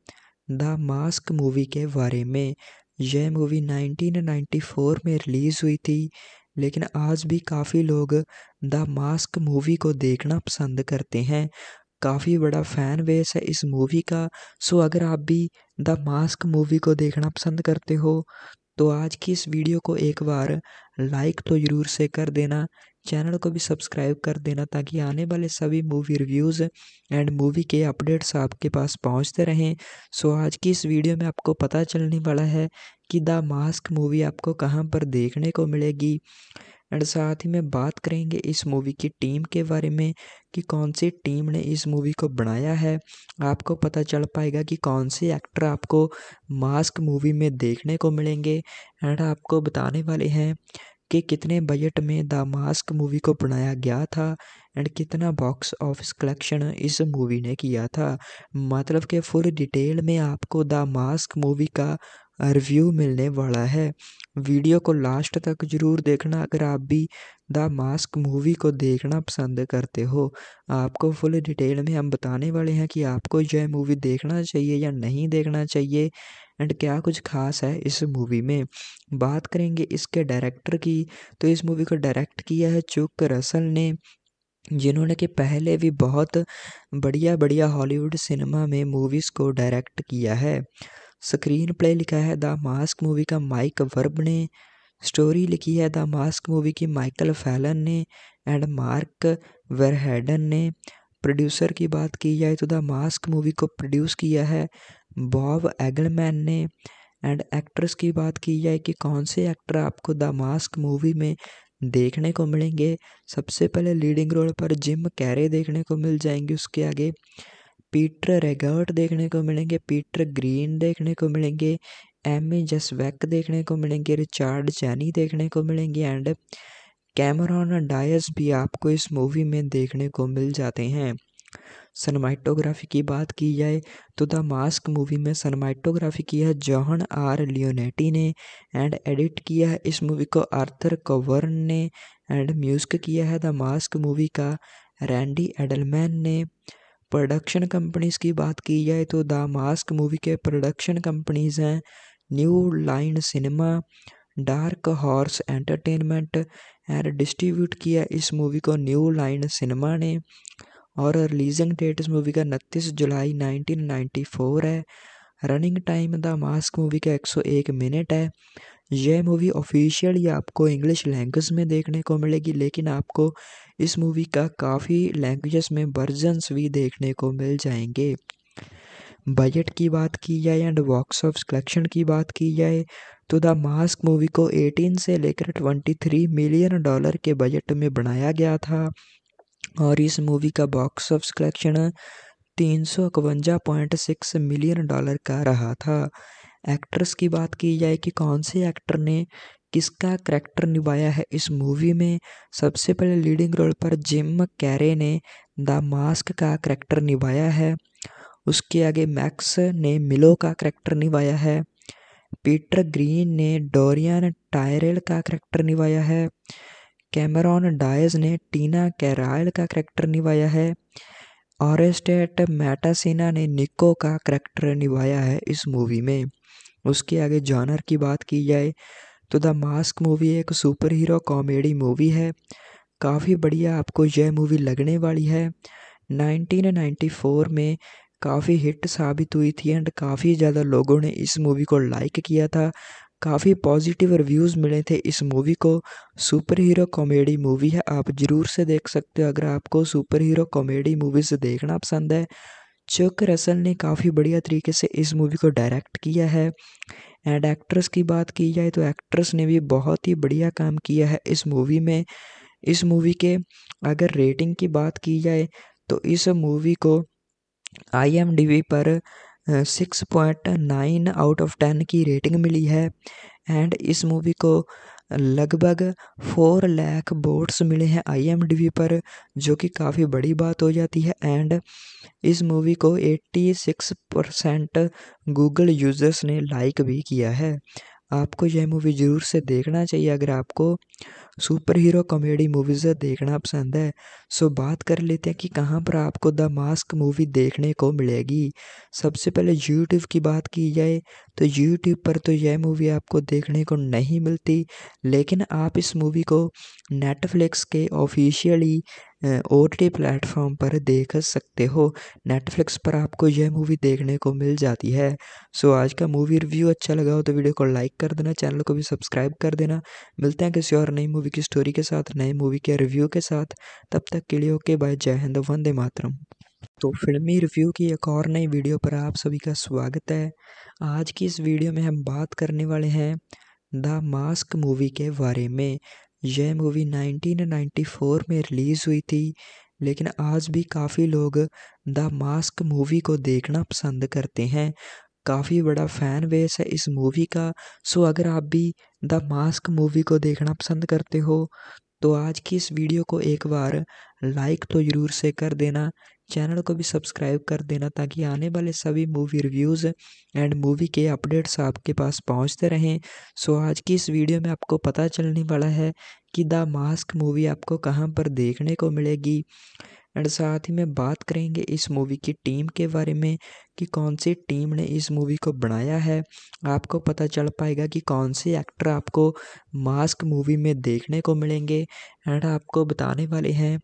Speaker 1: द मास्क मूवी के बारे में यह मूवी नाइनटीन नाइन्टी फोर में रिलीज़ हुई थी लेकिन आज भी काफ़ी लोग द मास्क मूवी को देखना पसंद करते हैं काफ़ी बड़ा फ़ैन बेस है इस मूवी का सो अगर आप भी द मास्क मूवी को देखना पसंद करते हो तो आज की इस वीडियो को एक बार लाइक तो ज़रूर से कर देना चैनल को भी सब्सक्राइब कर देना ताकि आने वाले सभी मूवी रिव्यूज़ एंड मूवी के अपडेट्स आपके पास पहुंचते रहें सो आज की इस वीडियो में आपको पता चलने वाला है कि द मास्क मूवी आपको कहाँ पर देखने को मिलेगी एंड साथ ही में बात करेंगे इस मूवी की टीम के बारे में कि कौन सी टीम ने इस मूवी को बनाया है आपको पता चल पाएगा कि कौन से एक्टर आपको मास्क मूवी में देखने को मिलेंगे एंड आपको बताने वाले हैं कि कितने बजट में द मास्क मूवी को बनाया गया था एंड कितना बॉक्स ऑफिस कलेक्शन इस मूवी ने किया था मतलब कि फुल डिटेल में आपको द मास्क मूवी का रिव्यू मिलने वाला है वीडियो को लास्ट तक ज़रूर देखना अगर आप भी द मास्क मूवी को देखना पसंद करते हो आपको फुल डिटेल में हम बताने वाले हैं कि आपको यह मूवी देखना चाहिए या नहीं देखना चाहिए एंड क्या कुछ खास है इस मूवी में बात करेंगे इसके डायरेक्टर की तो इस मूवी को डायरेक्ट किया है चुक रसल ने जिन्होंने कि पहले भी बहुत बढ़िया बढ़िया हॉलीवुड सिनेमा में मूवीज़ को डायरेक्ट किया है स्क्रीन प्ले लिखा है द मास्क मूवी का माइक वर्ब ने स्टोरी लिखी है द मास्क मूवी की माइकल फैलन ने एंड मार्क वेरहेडन ने प्रोड्यूसर की बात की जाए तो द मास्क मूवी को प्रोड्यूस किया है बॉब एगलमैन ने एंड एक्ट्रेस की बात की जाए कि कौन से एक्टर आपको द मास्क मूवी में देखने को मिलेंगे सबसे पहले लीडिंग रोल पर जिम कैरे देखने को मिल जाएंगे उसके आगे पीटर रेगर्ट देखने को मिलेंगे पीटर ग्रीन देखने को मिलेंगे एमी जसवैक देखने को मिलेंगे रिचार्ड चैनी देखने को मिलेंगे एंड कैमरॉन डायस भी आपको इस मूवी में देखने को मिल जाते हैं सनमाइटोग्राफी की बात की जाए तो द मास्क मूवी में सनमाइटोग्राफी किया जौहन आर लियोनेटी ने एंड एडिट किया है इस मूवी को आर्थर कवर्न ने एंड म्यूजिक किया है द मास्क मूवी का रैंडी एडलमैन ने प्रोडक्शन कंपनीज़ की बात की जाए तो द मास्क मूवी के प्रोडक्शन कंपनीज़ हैं New Line Cinema Dark Horse Entertainment and distribute किया इस मूवी को न्यू लाइन सिनेमा ने और रिलीजिंग डेट इस मूवी का उनतीस जुलाई 1994 है running time the mask movie का 101 मिनट है यह मूवी ऑफिशियली आपको इंग्लिश लैंग्वेज में देखने को मिलेगी लेकिन आपको इस मूवी का काफ़ी लैंग्वेजेस में वर्जन्स भी देखने को मिल जाएंगे बजट की बात की जाए एंड बॉक्स ऑफ कलेक्शन की बात की जाए तो द मास्क मूवी को 18 से लेकर 23 मिलियन डॉलर के बजट में बनाया गया था और इस मूवी का बॉक्स ऑफ कलेक्शन तीन मिलियन डॉलर का रहा था एक्ट्रेस की बात की जाए कि कौन से एक्टर ने किसका करैक्टर निभाया है इस मूवी में सबसे पहले लीडिंग रोल पर जिम कैरे ने द मास्क का करैक्टर निभाया है उसके आगे मैक्स ने मिलो का करैक्टर निभाया है पीटर ग्रीन ने डोरियन टायरेल का करैक्टर निभाया है कैमरॉन डायज ने टीना कैरायल का करैक्टर निभाया है ऑरेस्टेट मैटासिना ने निको का करैक्टर निभाया है इस मूवी में उसके आगे जॉनर की बात की जाए तो द मास्क मूवी एक सुपर हीरो कॉमेडी मूवी है काफ़ी बढ़िया आपको यह मूवी लगने वाली है 1994 में काफ़ी हिट साबित हुई थी एंड काफ़ी ज़्यादा लोगों ने इस मूवी को लाइक किया था काफ़ी पॉजिटिव रिव्यूज़ मिले थे इस मूवी को सुपर हीरो कॉमेडी मूवी है आप ज़रूर से देख सकते हो अगर आपको सुपर हीरो कॉमेडी मूवीज़ देखना पसंद है चुक रसल ने काफ़ी बढ़िया तरीके से इस मूवी को डायरेक्ट किया है एंड एक्ट्रेस की बात की जाए तो एक्ट्रेस ने भी बहुत ही बढ़िया काम किया है इस मूवी में इस मूवी के अगर रेटिंग की बात की जाए तो इस मूवी को आई पर six point nine out of ten की रेटिंग मिली है एंड इस मूवी को लगभग फोर लैख वोट्स मिले हैं आई पर जो कि काफ़ी बड़ी बात हो जाती है एंड इस मूवी को eighty six percent Google users ने लाइक भी किया है आपको यह मूवी ज़रूर से देखना चाहिए अगर आपको सुपर हीरो कॉमेडी मूवीज़ देखना पसंद है सो बात कर लेते हैं कि कहाँ पर आपको द मास्क मूवी देखने को मिलेगी सबसे पहले यूट्यूब की बात की जाए तो यूट्यूब पर तो यह मूवी आपको देखने को नहीं मिलती लेकिन आप इस मूवी को नेटफ्लिक्स के ऑफिशियली ओ टी प्लेटफॉर्म पर देख सकते हो नेटफ्लिक्स पर आपको यह मूवी देखने को मिल जाती है सो आज का मूवी रिव्यू अच्छा लगा हो तो वीडियो को लाइक कर देना चैनल को भी सब्सक्राइब कर देना मिलते हैं किसी और और नई मूवी की स्टोरी के साथ नए मूवी के रिव्यू के साथ तब तक के लिए ओके बाय जय हिंद वंदे मातरम तो फिल्मी रिव्यू की एक और नई वीडियो पर आप सभी का स्वागत है आज की इस वीडियो में हम बात करने वाले हैं द मास्क मूवी के बारे में यह मूवी 1994 में रिलीज़ हुई थी लेकिन आज भी काफ़ी लोग द मास्क मूवी को देखना पसंद करते हैं काफ़ी बड़ा फ़ैन बेस है इस मूवी का सो अगर आप भी द मास्क मूवी को देखना पसंद करते हो तो आज की इस वीडियो को एक बार लाइक तो ज़रूर से कर देना चैनल को भी सब्सक्राइब कर देना ताकि आने वाले सभी मूवी रिव्यूज़ एंड मूवी के अपडेट्स आपके पास पहुंचते रहें सो आज की इस वीडियो में आपको पता चलने वाला है कि द मास्क मूवी आपको कहाँ पर देखने को मिलेगी एंड साथ ही में बात करेंगे इस मूवी की टीम के बारे में कि कौन सी टीम ने इस मूवी को बनाया है आपको पता चल पाएगा कि कौन से एक्टर आपको मास्क मूवी में देखने को मिलेंगे एंड आपको बताने वाले हैं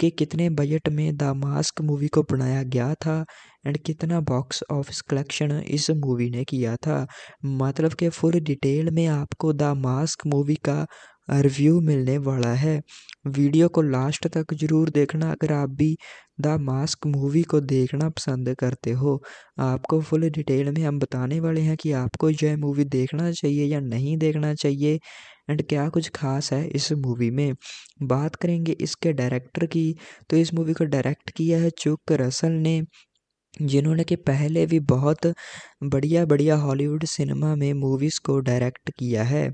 Speaker 1: कि कितने बजट में द मास्क मूवी को बनाया गया था एंड कितना बॉक्स ऑफिस कलेक्शन इस मूवी ने किया था मतलब कि फुल डिटेल में आपको द मास्क मूवी का रिव्यू मिलने वाला है वीडियो को लास्ट तक जरूर देखना अगर आप भी द मास्क मूवी को देखना पसंद करते हो आपको फुल डिटेल में हम बताने वाले हैं कि आपको यह मूवी देखना चाहिए या नहीं देखना चाहिए एंड क्या कुछ खास है इस मूवी में बात करेंगे इसके डायरेक्टर की तो इस मूवी को डायरेक्ट किया है चुक रसल ने जिन्होंने कि पहले भी बहुत बढ़िया बढ़िया हॉलीवुड सिनेमा में मूवीज़ को डायरेक्ट किया है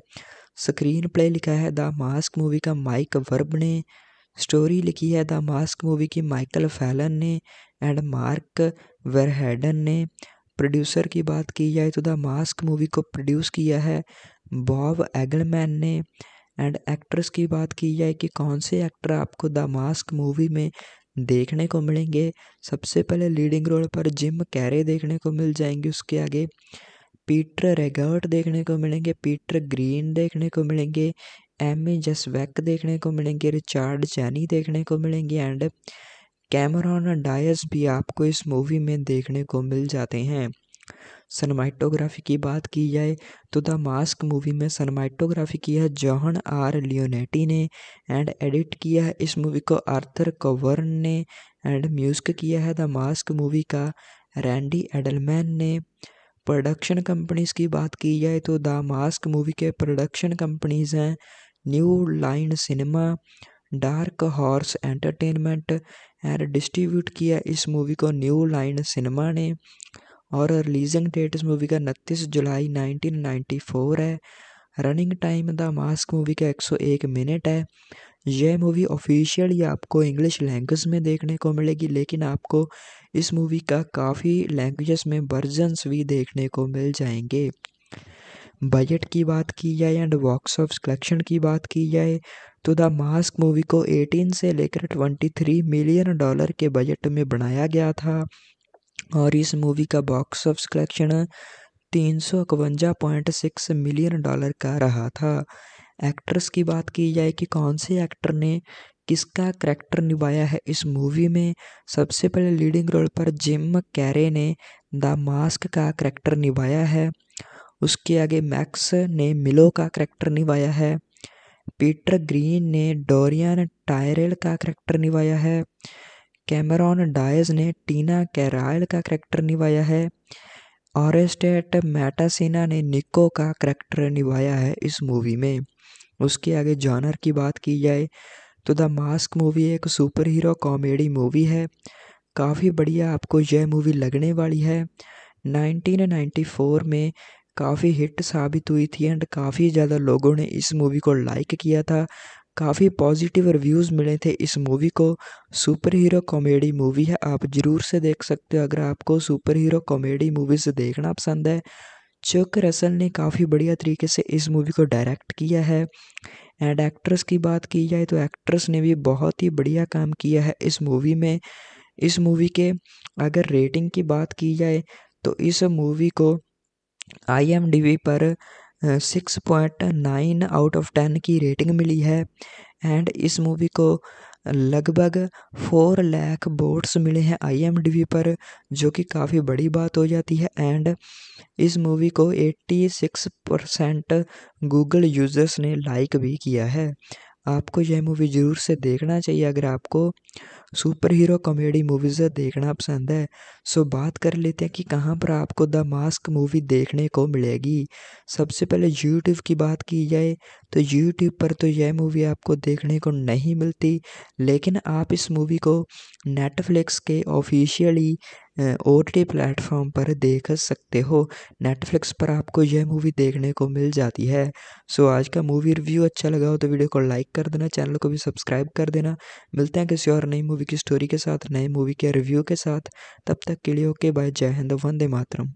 Speaker 1: स्क्रीन प्ले लिखा है द मास्क मूवी का माइक वर्ब ने स्टोरी लिखी है द मास्क मूवी की माइकल फैलन ने एंड मार्क वेरहेडन ने प्रोड्यूसर की बात की जाए तो द मास्क मूवी को प्रोड्यूस किया है बॉब एगलमैन ने एंड एक्ट्रेस की बात की जाए कि कौन से एक्टर आपको द मास्क मूवी में देखने को मिलेंगे सबसे पहले लीडिंग रोल पर जिम कैरे देखने को मिल जाएंगे उसके आगे पीटर रेगर्ट देखने को मिलेंगे पीटर ग्रीन देखने को मिलेंगे एम ए जसवैक देखने को मिलेंगे रिचार्ड चैनी देखने को मिलेंगे एंड कैमरॉन डायस भी आपको इस मूवी में देखने को मिल जाते हैं सनमाइटोग्राफी की बात की जाए तो द मास्क मूवी में सनमाइटोग्राफी किया जॉहन आर लियोनेटी ने एंड एडिट किया है इस मूवी को आर्थर कवर्न ने एंड म्यूजिक किया है द मास्क मूवी का रैंडी एडलमैन ने प्रोडक्शन कंपनीज़ की बात की जाए तो द मास्क मूवी के प्रोडक्शन कंपनीज़ हैं New Line Cinema Dark Horse Entertainment and distribute किया इस मूवी को न्यू लाइन सिनेमा ने और रिलीजिंग डेट इस मूवी का उनतीस जुलाई 1994 है running time the mask movie का 101 मिनट है यह मूवी ऑफिशियली आपको इंग्लिश लैंग्वेज में देखने को मिलेगी लेकिन आपको इस मूवी का काफ़ी लैंग्वेजेस में वर्जन्स भी देखने को मिल जाएंगे बजट की बात की जाए एंड बॉक्स ऑफ कलेक्शन की बात की जाए तो द मास्क मूवी को 18 से लेकर 23 मिलियन डॉलर के बजट में बनाया गया था और इस मूवी का बॉक्स ऑफ कलेक्शन तीन सौ इकवंजा पॉइंट सिक्स मिलियन डॉलर का रहा था एक्ट्रेस की बात की जाए कि कौन से एक्टर ने किसका करैक्टर निभाया है इस मूवी में सबसे पहले लीडिंग रोल पर जिम कैरे ने द मास्क का करैक्टर निभाया है उसके आगे मैक्स ने मिलो का करैक्टर निभाया है पीटर ग्रीन ने डोरियन टायरेल का करैक्टर निभाया है कैमरॉन डायज ने टीना कैरायल का करैक्टर निभाया है ऑरेस्टेट मैटासना ने निको का करैक्टर निभाया है इस मूवी में उसके आगे जॉनर की बात की जाए तो द मास्क मूवी एक सुपर हीरो कॉमेडी मूवी है काफ़ी बढ़िया आपको यह मूवी लगने वाली है 1994 में काफ़ी हिट साबित हुई थी एंड काफ़ी ज़्यादा लोगों ने इस मूवी को लाइक किया था काफ़ी पॉजिटिव रिव्यूज़ मिले थे इस मूवी को सुपर हीरो कॉमेडी मूवी है आप ज़रूर से देख सकते हो अगर आपको सुपर हीरो कॉमेडी मूवीज़ देखना पसंद है चक रसल ने काफ़ी बढ़िया तरीके से इस मूवी को डायरेक्ट किया है एंड एक्ट्रेस की बात की जाए तो एक्ट्रेस ने भी बहुत ही बढ़िया काम किया है इस मूवी में इस मूवी के अगर रेटिंग की बात की जाए तो इस मूवी को आई पर six point nine out of ten की रेटिंग मिली है एंड इस मूवी को लगभग फोर लैख बोट्स मिले हैं आई पर जो कि काफ़ी बड़ी बात हो जाती है एंड इस मूवी को 86 परसेंट गूगल यूज़र्स ने लाइक भी किया है आपको यह मूवी ज़रूर से देखना चाहिए अगर आपको सुपर हीरो कॉमेडी मूवीज़ देखना पसंद है सो बात कर लेते हैं कि कहाँ पर आपको द मास्क मूवी देखने को मिलेगी सबसे पहले यूट्यूब की बात की जाए तो यूट्यूब पर तो यह मूवी आपको देखने को नहीं मिलती लेकिन आप इस मूवी को नेटफ्लिक्स के ऑफिशियली ओ टी प्लेटफॉर्म पर देख सकते हो नेटफ्लिक्स पर आपको यह मूवी देखने को मिल जाती है सो आज का मूवी रिव्यू अच्छा लगा हो तो वीडियो को लाइक कर देना चैनल को भी सब्सक्राइब कर देना मिलते हैं किसी और नई मूवी मूवी की स्टोरी के साथ नए मूवी के रिव्यू के साथ तब तक के लिए ओके बाय जय हिंद वंदे मातरम